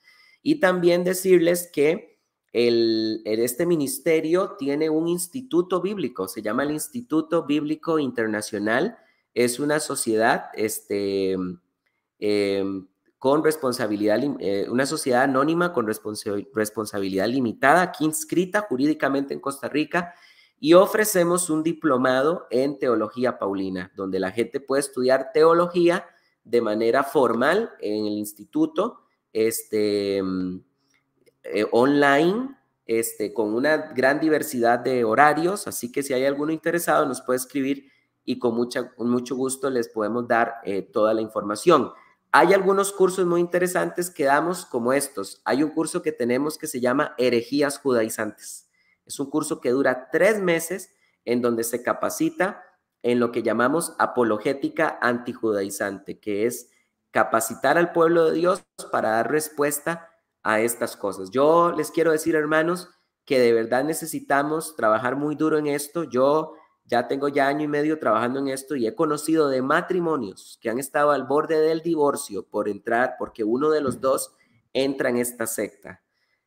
Y también decirles que este ministerio tiene un instituto bíblico, se llama el Instituto Bíblico Internacional. Es una sociedad este, em, con responsabilidad, eh, una sociedad anónima con responsabilidad limitada, aquí inscrita jurídicamente en Costa Rica y ofrecemos un diplomado en Teología Paulina, donde la gente puede estudiar teología de manera formal en el instituto, este, mm, eh, online, este, con una gran diversidad de horarios, así que si hay alguno interesado nos puede escribir y con, mucho gusto les podemos dar eh, toda la información. Hay algunos cursos muy interesantes que damos como estos. Hay un curso que tenemos que se llama Herejías Judaizantes. Es un curso que dura tres meses en donde se capacita en lo que llamamos apologética antijudaizante, que es capacitar al pueblo de Dios para dar respuesta a estas cosas. Yo les quiero decir, hermanos, que de verdad necesitamos trabajar muy duro en esto. Yo ya tengo ya año y medio trabajando en esto y he conocido de matrimonios que han estado al borde del divorcio por entrar, porque uno de los dos entra en esta secta.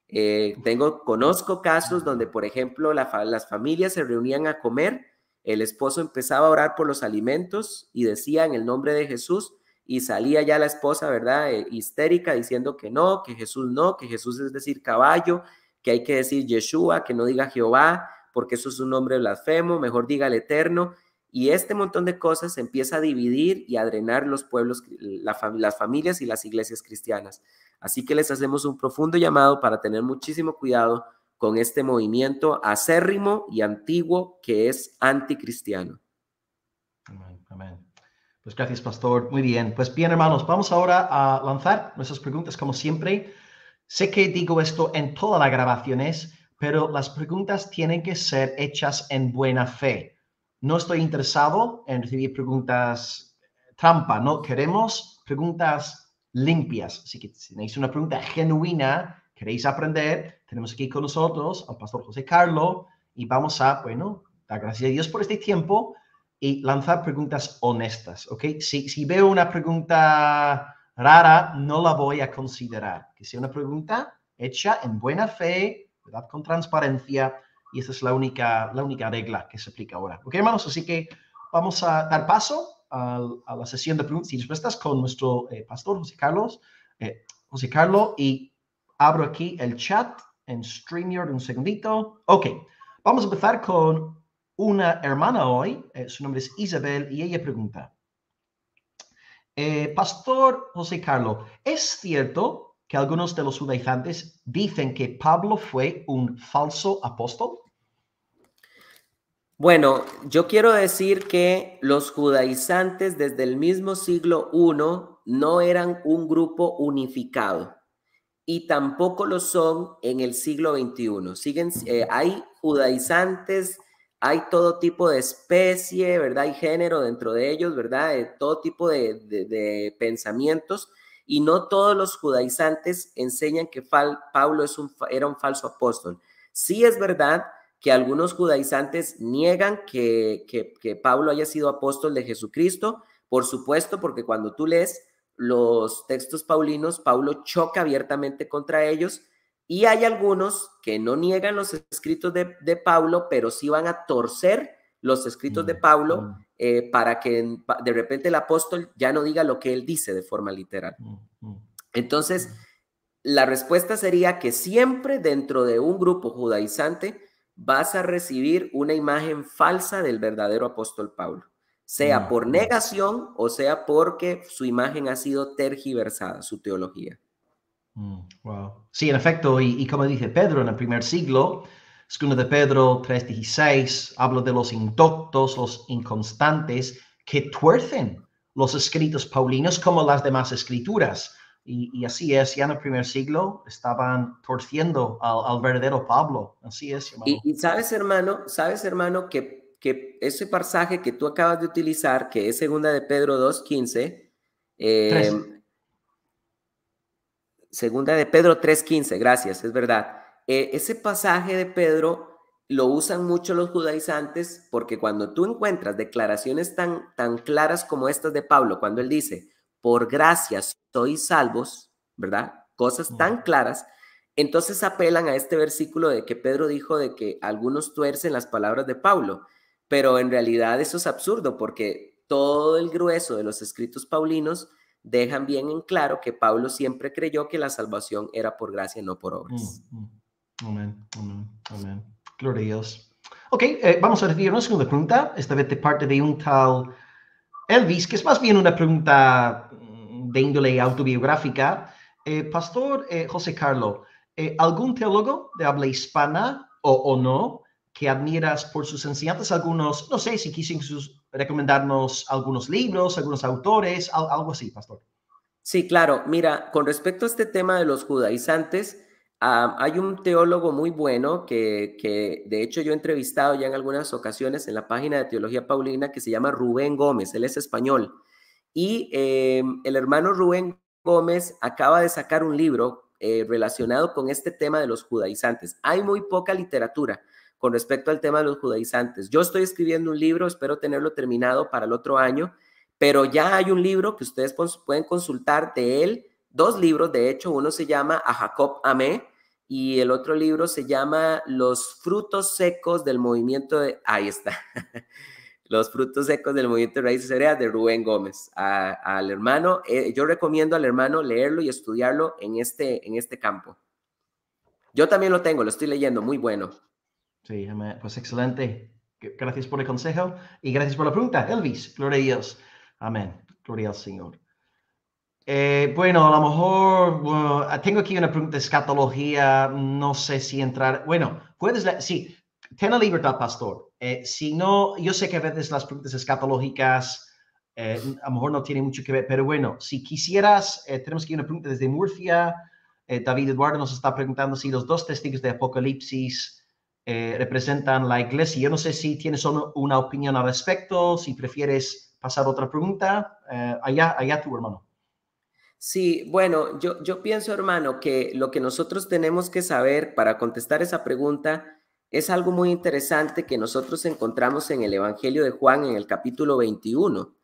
Eh, tengo, conozco casos donde, por ejemplo, las familias se reunían a comer, el esposo empezaba a orar por los alimentos y decía en el nombre de Jesús y salía ya la esposa, ¿verdad? Eh, histérica diciendo que no, que Jesús no, que Jesús es decir caballo, que hay que decir Yeshua, que no diga Jehová, porque eso es un nombre blasfemo, mejor diga el Eterno. Y este montón de cosas empieza a dividir y a drenar los pueblos, las familias y las iglesias cristianas. Así que les hacemos un profundo llamado para tener muchísimo cuidado con este movimiento acérrimo y antiguo que es anticristiano. Amén, Pues gracias, pastor. Muy bien. Pues bien, hermanos, vamos ahora a lanzar nuestras preguntas como siempre. Sé que digo esto en todas las grabaciones, pero las preguntas tienen que ser hechas en buena fe. No estoy interesado en recibir preguntas trampa, no queremos preguntas limpias. Así que si tenéis una pregunta genuina, queréis aprender, tenemos aquí con nosotros al pastor José Carlos y vamos a, bueno, dar gracias a Dios por este tiempo y lanzar preguntas honestas, ¿ok? Si, veo una pregunta rara, no la voy a considerar. Que sea una pregunta hecha en buena fe, ¿verdad? Con transparencia y esa es la única, la única regla que se aplica ahora, ¿ok, hermanos? Así que vamos a dar paso a la sesión de preguntas y respuestas con nuestro eh, pastor José Carlos. Eh, José Carlos, y abro aquí el chat en StreamYard un segundito. Ok, vamos a empezar con una hermana hoy. Eh, su nombre es Isabel y ella pregunta. pastor José Carlos, ¿es cierto que algunos de los judaizantes dicen que Pablo fue un falso apóstol? Bueno, yo quiero decir que los judaizantes desde el mismo siglo I no eran un grupo unificado y tampoco lo son en el siglo XXI. Siguen, eh, hay judaizantes, hay todo tipo de especie, ¿verdad? Hay género dentro de ellos, ¿verdad? De todo tipo de, pensamientos y no todos los judaizantes enseñan que Pablo es un, era un falso apóstol. Sí es verdad que algunos judaizantes niegan que, que, Pablo haya sido apóstol de Jesucristo, por supuesto, porque cuando tú lees los textos paulinos, Pablo choca abiertamente contra ellos y hay algunos que no niegan los escritos de, de Pablo, pero sí van a torcer los escritos de mm, Pablo mm. Eh, para que de repente el apóstol ya no diga lo que él dice de forma literal. Mm, Entonces, la respuesta sería que siempre dentro de un grupo judaizante vas a recibir una imagen falsa del verdadero apóstol Pablo, sea mm. por negación o sea porque su imagen ha sido tergiversada, su teología. Mm, wow. Sí, en efecto, y, como dice Pedro en el primer siglo, segundo de Pedro 3.16, hablo de los indoctos, los inconstantes, que tuercen los escritos paulinos como las demás escrituras y, así es, ya en el primer siglo estaban torciendo al, al verdadero Pablo. Así es, hermano. Y, sabes, hermano, sabes, hermano, que, que ese pasaje que tú acabas de utilizar, que es segunda de Pedro 2.15, eh, segunda de Pedro 3.15, gracias, es verdad. Eh, ese pasaje de Pedro lo usan mucho los judaizantes porque cuando tú encuentras declaraciones tan, tan claras como estas de Pablo, cuando él dice, por gracia sois salvos, ¿verdad? Cosas tan claras. Entonces apelan a este versículo de que Pedro dijo de que algunos tuercen las palabras de Pablo, pero en realidad eso es absurdo porque todo el grueso de los escritos paulinos dejan bien en claro que Pablo siempre creyó que la salvación era por gracia, no por obras. Amén, amén, amén. Gloria a Dios. Ok, eh, vamos a recibir una segunda pregunta, esta vez de parte de un tal Elvis, que es más bien una pregunta mm, de índole autobiográfica, eh, Pastor eh, José Carlos, eh, ¿algún teólogo de habla hispana o, no que admiras por sus enseñanzas? Algunos, no sé si quisieran recomendarnos algunos libros, algunos autores, algo así, Pastor. Sí, claro. Mira, con respecto a este tema de los judaizantes, hay un teólogo muy bueno que, de hecho yo he entrevistado ya en algunas ocasiones en la página de Teología Paulina que se llama Rubén Gómez, él es español. Y em, el hermano Rubén Gómez acaba de sacar un libro eh, relacionado con este tema de los judaizantes. Hay muy poca literatura con respecto al tema de los judaizantes. Yo estoy escribiendo un libro, espero tenerlo terminado para el otro año, pero ya hay un libro que ustedes pueden consultar de él, dos libros, de hecho, uno se llama A Jacob Amé, y el otro libro se llama Los frutos secos del movimiento de... Ahí está. Los frutos secos del movimiento de raíces hebreas de Rubén Gómez. al hermano, eh, yo recomiendo al hermano leerlo y estudiarlo en este, en este campo. Yo también lo tengo, lo estoy leyendo, muy bueno. Sí, pues excelente. Gracias por el consejo y gracias por la pregunta, Elvis. Gloria a Dios. Amén. Gloria al Señor. Eh, bueno, a lo mejor ah, tengo aquí una pregunta de escatología, no sé si entrar. Bueno, puedes, sí, ten la libertad, pastor. Eh, si no, yo sé que a veces las preguntas escatológicas eh, a lo mejor no tienen mucho que ver, pero bueno, si quisieras, tenemos aquí una pregunta desde Murcia. David Eduardo nos está preguntando si los dos testigos de Apocalipsis representan la iglesia. Yo no sé si tienes una opinión al respecto, si prefieres pasar otra pregunta. allá, allá tu hermano. Sí, bueno, yo, yo pienso, hermano, que lo que nosotros tenemos que saber para contestar esa pregunta es algo muy interesante que nosotros encontramos en el Evangelio de Juan en el capítulo 21.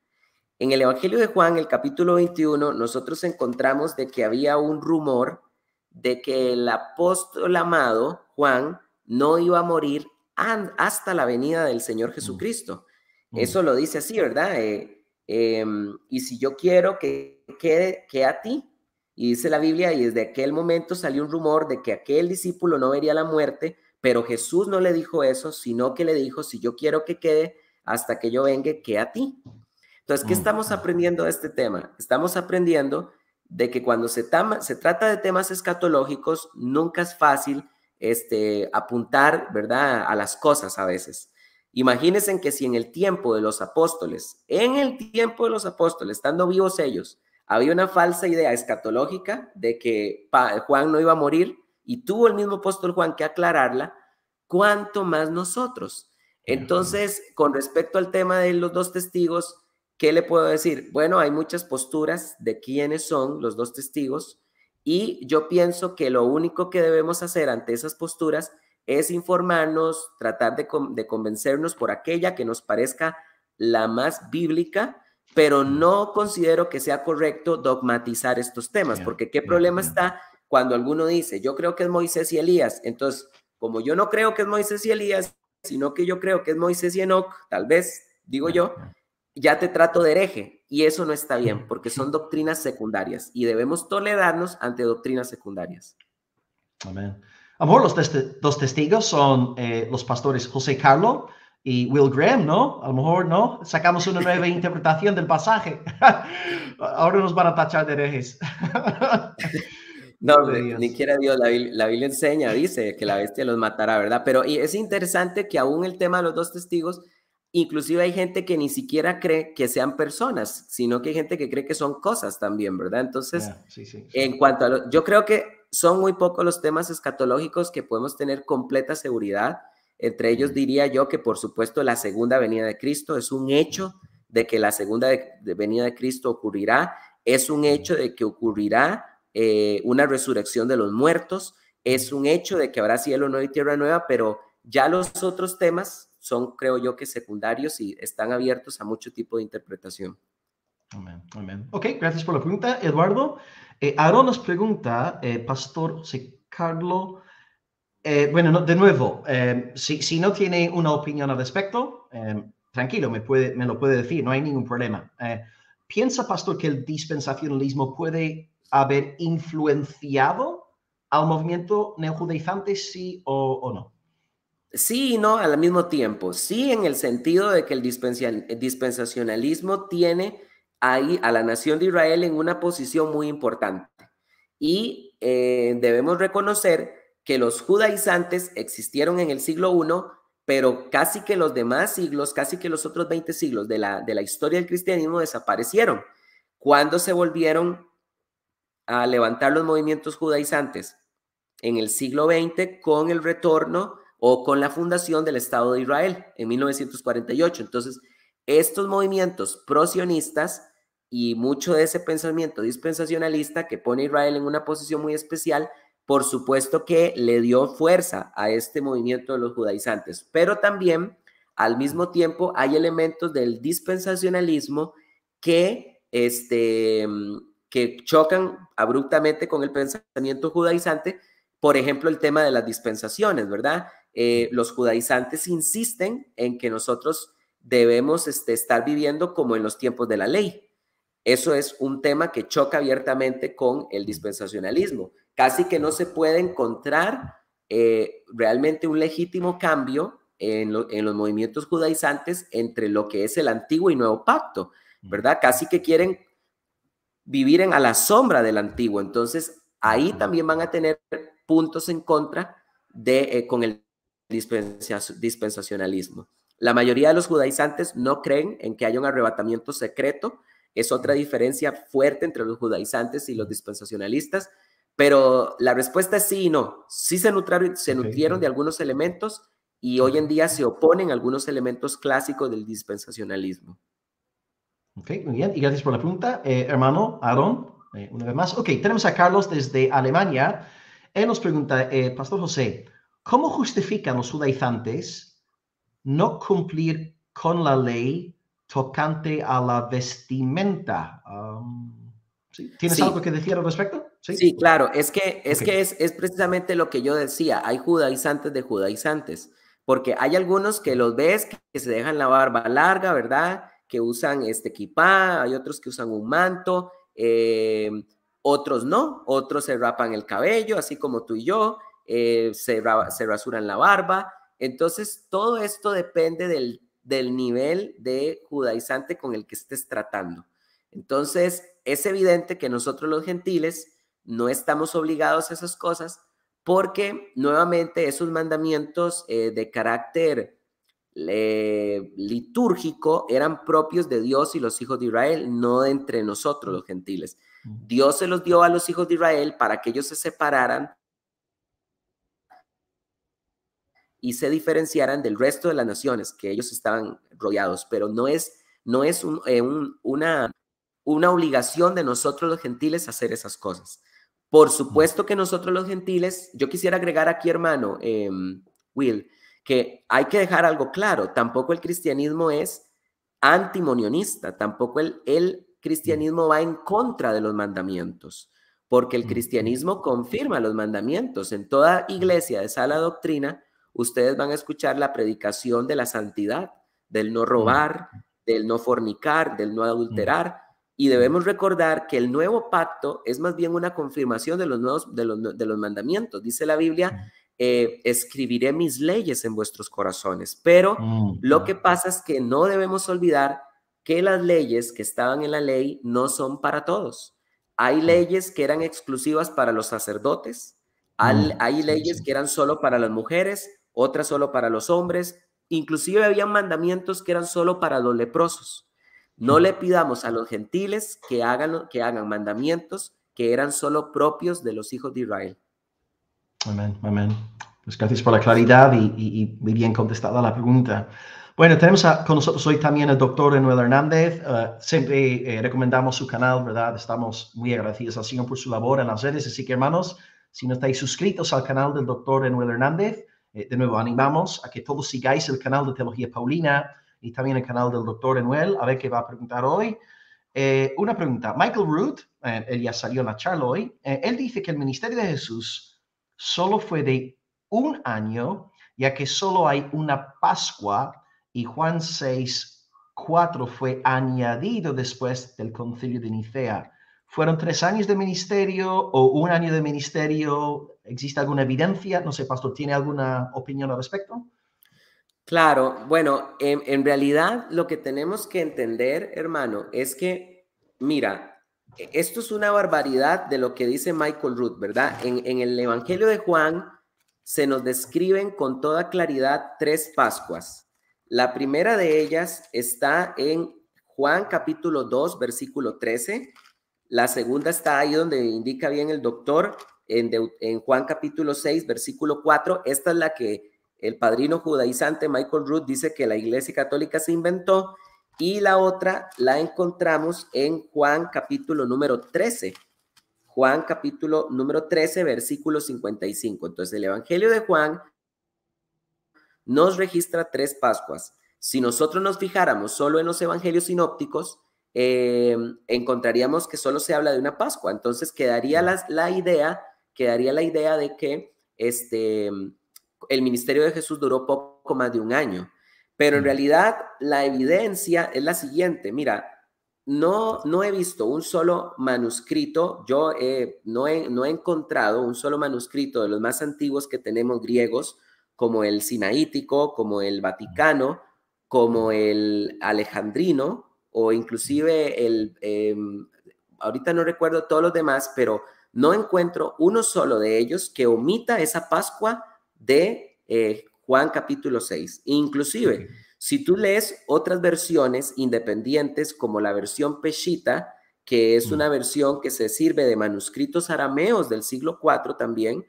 En el Evangelio de Juan, el capítulo 21, nosotros encontramos de que había un rumor de que el apóstol amado Juan no iba a morir hasta la venida del Señor mm. Jesucristo. Mm. Eso lo dice así, ¿verdad? Eh, em, y si yo quiero que quede, que a ti. Y dice la Biblia, y desde aquel momento salió un rumor de que aquel discípulo no vería la muerte, pero Jesús no le dijo eso, sino que le dijo, si yo quiero que quede hasta que yo vengue, que a ti. Entonces, ¿qué mm. estamos aprendiendo de este tema? Estamos aprendiendo de que cuando se, trata de temas escatológicos, nunca es fácil este, apuntar, ¿verdad?, a las cosas a veces. Imagínense que si en el tiempo de los apóstoles, en el tiempo de los apóstoles, estando vivos ellos, había una falsa idea escatológica de que Juan no iba a morir y tuvo el mismo apóstol Juan que aclararla, cuanto más nosotros. Entonces, con respecto al tema de los dos testigos, ¿qué le puedo decir? Bueno, hay muchas posturas de quiénes son los dos testigos y yo pienso que lo único que debemos hacer ante esas posturas es informarnos, tratar de, de convencernos por aquella que nos parezca la más bíblica pero no considero que sea correcto dogmatizar estos temas, porque qué problema está cuando alguno dice, yo creo que es Moisés y Elías, entonces, como yo no creo que es Moisés y Elías, sino que yo creo que es Moisés y Enoch, tal vez, digo yo, ya te trato de hereje, y eso no está bien, porque son doctrinas secundarias, y debemos tolerarnos ante doctrinas secundarias. Amén. Amor, los, dos testigos son eh, los pastores José Carlos, y Will Graham, ¿no? A lo mejor, ¿no? Sacamos una nueva interpretación del pasaje. Ahora nos van a tachar de herejes. no, ni quiera Dios, la, la, Biblia enseña, dice que la bestia los matará, ¿verdad? Pero y es interesante que aún el tema de los dos testigos, inclusive hay gente que ni siquiera cree que sean personas, sino que hay gente que cree que son cosas también, ¿verdad? Entonces, en cuanto a lo, yo creo que son muy pocos los temas escatológicos que podemos tener completa seguridad entre ellos diría yo que por supuesto la segunda venida de Cristo es un hecho de que la segunda venida de Cristo ocurrirá, es un hecho de que ocurrirá eh, una resurrección de los muertos, es un hecho de que habrá cielo nuevo y tierra nueva, pero ya los otros temas son, creo yo, que secundarios y están abiertos a mucho tipo de interpretación. Amén, amén. Ok, gracias por la pregunta, Eduardo. Eh, nos pregunta, eh, Pastor José Carlos, eh, bueno, de nuevo, em, si, no tiene una opinión al respecto, em, tranquilo, me, puede, lo puede decir, no hay ningún problema. Eh, ¿Piensa, Pastor, que el dispensacionalismo puede haber influenciado al movimiento neojudaizante, sí o, no? Sí y no al mismo tiempo. Sí, en el sentido de que el dispensacionalismo tiene ahí a la nación de Israel en una posición muy importante. Y eh, debemos reconocer que los judaizantes existieron en el siglo I, pero casi que los demás siglos, casi que los otros 20 siglos de la, de la historia del cristianismo desaparecieron. ¿Cuándo se volvieron a levantar los movimientos judaizantes? En el siglo XX con el retorno o con la fundación del Estado de Israel en 1948. Entonces, estos movimientos prosionistas y mucho de ese pensamiento dispensacionalista que pone a Israel en una posición muy especial por supuesto que le dio fuerza a este movimiento de los judaizantes, pero también al mismo tiempo hay elementos del dispensacionalismo que, este, mm, que chocan abruptamente con el pensamiento judaizante, por ejemplo, el tema de las dispensaciones, ¿verdad? Eh, los judaizantes insisten en que nosotros debemos este, estar viviendo como en los tiempos de la ley. Eso es un tema que choca abiertamente con el dispensacionalismo casi que no se puede encontrar eh, realmente un legítimo cambio en, los movimientos judaizantes entre lo que es el antiguo y nuevo pacto, ¿verdad? Casi que quieren vivir en, a la sombra del antiguo. Entonces, ahí también van a tener puntos en contra de, eh, con el dispensacionalismo. La mayoría de los judaizantes no creen en que haya un arrebatamiento secreto. Es otra diferencia fuerte entre los judaizantes y los dispensacionalistas pero la respuesta es sí y no. Sí se, se nutrieron de algunos elementos y hoy en día se oponen a algunos elementos clásicos del dispensacionalismo. Ok, muy bien. Y gracias por la pregunta, eh, hermano Aaron. Eh, una vez más. Ok, tenemos a Carlos desde Alemania. Él nos pregunta, eh, Pastor José, ¿cómo justifican los judaizantes no cumplir con la ley tocante a la vestimenta? Um, ¿Tienes algo que decir al respecto? Sí, claro, es que es, que es, precisamente lo que yo decía, hay judaizantes de judaizantes, porque hay algunos que los ves que se dejan la barba larga, ¿verdad? Que usan este equipa hay otros que usan un manto, em, otros no, otros se rapan el cabello, así como tú y yo, eh, se, se, rasuran la barba. Entonces, todo esto depende del, del nivel de judaizante con el que estés tratando. Entonces, es evidente que nosotros los gentiles no estamos obligados a esas cosas porque nuevamente esos mandamientos eh, de carácter litúrgico eran propios de Dios y los hijos de Israel, no entre nosotros los gentiles. Dios se los dio a los hijos de Israel para que ellos se separaran y se diferenciaran del resto de las naciones que ellos estaban rodeados, pero no es, no es eh, una, una obligación de nosotros los gentiles hacer esas cosas. Por supuesto que nosotros los gentiles, yo quisiera agregar aquí, hermano em, Will, que hay que dejar algo claro, tampoco el cristianismo es antimonionista, tampoco el, el cristianismo va en contra de los mandamientos, porque el cristianismo confirma los mandamientos. En toda iglesia de sala doctrina, ustedes van a escuchar la predicación de la santidad, del no robar, del no fornicar, del no adulterar, y debemos recordar que el nuevo pacto es más bien una confirmación de los, nuevos, de los, mandamientos. Dice la Biblia, mm. eh, escribiré mis leyes en vuestros corazones. Pero mm, lo que pasa es que no debemos olvidar que las leyes que estaban en la ley no son para todos. Hay mm. leyes que eran exclusivas para los sacerdotes, hay, hay leyes que eran solo para las mujeres, otras solo para los hombres, inclusive había mandamientos que eran solo para los leprosos. No le pidamos a los gentiles que hagan, que hagan mandamientos que eran solo propios de los hijos de Israel. Amén, amén. Pues gracias por la claridad y, muy bien contestada la pregunta. Bueno, tenemos con nosotros hoy también el doctor Enuel Hernández. Eh, siempre eh, recomendamos su canal, ¿verdad? Estamos muy agradecidos al Señor por su labor en las redes. Así que, hermanos, si no estáis suscritos al canal del doctor Enuel Hernández, eh, de nuevo animamos a que todos sigáis el canal de Teología Paulina y también el canal del doctor Enuel, a ver qué va a preguntar hoy. Eh, una pregunta. Michael Root, eh, él ya salió en la charla hoy, eh, él dice que el ministerio de Jesús solo fue de un año, ya que solo hay una Pascua y Juan 6, 4 fue añadido después del concilio de Nicea. ¿Fueron tres años de ministerio o un año de ministerio? ¿Existe alguna evidencia? No sé, Pastor, ¿tiene alguna opinión al respecto? Claro, bueno, en, realidad lo que tenemos que entender, hermano, es que, mira, e, esto es una barbaridad de lo que dice Michael Ruth, ¿verdad? En, el Evangelio de Juan se nos describen con toda claridad tres Pascuas. La primera de ellas está en Juan capítulo 2, versículo 13. La segunda está ahí donde indica bien el doctor, en, en Juan capítulo 6, versículo 4. Esta es la que el padrino judaizante Michael Root dice que la Iglesia Católica se inventó y la otra la encontramos en Juan capítulo número 13. Juan capítulo número 13, versículo 55. Entonces el Evangelio de Juan nos registra tres Pascuas. Si nosotros nos fijáramos solo en los Evangelios sinópticos, eh, encontraríamos que solo se habla de una Pascua. Entonces quedaría la, la idea, quedaría la idea de que este, el ministerio de Jesús duró poco más de un año, pero en mm. realidad la evidencia es la siguiente, mira, no, no he visto un solo manuscrito, yo no, he, no he encontrado un solo manuscrito de los más antiguos que tenemos griegos, como el sinaítico, como el vaticano, como el alejandrino, o inclusive el, em, ahorita no recuerdo todos los demás, pero no encuentro uno solo de ellos que omita esa Pascua de eh, Juan capítulo 6. Inclusive, si tú lees otras versiones independientes como la versión Peshita, que es mm. una versión que se sirve de manuscritos arameos del siglo IV también,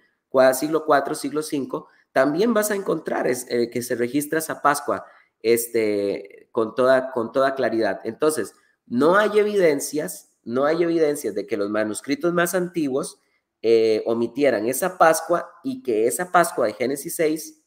siglo IV, siglo V, también vas a encontrar eh, que se registra esa Pascua este, con, toda, con toda claridad. Entonces, no hay evidencias, no hay evidencias de que los manuscritos más antiguos eh, omitieran esa Pascua y que esa Pascua de Génesis 6,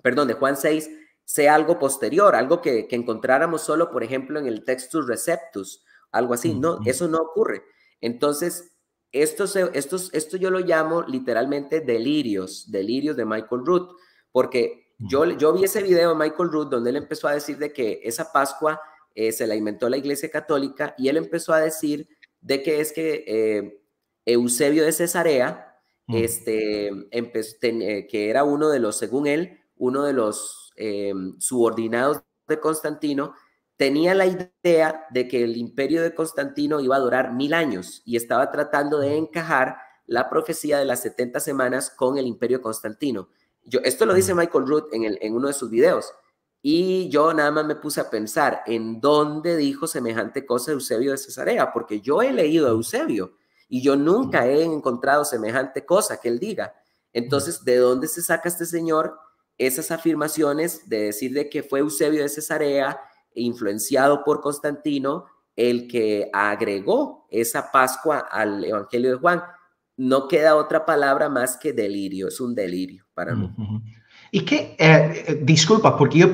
perdón, de Juan 6, sea algo posterior, algo que, encontráramos solo, por ejemplo, en el Textus Receptus, algo así. No, eso no ocurre. Entonces, esto, esto, yo lo llamo literalmente delirios, delirios de Michael Root, porque yo, yo vi ese video de Michael Root donde él empezó a decir de que esa Pascua eh, se la inventó la Iglesia Católica y él empezó a decir de que es que eh, Eusebio de Cesarea, este, eh, que era uno de los, según él, uno de los em, subordinados de Constantino, tenía la idea de que el imperio de Constantino iba a durar mil años y estaba tratando de encajar la profecía de las 70 semanas con el imperio Constantino. Yo, esto lo dice Michael Root en, el, en uno de sus videos. Y yo nada más me puse a pensar en dónde dijo semejante cosa Eusebio de Cesarea, porque yo he leído a Eusebio y yo nunca he encontrado semejante cosa que él diga. Entonces, ¿de dónde se saca este señor esas afirmaciones de decir que fue Eusebio de Cesarea, influenciado por Constantino, el que agregó esa Pascua al Evangelio de Juan? No queda otra palabra más que delirio, es un delirio para mí. Y que, eh, eh, disculpa, porque yo,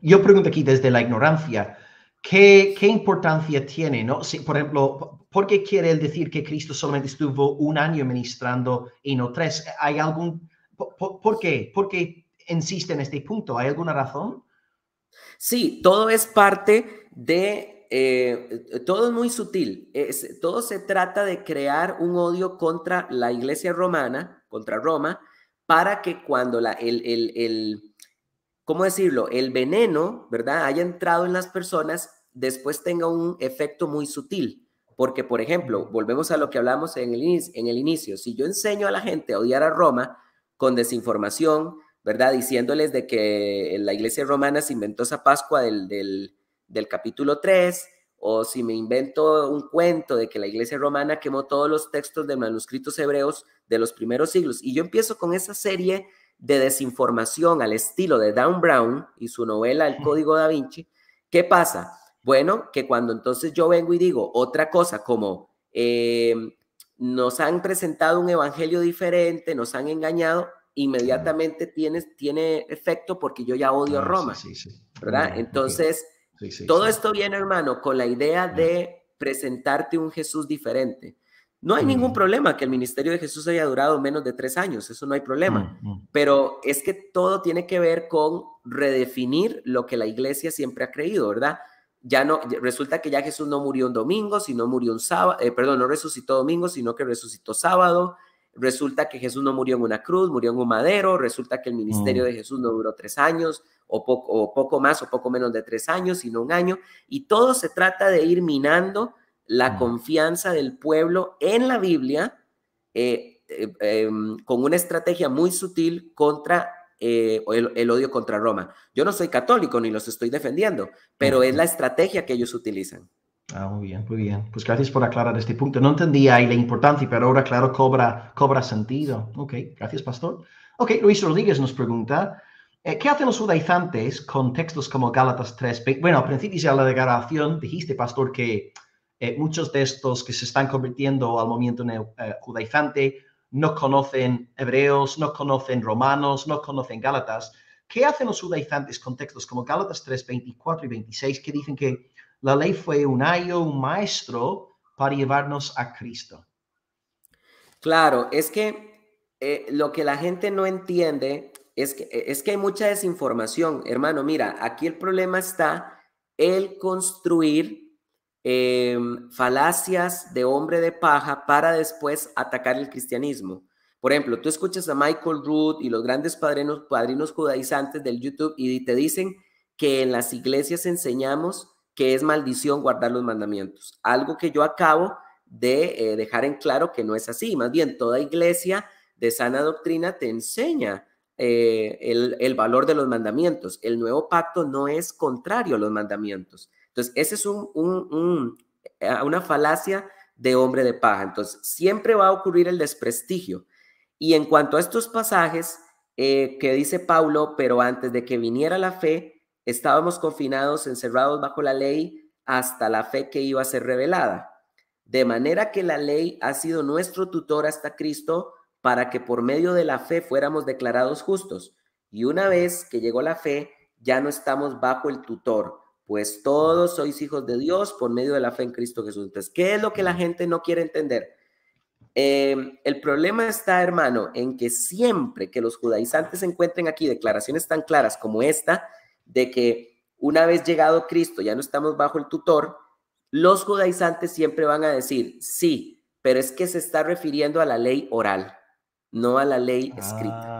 yo pregunto aquí desde la ignorancia, ¿Qué, ¿qué, importancia tiene? ¿no? Si, por ejemplo, ¿por qué quiere él decir que Cristo solamente estuvo un año ministrando y no tres? ¿Hay algún, por, qué? ¿Por qué insiste en este punto? ¿Hay alguna razón? Sí, todo es parte de, eh, todo es muy sutil, es, todo se trata de crear un odio contra la iglesia romana, contra Roma, para que cuando la, el, el, el ¿cómo decirlo? El veneno, ¿verdad? Haya entrado en las personas, después tenga un efecto muy sutil. Porque, por ejemplo, volvemos a lo que hablamos en el, inicio, Si yo enseño a la gente a odiar a Roma con desinformación, ¿verdad? Diciéndoles de que la iglesia romana se inventó esa Pascua del, capítulo 3, o si me invento un cuento de que la iglesia romana quemó todos los textos de manuscritos hebreos de los primeros siglos, y yo empiezo con esa serie de desinformación al estilo de Dan Brown y su novela El Código da Vinci, ¿qué pasa? Bueno, que cuando entonces yo vengo y digo otra cosa como eh, nos han presentado un evangelio diferente, nos han engañado, inmediatamente tiene, tiene efecto porque yo ya odio ah, Roma, ¿verdad? Mm, entonces, todo esto viene, hermano, con la idea mm. de presentarte un Jesús diferente. No hay ningún problema que el ministerio de Jesús haya durado menos de tres años, eso no hay problema. Pero es que todo tiene que ver con redefinir lo que la iglesia siempre ha creído, ¿verdad? Ya no, resulta que ya Jesús no murió un domingo, sino murió un sábado, eh, perdón, no resucitó domingo, sino que resucitó sábado. Resulta que Jesús no murió en una cruz, murió en un madero. Resulta que el ministerio mm. de Jesús no duró tres años, o poco, o poco más, o poco menos de tres años, sino un año. Y todo se trata de ir minando la confianza del pueblo en la Biblia eh, eh, em, con una estrategia muy sutil contra eh, el, el, odio contra Roma. Yo no soy católico ni los estoy defendiendo, pero es la estrategia que ellos utilizan. Ah, muy bien, muy bien. Pues gracias por aclarar este punto. No entendía ahí la importancia, pero ahora, claro, cobra, cobra sentido. Ok, gracias, pastor. Ok, Luis Rodríguez nos pregunta, ¿qué hacen los judaizantes con textos como Gálatas 3? Bueno, al principio de la declaración dijiste, pastor, que eh, muchos de estos que se están convirtiendo al momento eh, judaizante no conocen hebreos, no conocen romanos, no conocen gálatas. ¿Qué hacen los judaizantes con textos como Gálatas 3, 24 y 26 que dicen que la ley fue un ayo, un maestro para llevarnos a Cristo? Claro, es que eh, lo que la gente no entiende es que, eh, es que hay mucha desinformación, hermano. Mira, aquí el problema está el construir Em, falacias de hombre de paja para después atacar el cristianismo. Por ejemplo, tú escuchas a Michael Root y los grandes padrinos, padrinos judaizantes del YouTube y te dicen que en las iglesias enseñamos que es maldición guardar los mandamientos, algo que yo acabo de eh, dejar en claro que no es así. Más bien, toda iglesia de sana doctrina te enseña eh, el valor de los mandamientos. El nuevo pacto no es contrario a los mandamientos. Entonces, esa es eh, una falacia de hombre de paja. Entonces, siempre va a ocurrir el desprestigio. Y en cuanto a estos pasajes eh, que dice Pablo, pero antes de que viniera la fe, estábamos confinados, encerrados bajo la ley hasta la fe que iba a ser revelada. De manera que la ley ha sido nuestro tutor hasta Cristo para que por medio de la fe fuéramos declarados justos. Y una vez que llegó la fe, ya no estamos bajo el tutor pues todos sois hijos de Dios por medio de la fe en Cristo Jesús. Entonces, ¿qué es lo que la gente no quiere entender? Eh, el problema está, hermano, en que siempre que los judaizantes encuentren aquí declaraciones tan claras como esta, de que una vez llegado Cristo ya no estamos bajo el tutor, los judaizantes siempre van a decir, sí, pero es que se está refiriendo a la ley oral, no a la ley escrita.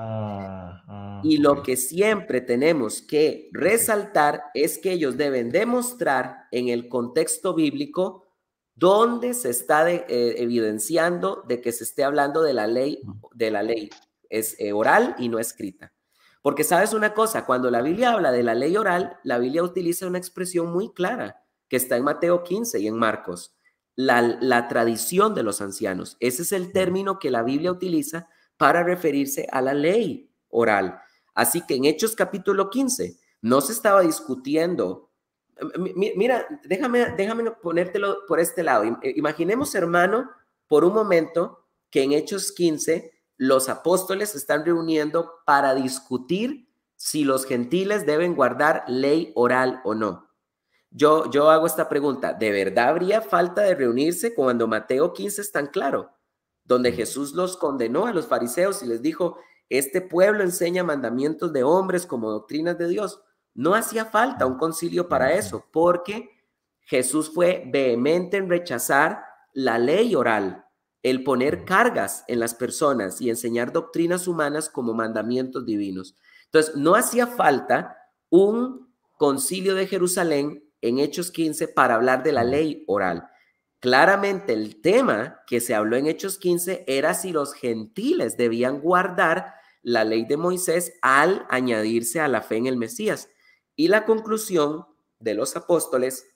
Ah, y lo que siempre tenemos que resaltar es que ellos deben demostrar en el contexto bíblico dónde se está eh, evidenciando de que se esté hablando de la ley, de la ley es eh, oral y no escrita. Porque sabes una cosa, cuando la Biblia habla de la ley oral, la Biblia utiliza una expresión muy clara que está en Mateo 15 y en Marcos, la, la tradición de los ancianos. Ese es el término que la Biblia utiliza para referirse a la ley oral. Así que en Hechos capítulo 15 no se estaba discutiendo. Mira, déjame, déjame ponértelo por este lado. Eh, imaginemos, hermano, por un momento que en Hechos 15 los apóstoles se están reuniendo para discutir si los gentiles deben guardar ley oral o no. Yo, yo hago esta pregunta, ¿de verdad habría falta de reunirse cuando Mateo 15 es tan claro? Donde mm. Jesús los condenó a los fariseos y les dijo, este pueblo enseña mandamientos de hombres como doctrinas de Dios. No hacía falta un concilio para eso, porque Jesús fue vehemente en rechazar la ley oral, el poner cargas en las personas y enseñar doctrinas humanas como mandamientos divinos. Entonces, no hacía falta un concilio de Jerusalén en Hechos 15 para hablar de la ley oral. Claramente el tema que se habló en Hechos 15 era si los gentiles debían guardar la ley de Moisés al añadirse a la fe en el Mesías. Y la conclusión de los apóstoles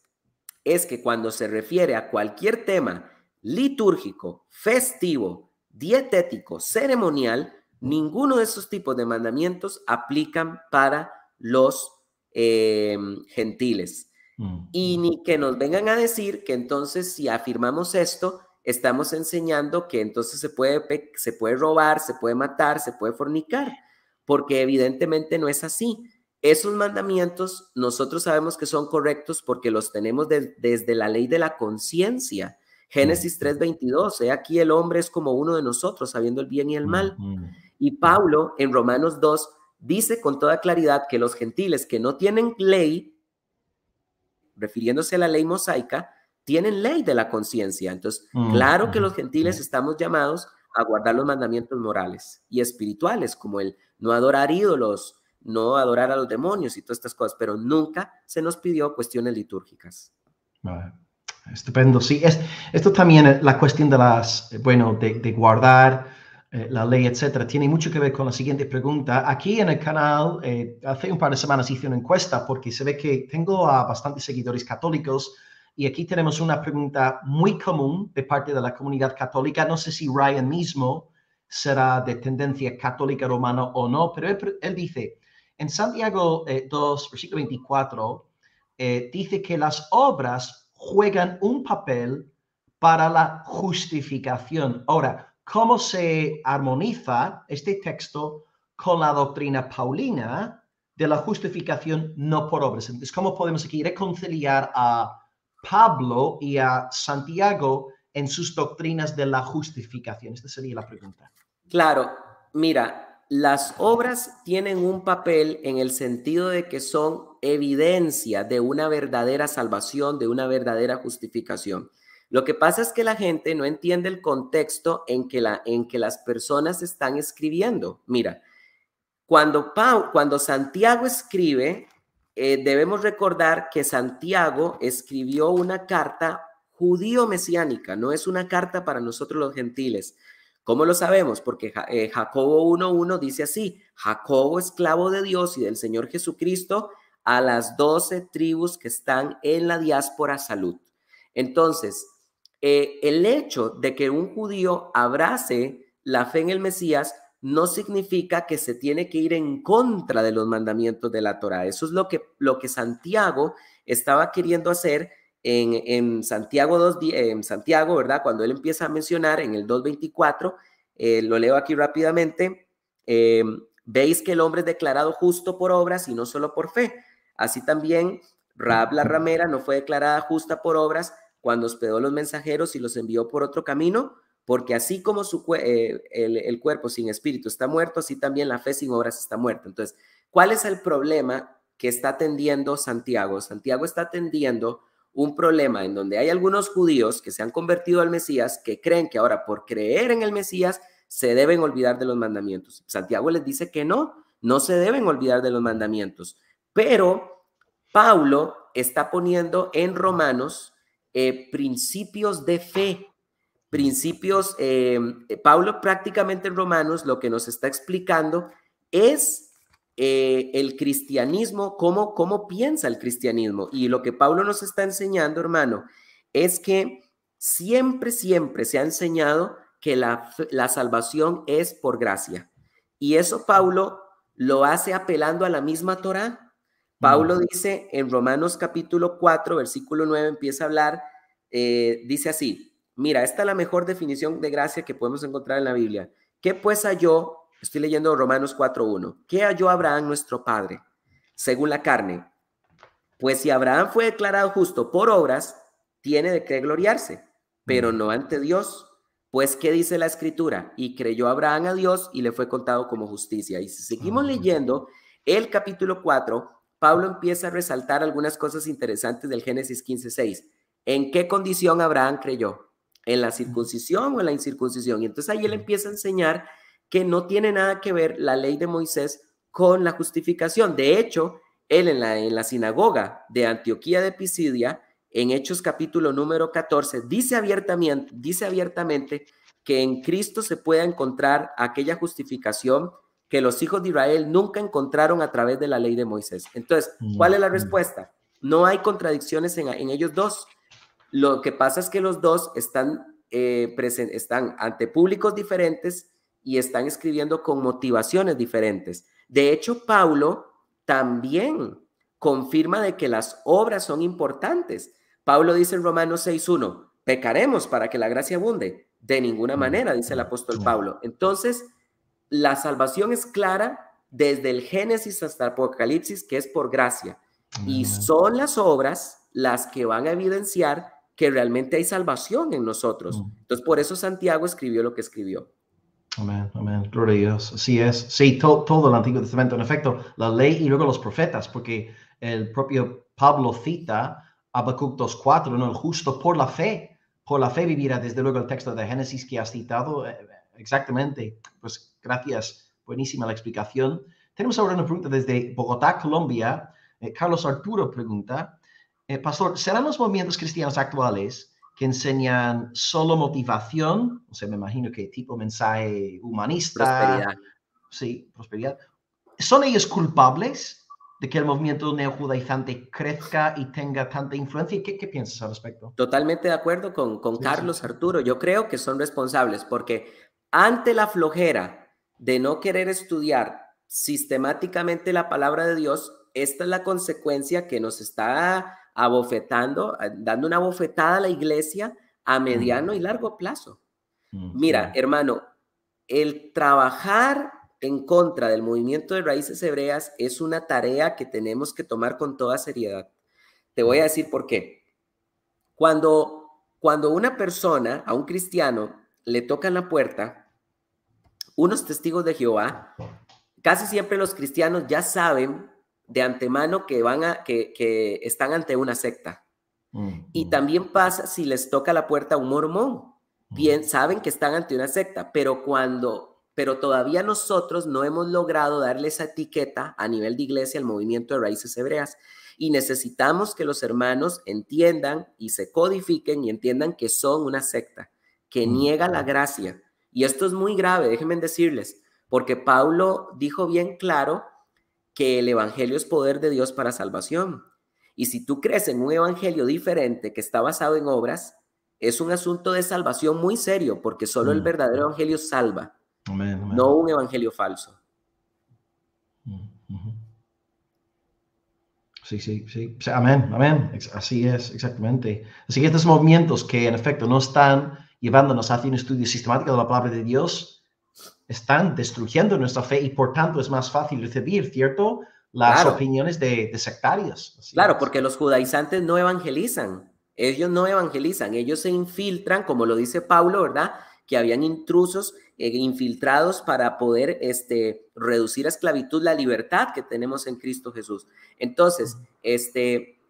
es que cuando se refiere a cualquier tema litúrgico, festivo, dietético, ceremonial, ninguno de esos tipos de mandamientos aplican para los eh, gentiles. Mm, y mm. ni que nos vengan a decir que entonces si afirmamos esto, estamos enseñando que entonces se puede, se puede robar, se puede matar, se puede fornicar, porque evidentemente no es así. Esos mandamientos nosotros sabemos que son correctos porque los tenemos desde la ley de la conciencia. Génesis 3:22, he aquí el hombre es como uno de nosotros, sabiendo el bien y el mal. Y Pablo en Romanos 2 dice con toda claridad que los gentiles que no tienen ley, refiriéndose a la ley mosaica, tienen ley de la conciencia. Entonces, mm, claro que mm, los gentiles mm. estamos llamados a guardar los mandamientos morales y espirituales, como el no adorar ídolos, no adorar a los demonios y todas estas cosas, pero nunca se nos pidió cuestiones litúrgicas. Estupendo, sí. Es, esto también, eh, la cuestión de las, eh, bueno, de, guardar eh, la ley, etcétera, tiene mucho que ver con la siguiente pregunta. Aquí en el canal, hace un par de semanas hice una encuesta porque se ve que tengo a bastantes seguidores católicos y aquí tenemos una pregunta muy común de parte de la comunidad católica. No sé si Ryan mismo será de tendencia católica romana o no, pero él, dice, en Santiago 2, eh, versículo 24, eh, dice que las obras juegan un papel para la justificación. Ahora, ¿cómo se armoniza este texto con la doctrina paulina de la justificación no por obras? Entonces, ¿cómo podemos aquí reconciliar a Pablo y a Santiago en sus doctrinas de la justificación? Esta sería la pregunta. Claro, mira, las obras tienen un papel en el sentido de que son evidencia de una verdadera salvación, de una verdadera justificación. Lo que pasa es que la gente no entiende el contexto en que, la, en que las personas están escribiendo. Mira, cuando, cuando Santiago escribe, eh, debemos recordar que Santiago escribió una carta judío mesiánica, no es una carta para nosotros los gentiles. ¿Cómo lo sabemos? Porque eh, Jacobo 1.1 dice así, Jacobo, esclavo de Dios y del Señor Jesucristo, a las doce tribus que están en la diáspora salud. Entonces, eh, el hecho de que un judío abrace la fe en el Mesías no significa que se tiene que ir en contra de los mandamientos de la Torá. Eso es lo que, lo que Santiago estaba queriendo hacer en, en, Santiago 2, Santiago, ¿verdad? Cuando él empieza a mencionar en el 2.24, eh, lo leo aquí rápidamente, em, veis que el hombre es declarado justo por obras y no solo por fe. Así también Rabla la ramera no fue declarada justa por obras cuando hospedó a los mensajeros y los envió por otro camino, porque así como su, eh, el, cuerpo sin espíritu está muerto, así también la fe sin obras está muerta. Entonces, ¿cuál es el problema que está atendiendo Santiago? Santiago está atendiendo un problema en donde hay algunos judíos que se han convertido al Mesías, que creen que ahora por creer en el Mesías se deben olvidar de los mandamientos. Santiago les dice que no, no se deben olvidar de los mandamientos. Pero Pablo está poniendo en Romanos eh, principios de fe principios, eh, Pablo prácticamente en Romanos lo que nos está explicando es eh, el cristianismo, cómo, cómo piensa el cristianismo. Y lo que Pablo nos está enseñando, hermano, es que siempre, siempre se ha enseñado que la, salvación es por gracia. Y eso Pablo lo hace apelando a la misma Torá. Pablo dice en Romanos capítulo 4, versículo 9, empieza a hablar, eh, dice así, Mira, esta es la mejor definición de gracia que podemos encontrar en la Biblia. ¿Qué pues halló? Estoy leyendo Romanos 4.1. ¿Qué halló Abraham nuestro padre? Según la carne. Pues si Abraham fue declarado justo por obras, tiene de qué gloriarse, pero no ante Dios. Pues, ¿qué dice la escritura? Y creyó Abraham a Dios y le fue contado como justicia. Y si seguimos leyendo el capítulo 4, Pablo empieza a resaltar algunas cosas interesantes del Génesis 15.6. ¿En qué condición Abraham creyó? en la circuncisión o en la incircuncisión. Y entonces ahí él empieza a enseñar que no tiene nada que ver la ley de Moisés con la justificación. De hecho, él en la, en la sinagoga de Antioquía de Pisidia, en Hechos capítulo número 14, dice abiertamente, dice abiertamente que en Cristo se puede encontrar aquella justificación que los hijos de Israel nunca encontraron a través de la ley de Moisés. Entonces, ¿cuál es la mm. respuesta? No hay contradicciones en, en ellos dos. Lo que pasa es que los dos están, eh, están ante públicos diferentes y están escribiendo con motivaciones diferentes. De hecho, Pablo también confirma de que las obras son importantes. Pablo dice en Romanos 6.1, pecaremos para que la gracia abunde. De ninguna mm, manera, dice el apóstol Pablo. Entonces, la salvación es clara desde el Génesis hasta el Apocalipsis, que es por gracia. Y mm. son las obras las que van a evidenciar que realmente hay salvación en nosotros. Mm. Entonces, por eso Santiago escribió lo que escribió. Amén, amén. Gloria a Dios. Así es. Sí, todo el Antiguo Testamento, en efecto, la ley y luego los profetas, porque el propio Pablo cita Habacuc 2.4, ¿no? El justo por la fe, por la fe vivirá. Desde luego el texto de Génesis que has citado, eh, exactamente. Pues gracias, buenísima la explicación. Tenemos ahora una pregunta desde Bogotá, Colombia. Eh, Carlos Arturo pregunta, eh, pastor, ¿serán los movimientos cristianos actuales que enseñan solo motivación? O sea, me imagino que tipo mensaje humanista. Prosperidad. Sí, prosperidad. ¿Son ellos culpables de que el movimiento neojudaizante crezca y tenga tanta influencia? ¿Qué, qué piensas al respecto? Totalmente de acuerdo con, Carlos Arturo. Yo creo que son responsables porque ante la flojera de no querer estudiar sistemáticamente la palabra de Dios, esta es la consecuencia que nos está abofetando, eh, dando una bofetada a la iglesia a mediano y mm. largo plazo. Mira, hermano, el trabajar en contra del movimiento de raíces hebreas es una tarea que tenemos que tomar con toda seriedad. Te voy a mm. decir por qué. Cuando, cuando una persona, a un cristiano, le tocan la puerta, unos testigos de Jehová, casi siempre los cristianos ya saben de antemano que, van a, que, están ante una secta. y también pasa si les toca la puerta un mormón. Bien, saben que están ante una secta, pero cuando, pero todavía nosotros no hemos logrado darle esa etiqueta a nivel de iglesia al movimiento de raíces hebreas. Y necesitamos que los hermanos entiendan y se codifiquen y entiendan que son una secta, que niega la gracia. Y esto es muy grave, déjenme decirles, porque Pablo dijo bien claro que el Evangelio es poder de Dios para salvación. Y si tú crees en un Evangelio diferente que está basado en obras, es un asunto de salvación muy serio, porque solo el mm. verdadero Evangelio salva, no un Evangelio falso. Mm, sí, sí, sí. Amén, amén. Así es, exactamente. Así que estos movimientos que en efecto no están llevándonos hacia un estudio sistemático de la palabra de Dios, están destruyendo nuestra fe y por tanto es más fácil recibir, ¿cierto? Las opiniones de, sectarios. Claro, porque los judaizantes no evangelizan, ellos no evangelizan, ellos se infiltran, como lo dice Pablo, ¿verdad? Que habían intrusos eh, infiltrados para poder este, reducir a esclavitud la libertad que tenemos en Cristo Jesús. Entonces, este,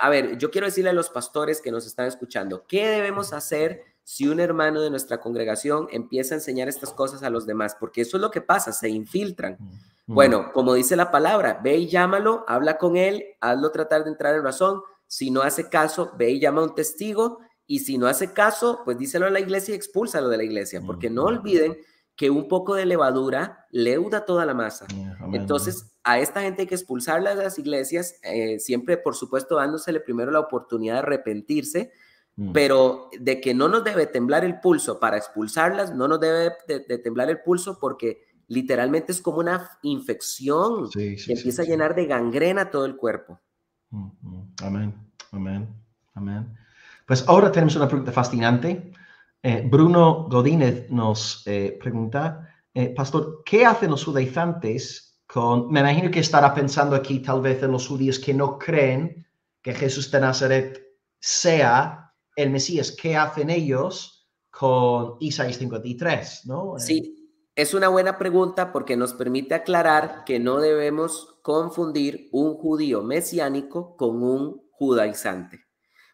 a ver, yo quiero decirle a los pastores que nos están escuchando, ¿qué debemos hacer? si un hermano de nuestra congregación empieza a enseñar estas cosas a los demás, porque eso es lo que pasa, se infiltran. Mm, mm. Bueno, como dice la palabra, ve y llámalo, habla con él, hazlo tratar de entrar en razón. Si no hace caso, ve y llama a un testigo. Y si no hace caso, pues díselo a la iglesia y expúlsalo de la iglesia, porque mm, no olviden que un poco de levadura leuda toda la masa. Entonces, a esta gente hay que expulsarla de las iglesias, eh, siempre, por supuesto, dándosele primero la oportunidad de arrepentirse Mm. pero de que no nos debe temblar el pulso para expulsarlas, no nos debe de, temblar el pulso porque literalmente es como una infección que empieza a llenar de gangrena todo el cuerpo. Mm, mm. Amén, amén, amén. Pues ahora tenemos una pregunta fascinante. Eh, Bruno Godínez nos eh, pregunta, eh, Pastor, ¿qué hacen los judaizantes con, me imagino que estará pensando aquí tal vez en los judíos que no creen que Jesús de Nazaret sea el Mesías, ¿qué hacen ellos con Isaías 53? ¿no? Sí, es una buena pregunta porque nos permite aclarar que no debemos confundir un judío mesiánico con un judaizante,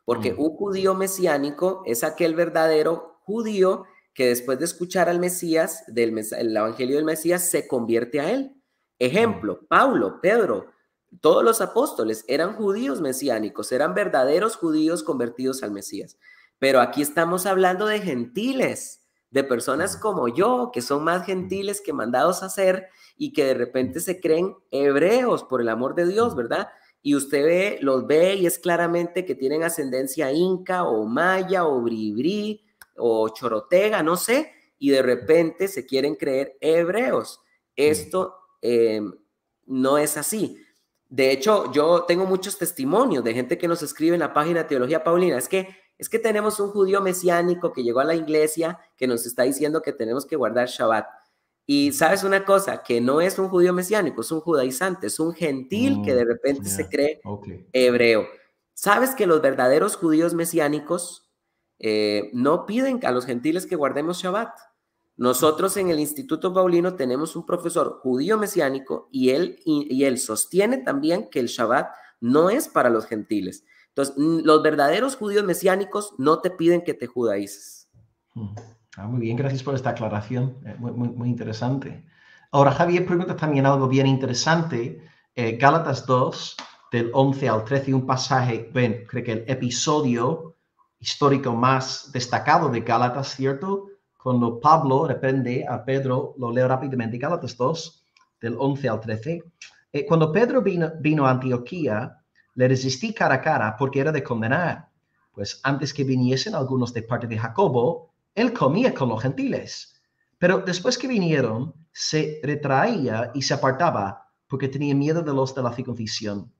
porque mm. un judío mesiánico es aquel verdadero judío que después de escuchar al Mesías, del el Evangelio del Mesías, se convierte a él. Mm. Ejemplo, Pablo, Pedro, todos los apóstoles eran judíos mesiánicos, eran verdaderos judíos convertidos al Mesías. Pero aquí estamos hablando de gentiles, de personas como yo, que son más gentiles que mandados a ser y que de repente se creen hebreos, por el amor de Dios, mm. ¿verdad? Y usted ve, los ve y es claramente que tienen ascendencia inca o maya o bribri o chorotega, no sé, y de repente se quieren creer hebreos. Mm. Esto em, no es así. De hecho, yo tengo muchos testimonios de gente que nos escribe en la página Teología Paulina. Es que, es que tenemos un judío mesiánico que llegó a la iglesia que nos está diciendo que tenemos que guardar Shabbat. Y sabes una cosa, que no es un judío mesiánico, es un judaizante, es un gentil que de mm, repente se cree hebreo. Sabes que los verdaderos judíos mesiánicos eh, no piden a los gentiles que guardemos Shabbat. Nosotros en el Instituto Paulino tenemos un profesor judío mesiánico y él, y, él sostiene también que el Shabbat no es para los gentiles. Entonces, los verdaderos judíos mesiánicos no te piden que te judaices. Mm. Ah, muy bien, gracias por esta aclaración. Eh, muy, muy, interesante. Ahora, Javier pregunta también algo bien interesante. Eh, Gálatas 2, del 11 al 13, un pasaje, ven, creo que el episodio histórico más destacado de Gálatas, ¿cierto? Cuando Pablo reprende a Pedro, lo leo rápidamente, Gálatas 2, del 11 al 13. Eh, cuando Pedro vino, vino a Antioquía, le resistí cara a cara porque era de condenar, pues antes que viniesen algunos de parte de Jacobo, él comía con los gentiles. Pero después que vinieron, se retraía y se apartaba porque tenía miedo de los de la circuncisión.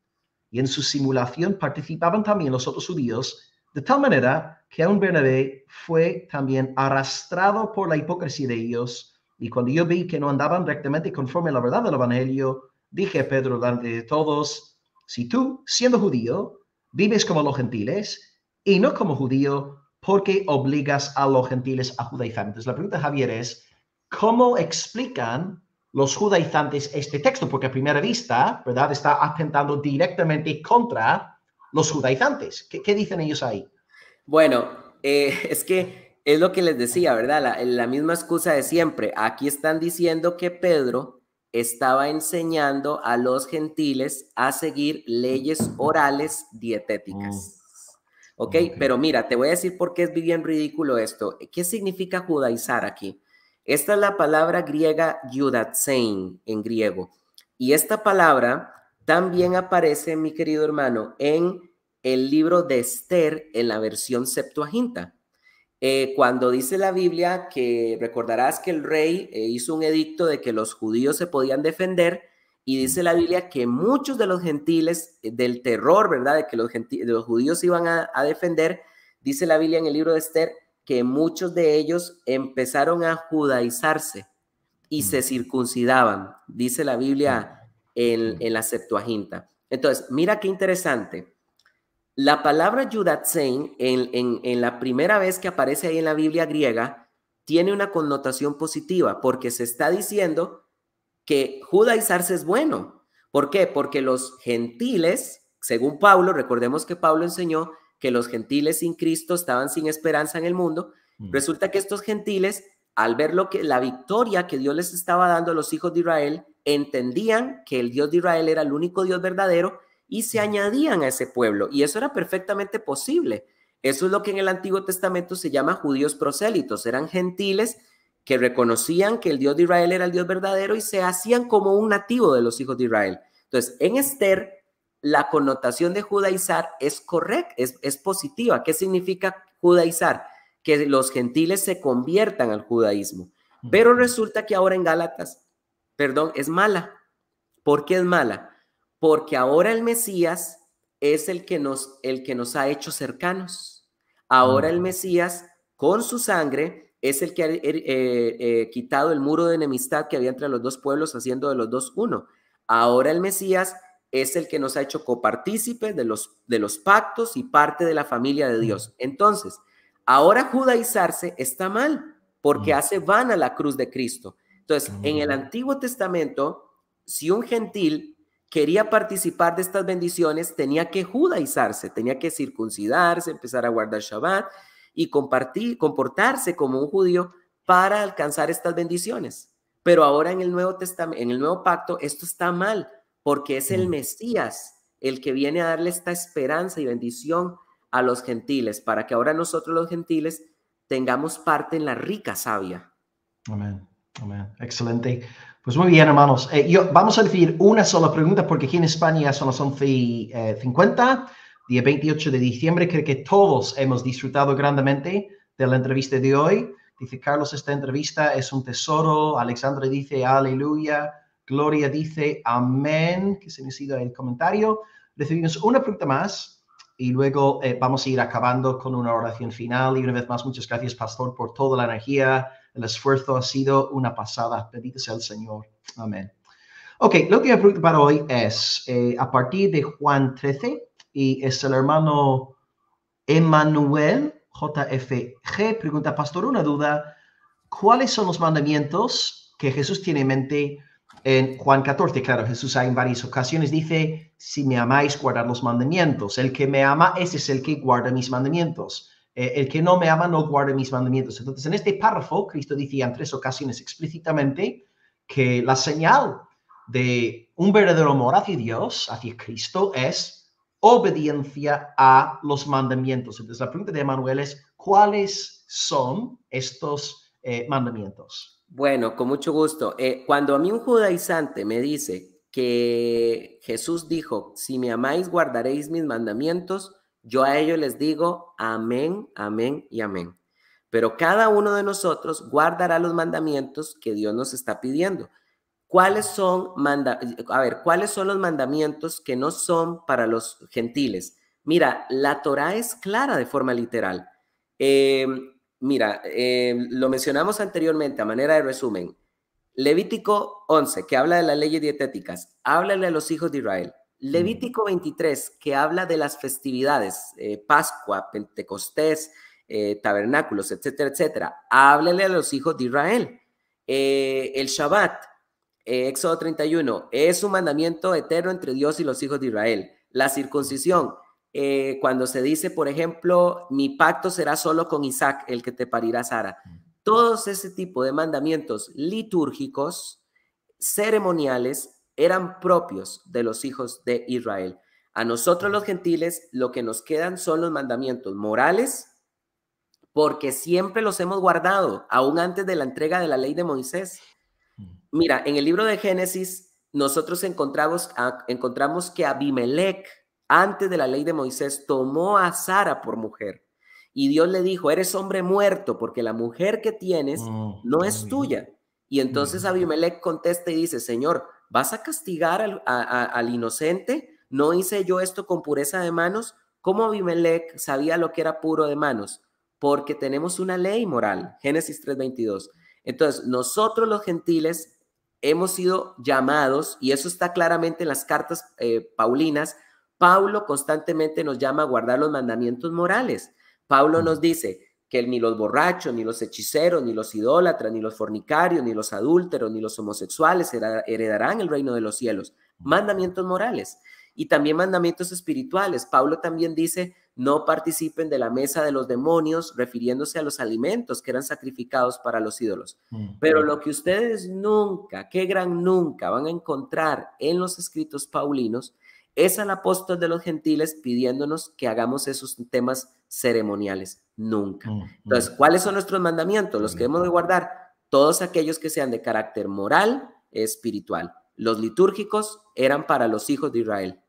Y en su simulación participaban también los otros judíos, de tal manera que aún Bernabé fue también arrastrado por la hipocresía de ellos. Y cuando yo vi que no andaban rectamente conforme a la verdad del Evangelio, dije a Pedro delante de todos, si tú, siendo judío, vives como los gentiles y no como judío, porque obligas a los gentiles a judaizar? Entonces la pregunta, Javier, es, ¿cómo explican los judaizantes este texto? Porque a primera vista, ¿verdad? Está atentando directamente contra los judaizantes. ¿Qué, qué dicen ellos ahí? Bueno, eh, es que es lo que les decía, ¿verdad? La, misma excusa de siempre. Aquí están diciendo que Pedro estaba enseñando a los gentiles a seguir leyes orales dietéticas. Mm. ¿Ok? Pero mira, te voy a decir por qué es bien ridículo esto. ¿Qué significa judaizar aquí? Esta es la palabra griega yudatsein en griego. Y esta palabra también aparece, mi querido hermano, en el libro de Esther en la versión Septuaginta. Eh, cuando dice la Biblia que recordarás que el rey eh, hizo un edicto de que los judíos se podían defender y dice la Biblia que muchos de los gentiles, eh, del terror, ¿verdad? De que los, judíos iban a, defender, dice la Biblia en el libro de Esther que muchos de ellos empezaron a judaizarse y mm. se circuncidaban, dice la Biblia mm. en, mm. en la Septuaginta. Entonces, mira qué interesante la palabra juda en, en, la primera vez que aparece ahí en la Biblia griega, tiene una connotación positiva porque se está diciendo que judaizarse es bueno. ¿Por qué? Porque los gentiles, según Pablo, recordemos que Pablo enseñó que los gentiles sin Cristo estaban sin esperanza en el mundo. Mm. Resulta que estos gentiles, al ver lo que la victoria que Dios les estaba dando a los hijos de Israel, entendían que el Dios de Israel era el único Dios verdadero y se añadían a ese pueblo. Y eso era perfectamente posible. Eso es lo que en el Antiguo Testamento se llama judíos prosélitos. Eran gentiles que reconocían que el Dios de Israel era el Dios verdadero y se hacían como un nativo de los hijos de Israel. Entonces, en Esther, la connotación de judaizar es correcta, es, positiva. ¿Qué significa judaizar? Que los gentiles se conviertan al judaísmo. Pero resulta que ahora en Gálatas, perdón, es mala. ¿Por qué es mala? porque ahora el Mesías es el que nos, el que nos ha hecho cercanos. Ahora el Mesías, con su sangre, es el que ha er, eh, eh, quitado el muro de enemistad que había entre los dos pueblos, haciendo de los dos uno. Ahora el Mesías es el que nos ha hecho copartícipes de los, de los pactos y parte de la familia de Dios. Entonces, ahora judaizarse está mal, porque hace vana la cruz de Cristo. Entonces, en el Antiguo Testamento, si un gentil quería participar de estas bendiciones, tenía que judaizarse, tenía que circuncidarse, empezar a guardar Shabbat y compartir, comportarse como un judío para alcanzar estas bendiciones. Pero ahora en el Nuevo Testamento, en el Nuevo Pacto, esto está mal, porque es el mm. Mesías el que viene a darle esta esperanza y bendición a los gentiles, para que ahora nosotros los gentiles tengamos parte en la rica sabia. Amén. Amén. Excelente. Pues muy bien, hermanos. Eh, yo, vamos a decir una sola pregunta porque aquí en España son las eh, 11.50, día 28 de diciembre. Creo que todos hemos disfrutado grandemente de la entrevista de hoy. Dice Carlos, esta entrevista es un tesoro. Alexandra dice, aleluya. Gloria dice, amén, que se me sido el comentario. Recibimos una pregunta más y luego eh, vamos a ir acabando con una oración final. Y una vez más, muchas gracias, Pastor, por toda la energía el esfuerzo ha sido una pasada. Bendito sea el Señor. Amén. Ok, lo que voy para hoy es eh, a partir de Juan 13 y es el hermano Emmanuel JFG. Pregunta, pastor, una duda. ¿Cuáles son los mandamientos que Jesús tiene en mente en Juan 14? Claro, Jesús en varias ocasiones dice, si me amáis, guardad los mandamientos. El que me ama, ese es el que guarda mis mandamientos. Eh, el que no me ama no guarde mis mandamientos. Entonces, en este párrafo, Cristo decía en tres ocasiones explícitamente que la señal de un verdadero amor hacia Dios, hacia Cristo, es obediencia a los mandamientos. Entonces, la pregunta de Emanuel es, ¿cuáles son estos eh, mandamientos? Bueno, con mucho gusto. Eh, cuando a mí un judaizante me dice que Jesús dijo, si me amáis, guardaréis mis mandamientos, yo a ellos les digo amén, amén y amén. Pero cada uno de nosotros guardará los mandamientos que Dios nos está pidiendo. ¿Cuáles son, manda a ver, ¿cuáles son los mandamientos que no son para los gentiles? Mira, la Torá es clara de forma literal. Em, mira, em, lo mencionamos anteriormente a manera de resumen. Levítico 11, que habla de las leyes dietéticas, háblale a los hijos de Israel. Levítico 23, que habla de las festividades, eh, Pascua, Pentecostés, eh, tabernáculos, etcétera, etcétera, háblele a los hijos de Israel. Eh, el Shabbat, Éxodo 31, es un mandamiento eterno entre Dios y los hijos de Israel. La circuncisión, cuando se dice, por ejemplo, mi pacto será solo con Isaac, el que te parirá Sara. Todos ese tipo de mandamientos litúrgicos, ceremoniales, eran propios de los hijos de Israel. A nosotros los gentiles lo que nos quedan son los mandamientos morales, porque siempre los hemos guardado, aún antes de la entrega de la ley de Moisés. Mm. Mira, en el libro de Génesis nosotros encontramos, encontramos que Abimelech, antes de la ley de Moisés, tomó a Sara por mujer. Y Dios le dijo, eres hombre muerto porque la mujer que tienes oh, no es tuya. Y entonces mm. Abimelech contesta y dice, Señor, ¿Vas a castigar al, inocente? ¿No hice yo esto con pureza de manos? ¿Cómo Abimelech sabía lo que era puro de manos? Porque tenemos una ley moral, Génesis 3:22. Entonces, nosotros los gentiles hemos sido llamados, y eso está claramente en las cartas eh, paulinas, Pablo constantemente nos llama a guardar los mandamientos morales. Pablo nos dice, que ni los borrachos, ni los hechiceros, ni los idólatras, ni los fornicarios, ni los adúlteros, ni los homosexuales heredarán el reino de los cielos. Mandamientos morales y también mandamientos espirituales. Pablo también dice, no participen de la mesa de los demonios, refiriéndose a los alimentos que eran sacrificados para los ídolos. Mm. Pero lo que ustedes nunca, qué gran nunca, van a encontrar en los escritos paulinos es al apóstol de los gentiles pidiéndonos que hagamos esos temas ceremoniales. Nunca. Entonces, ¿cuáles son nuestros mandamientos? Los que debemos de guardar, todos aquellos que sean de carácter moral, espiritual. Los litúrgicos eran para los hijos de Israel.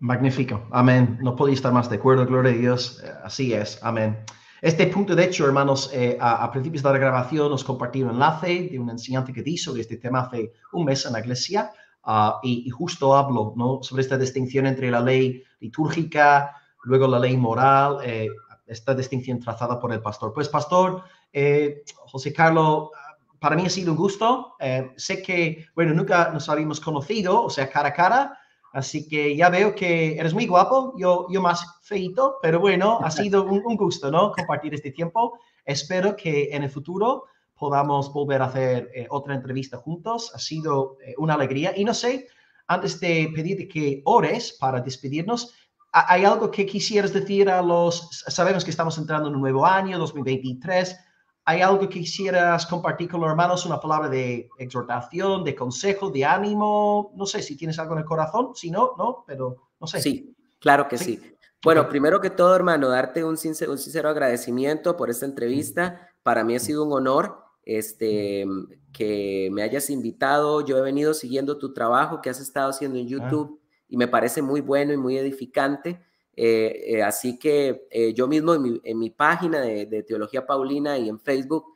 Magnífico, amén. No podía estar más de acuerdo, gloria a Dios. Eh, así es, amén. Este punto, de hecho, hermanos, eh, a, principios de la grabación nos compartí un enlace de un enseñante que di sobre este tema hace un mes en la iglesia ah, y, y, justo hablo ¿no? sobre esta distinción entre la ley litúrgica, Luego la ley moral, eh, esta distinción trazada por el pastor. Pues pastor, eh, José Carlos, ah, para mí ha sido un gusto. Eh, sé que, bueno, nunca nos habíamos conocido, o sea, cara a cara, así que ya veo que eres muy guapo, yo, yo más feito, pero bueno, ha sido un, gusto, ¿no? Compartir este tiempo. Espero que en el futuro podamos volver a hacer otra entrevista juntos. Ha sido una alegría. Y no sé, antes de pedirte que ores para despedirnos, ¿Hay algo que quisieras decir a los, sabemos que estamos entrando en un nuevo año, 2023, ¿hay algo que quisieras compartir con los hermanos? Una palabra de exhortación, de consejo, de ánimo, no sé si tienes algo en el corazón, si no, no, pero no sé. Sí, claro que sí. Bueno, primero que todo, hermano, darte un sincero, agradecimiento por esta entrevista. Para mí ha sido un honor este, que me hayas invitado. Yo he venido siguiendo tu trabajo que has estado haciendo en ah. YouTube y me parece muy bueno y muy edificante. Eh, eh, así que eh, yo mismo en mi, página de, Teología Paulina y en Facebook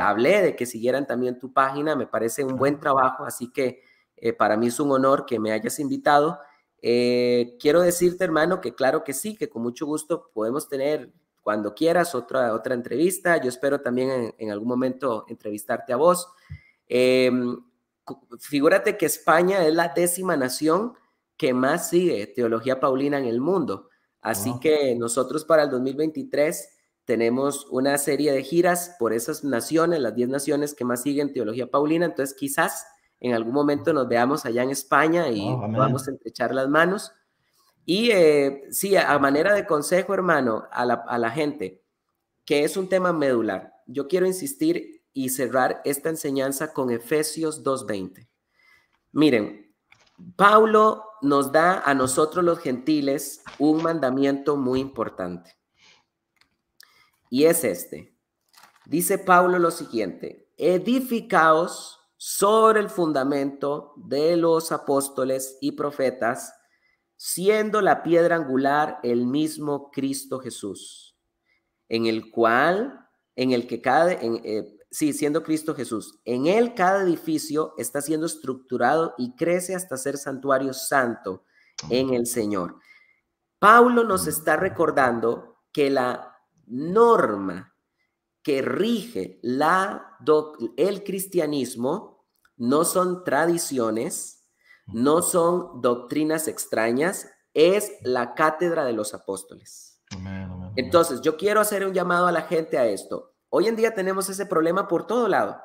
hablé de que siguieran también tu página, me parece un buen trabajo, así que para mí es un honor que me hayas invitado. quiero decirte, hermano, que claro que sí, que con mucho gusto podemos tener cuando quieras otra, otra entrevista. Yo espero también en, en algún momento entrevistarte a vos. Em, figúrate que España es la décima nación que más sigue teología paulina en el mundo. Así que nosotros para el 2023 tenemos una serie de giras por esas naciones, las 10 naciones que más siguen teología paulina. Entonces, quizás en algún momento nos veamos allá en España y vamos a echar las manos. Y eh, sí, a manera de consejo, hermano, a la, a la gente, que es un tema medular, yo quiero insistir y cerrar esta enseñanza con Efesios 2.20. Miren, Pablo nos da a nosotros los gentiles un mandamiento muy importante. Y es este. Dice Pablo lo siguiente, edificaos sobre el fundamento de los apóstoles y profetas, siendo la piedra angular el mismo Cristo Jesús, en el cual, en el que cada, eh, sí, siendo Cristo Jesús. En él cada edificio está siendo estructurado y crece hasta ser santuario santo en el Señor. Pablo nos está recordando que la norma que rige la el cristianismo no son tradiciones, no son doctrinas extrañas, es la cátedra de los apóstoles. Entonces, yo quiero hacer un llamado a la gente a esto. Hoy en día tenemos ese problema por todo lado.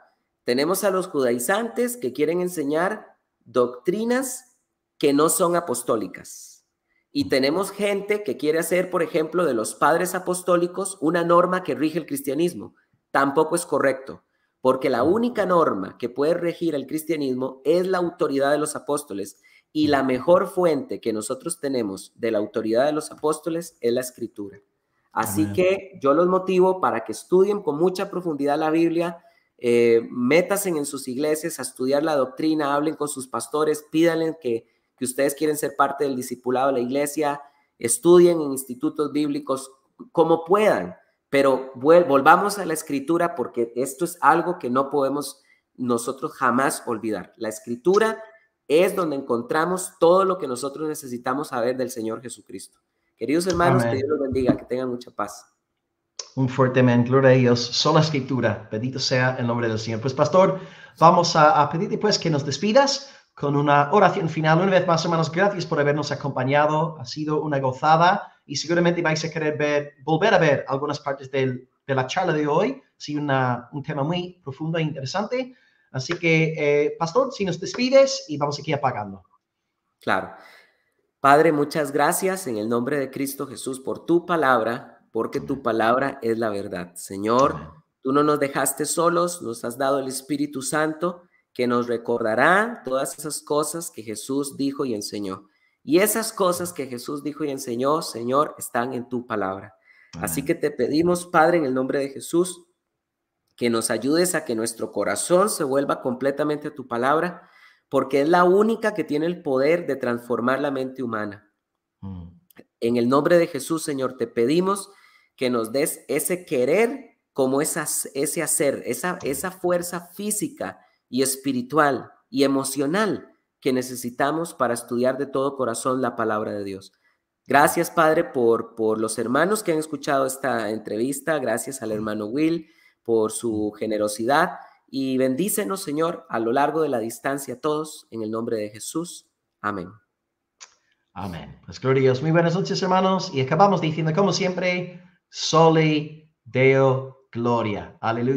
Tenemos a los judaizantes que quieren enseñar doctrinas que no son apostólicas. Y tenemos gente que quiere hacer, por ejemplo, de los padres apostólicos una norma que rige el cristianismo. Tampoco es correcto, porque la única norma que puede regir el cristianismo es la autoridad de los apóstoles. Y la mejor fuente que nosotros tenemos de la autoridad de los apóstoles es la escritura. Así que yo los motivo para que estudien con mucha profundidad la Biblia, eh, en sus iglesias a estudiar la doctrina, hablen con sus pastores, pídanle que, que ustedes quieren ser parte del discipulado de la iglesia, estudien en institutos bíblicos como puedan, pero volvamos a la escritura porque esto es algo que no podemos nosotros jamás olvidar. La escritura es donde encontramos todo lo que nosotros necesitamos saber del Señor Jesucristo. Queridos hermanos, que Dios los bendiga, que tengan mucha paz. Un fuerte amén, gloria a Dios, sola escritura, bendito sea el nombre del Señor. Pues pastor, vamos a, a pedirte pues que nos despidas con una oración final. Una vez más, hermanos, gracias por habernos acompañado, ha sido una gozada y seguramente vais a querer ver, volver a ver algunas partes de la charla de hoy, sí, una, un tema muy profundo e interesante. Así que, eh, pastor, si nos despides y vamos aquí apagando. Claro. Padre, muchas gracias en el nombre de Cristo Jesús por tu palabra, porque tu palabra es la verdad. Señor, tú no nos dejaste solos, nos has dado el Espíritu Santo que nos recordará todas esas cosas que Jesús dijo y enseñó. Y esas cosas que Jesús dijo y enseñó, Señor, están en tu palabra. Así que te pedimos, Padre, en el nombre de Jesús, que nos ayudes a que nuestro corazón se vuelva completamente a tu palabra porque es la única que tiene el poder de transformar la mente humana. Mm. En el nombre de Jesús, Señor, te pedimos que nos des ese querer como esas, ese hacer, esa, esa fuerza física y espiritual y emocional que necesitamos para estudiar de todo corazón la palabra de Dios. Gracias, Padre, por, por los hermanos que han escuchado esta entrevista. Gracias al mm. hermano Will por su generosidad y bendícenos, Señor, a lo largo de la distancia todos, en el nombre de Jesús. Amén. Amén. Pues gloria Muy buenas noches, hermanos. Y acabamos diciendo, como siempre, Sole Deo Gloria. Aleluya.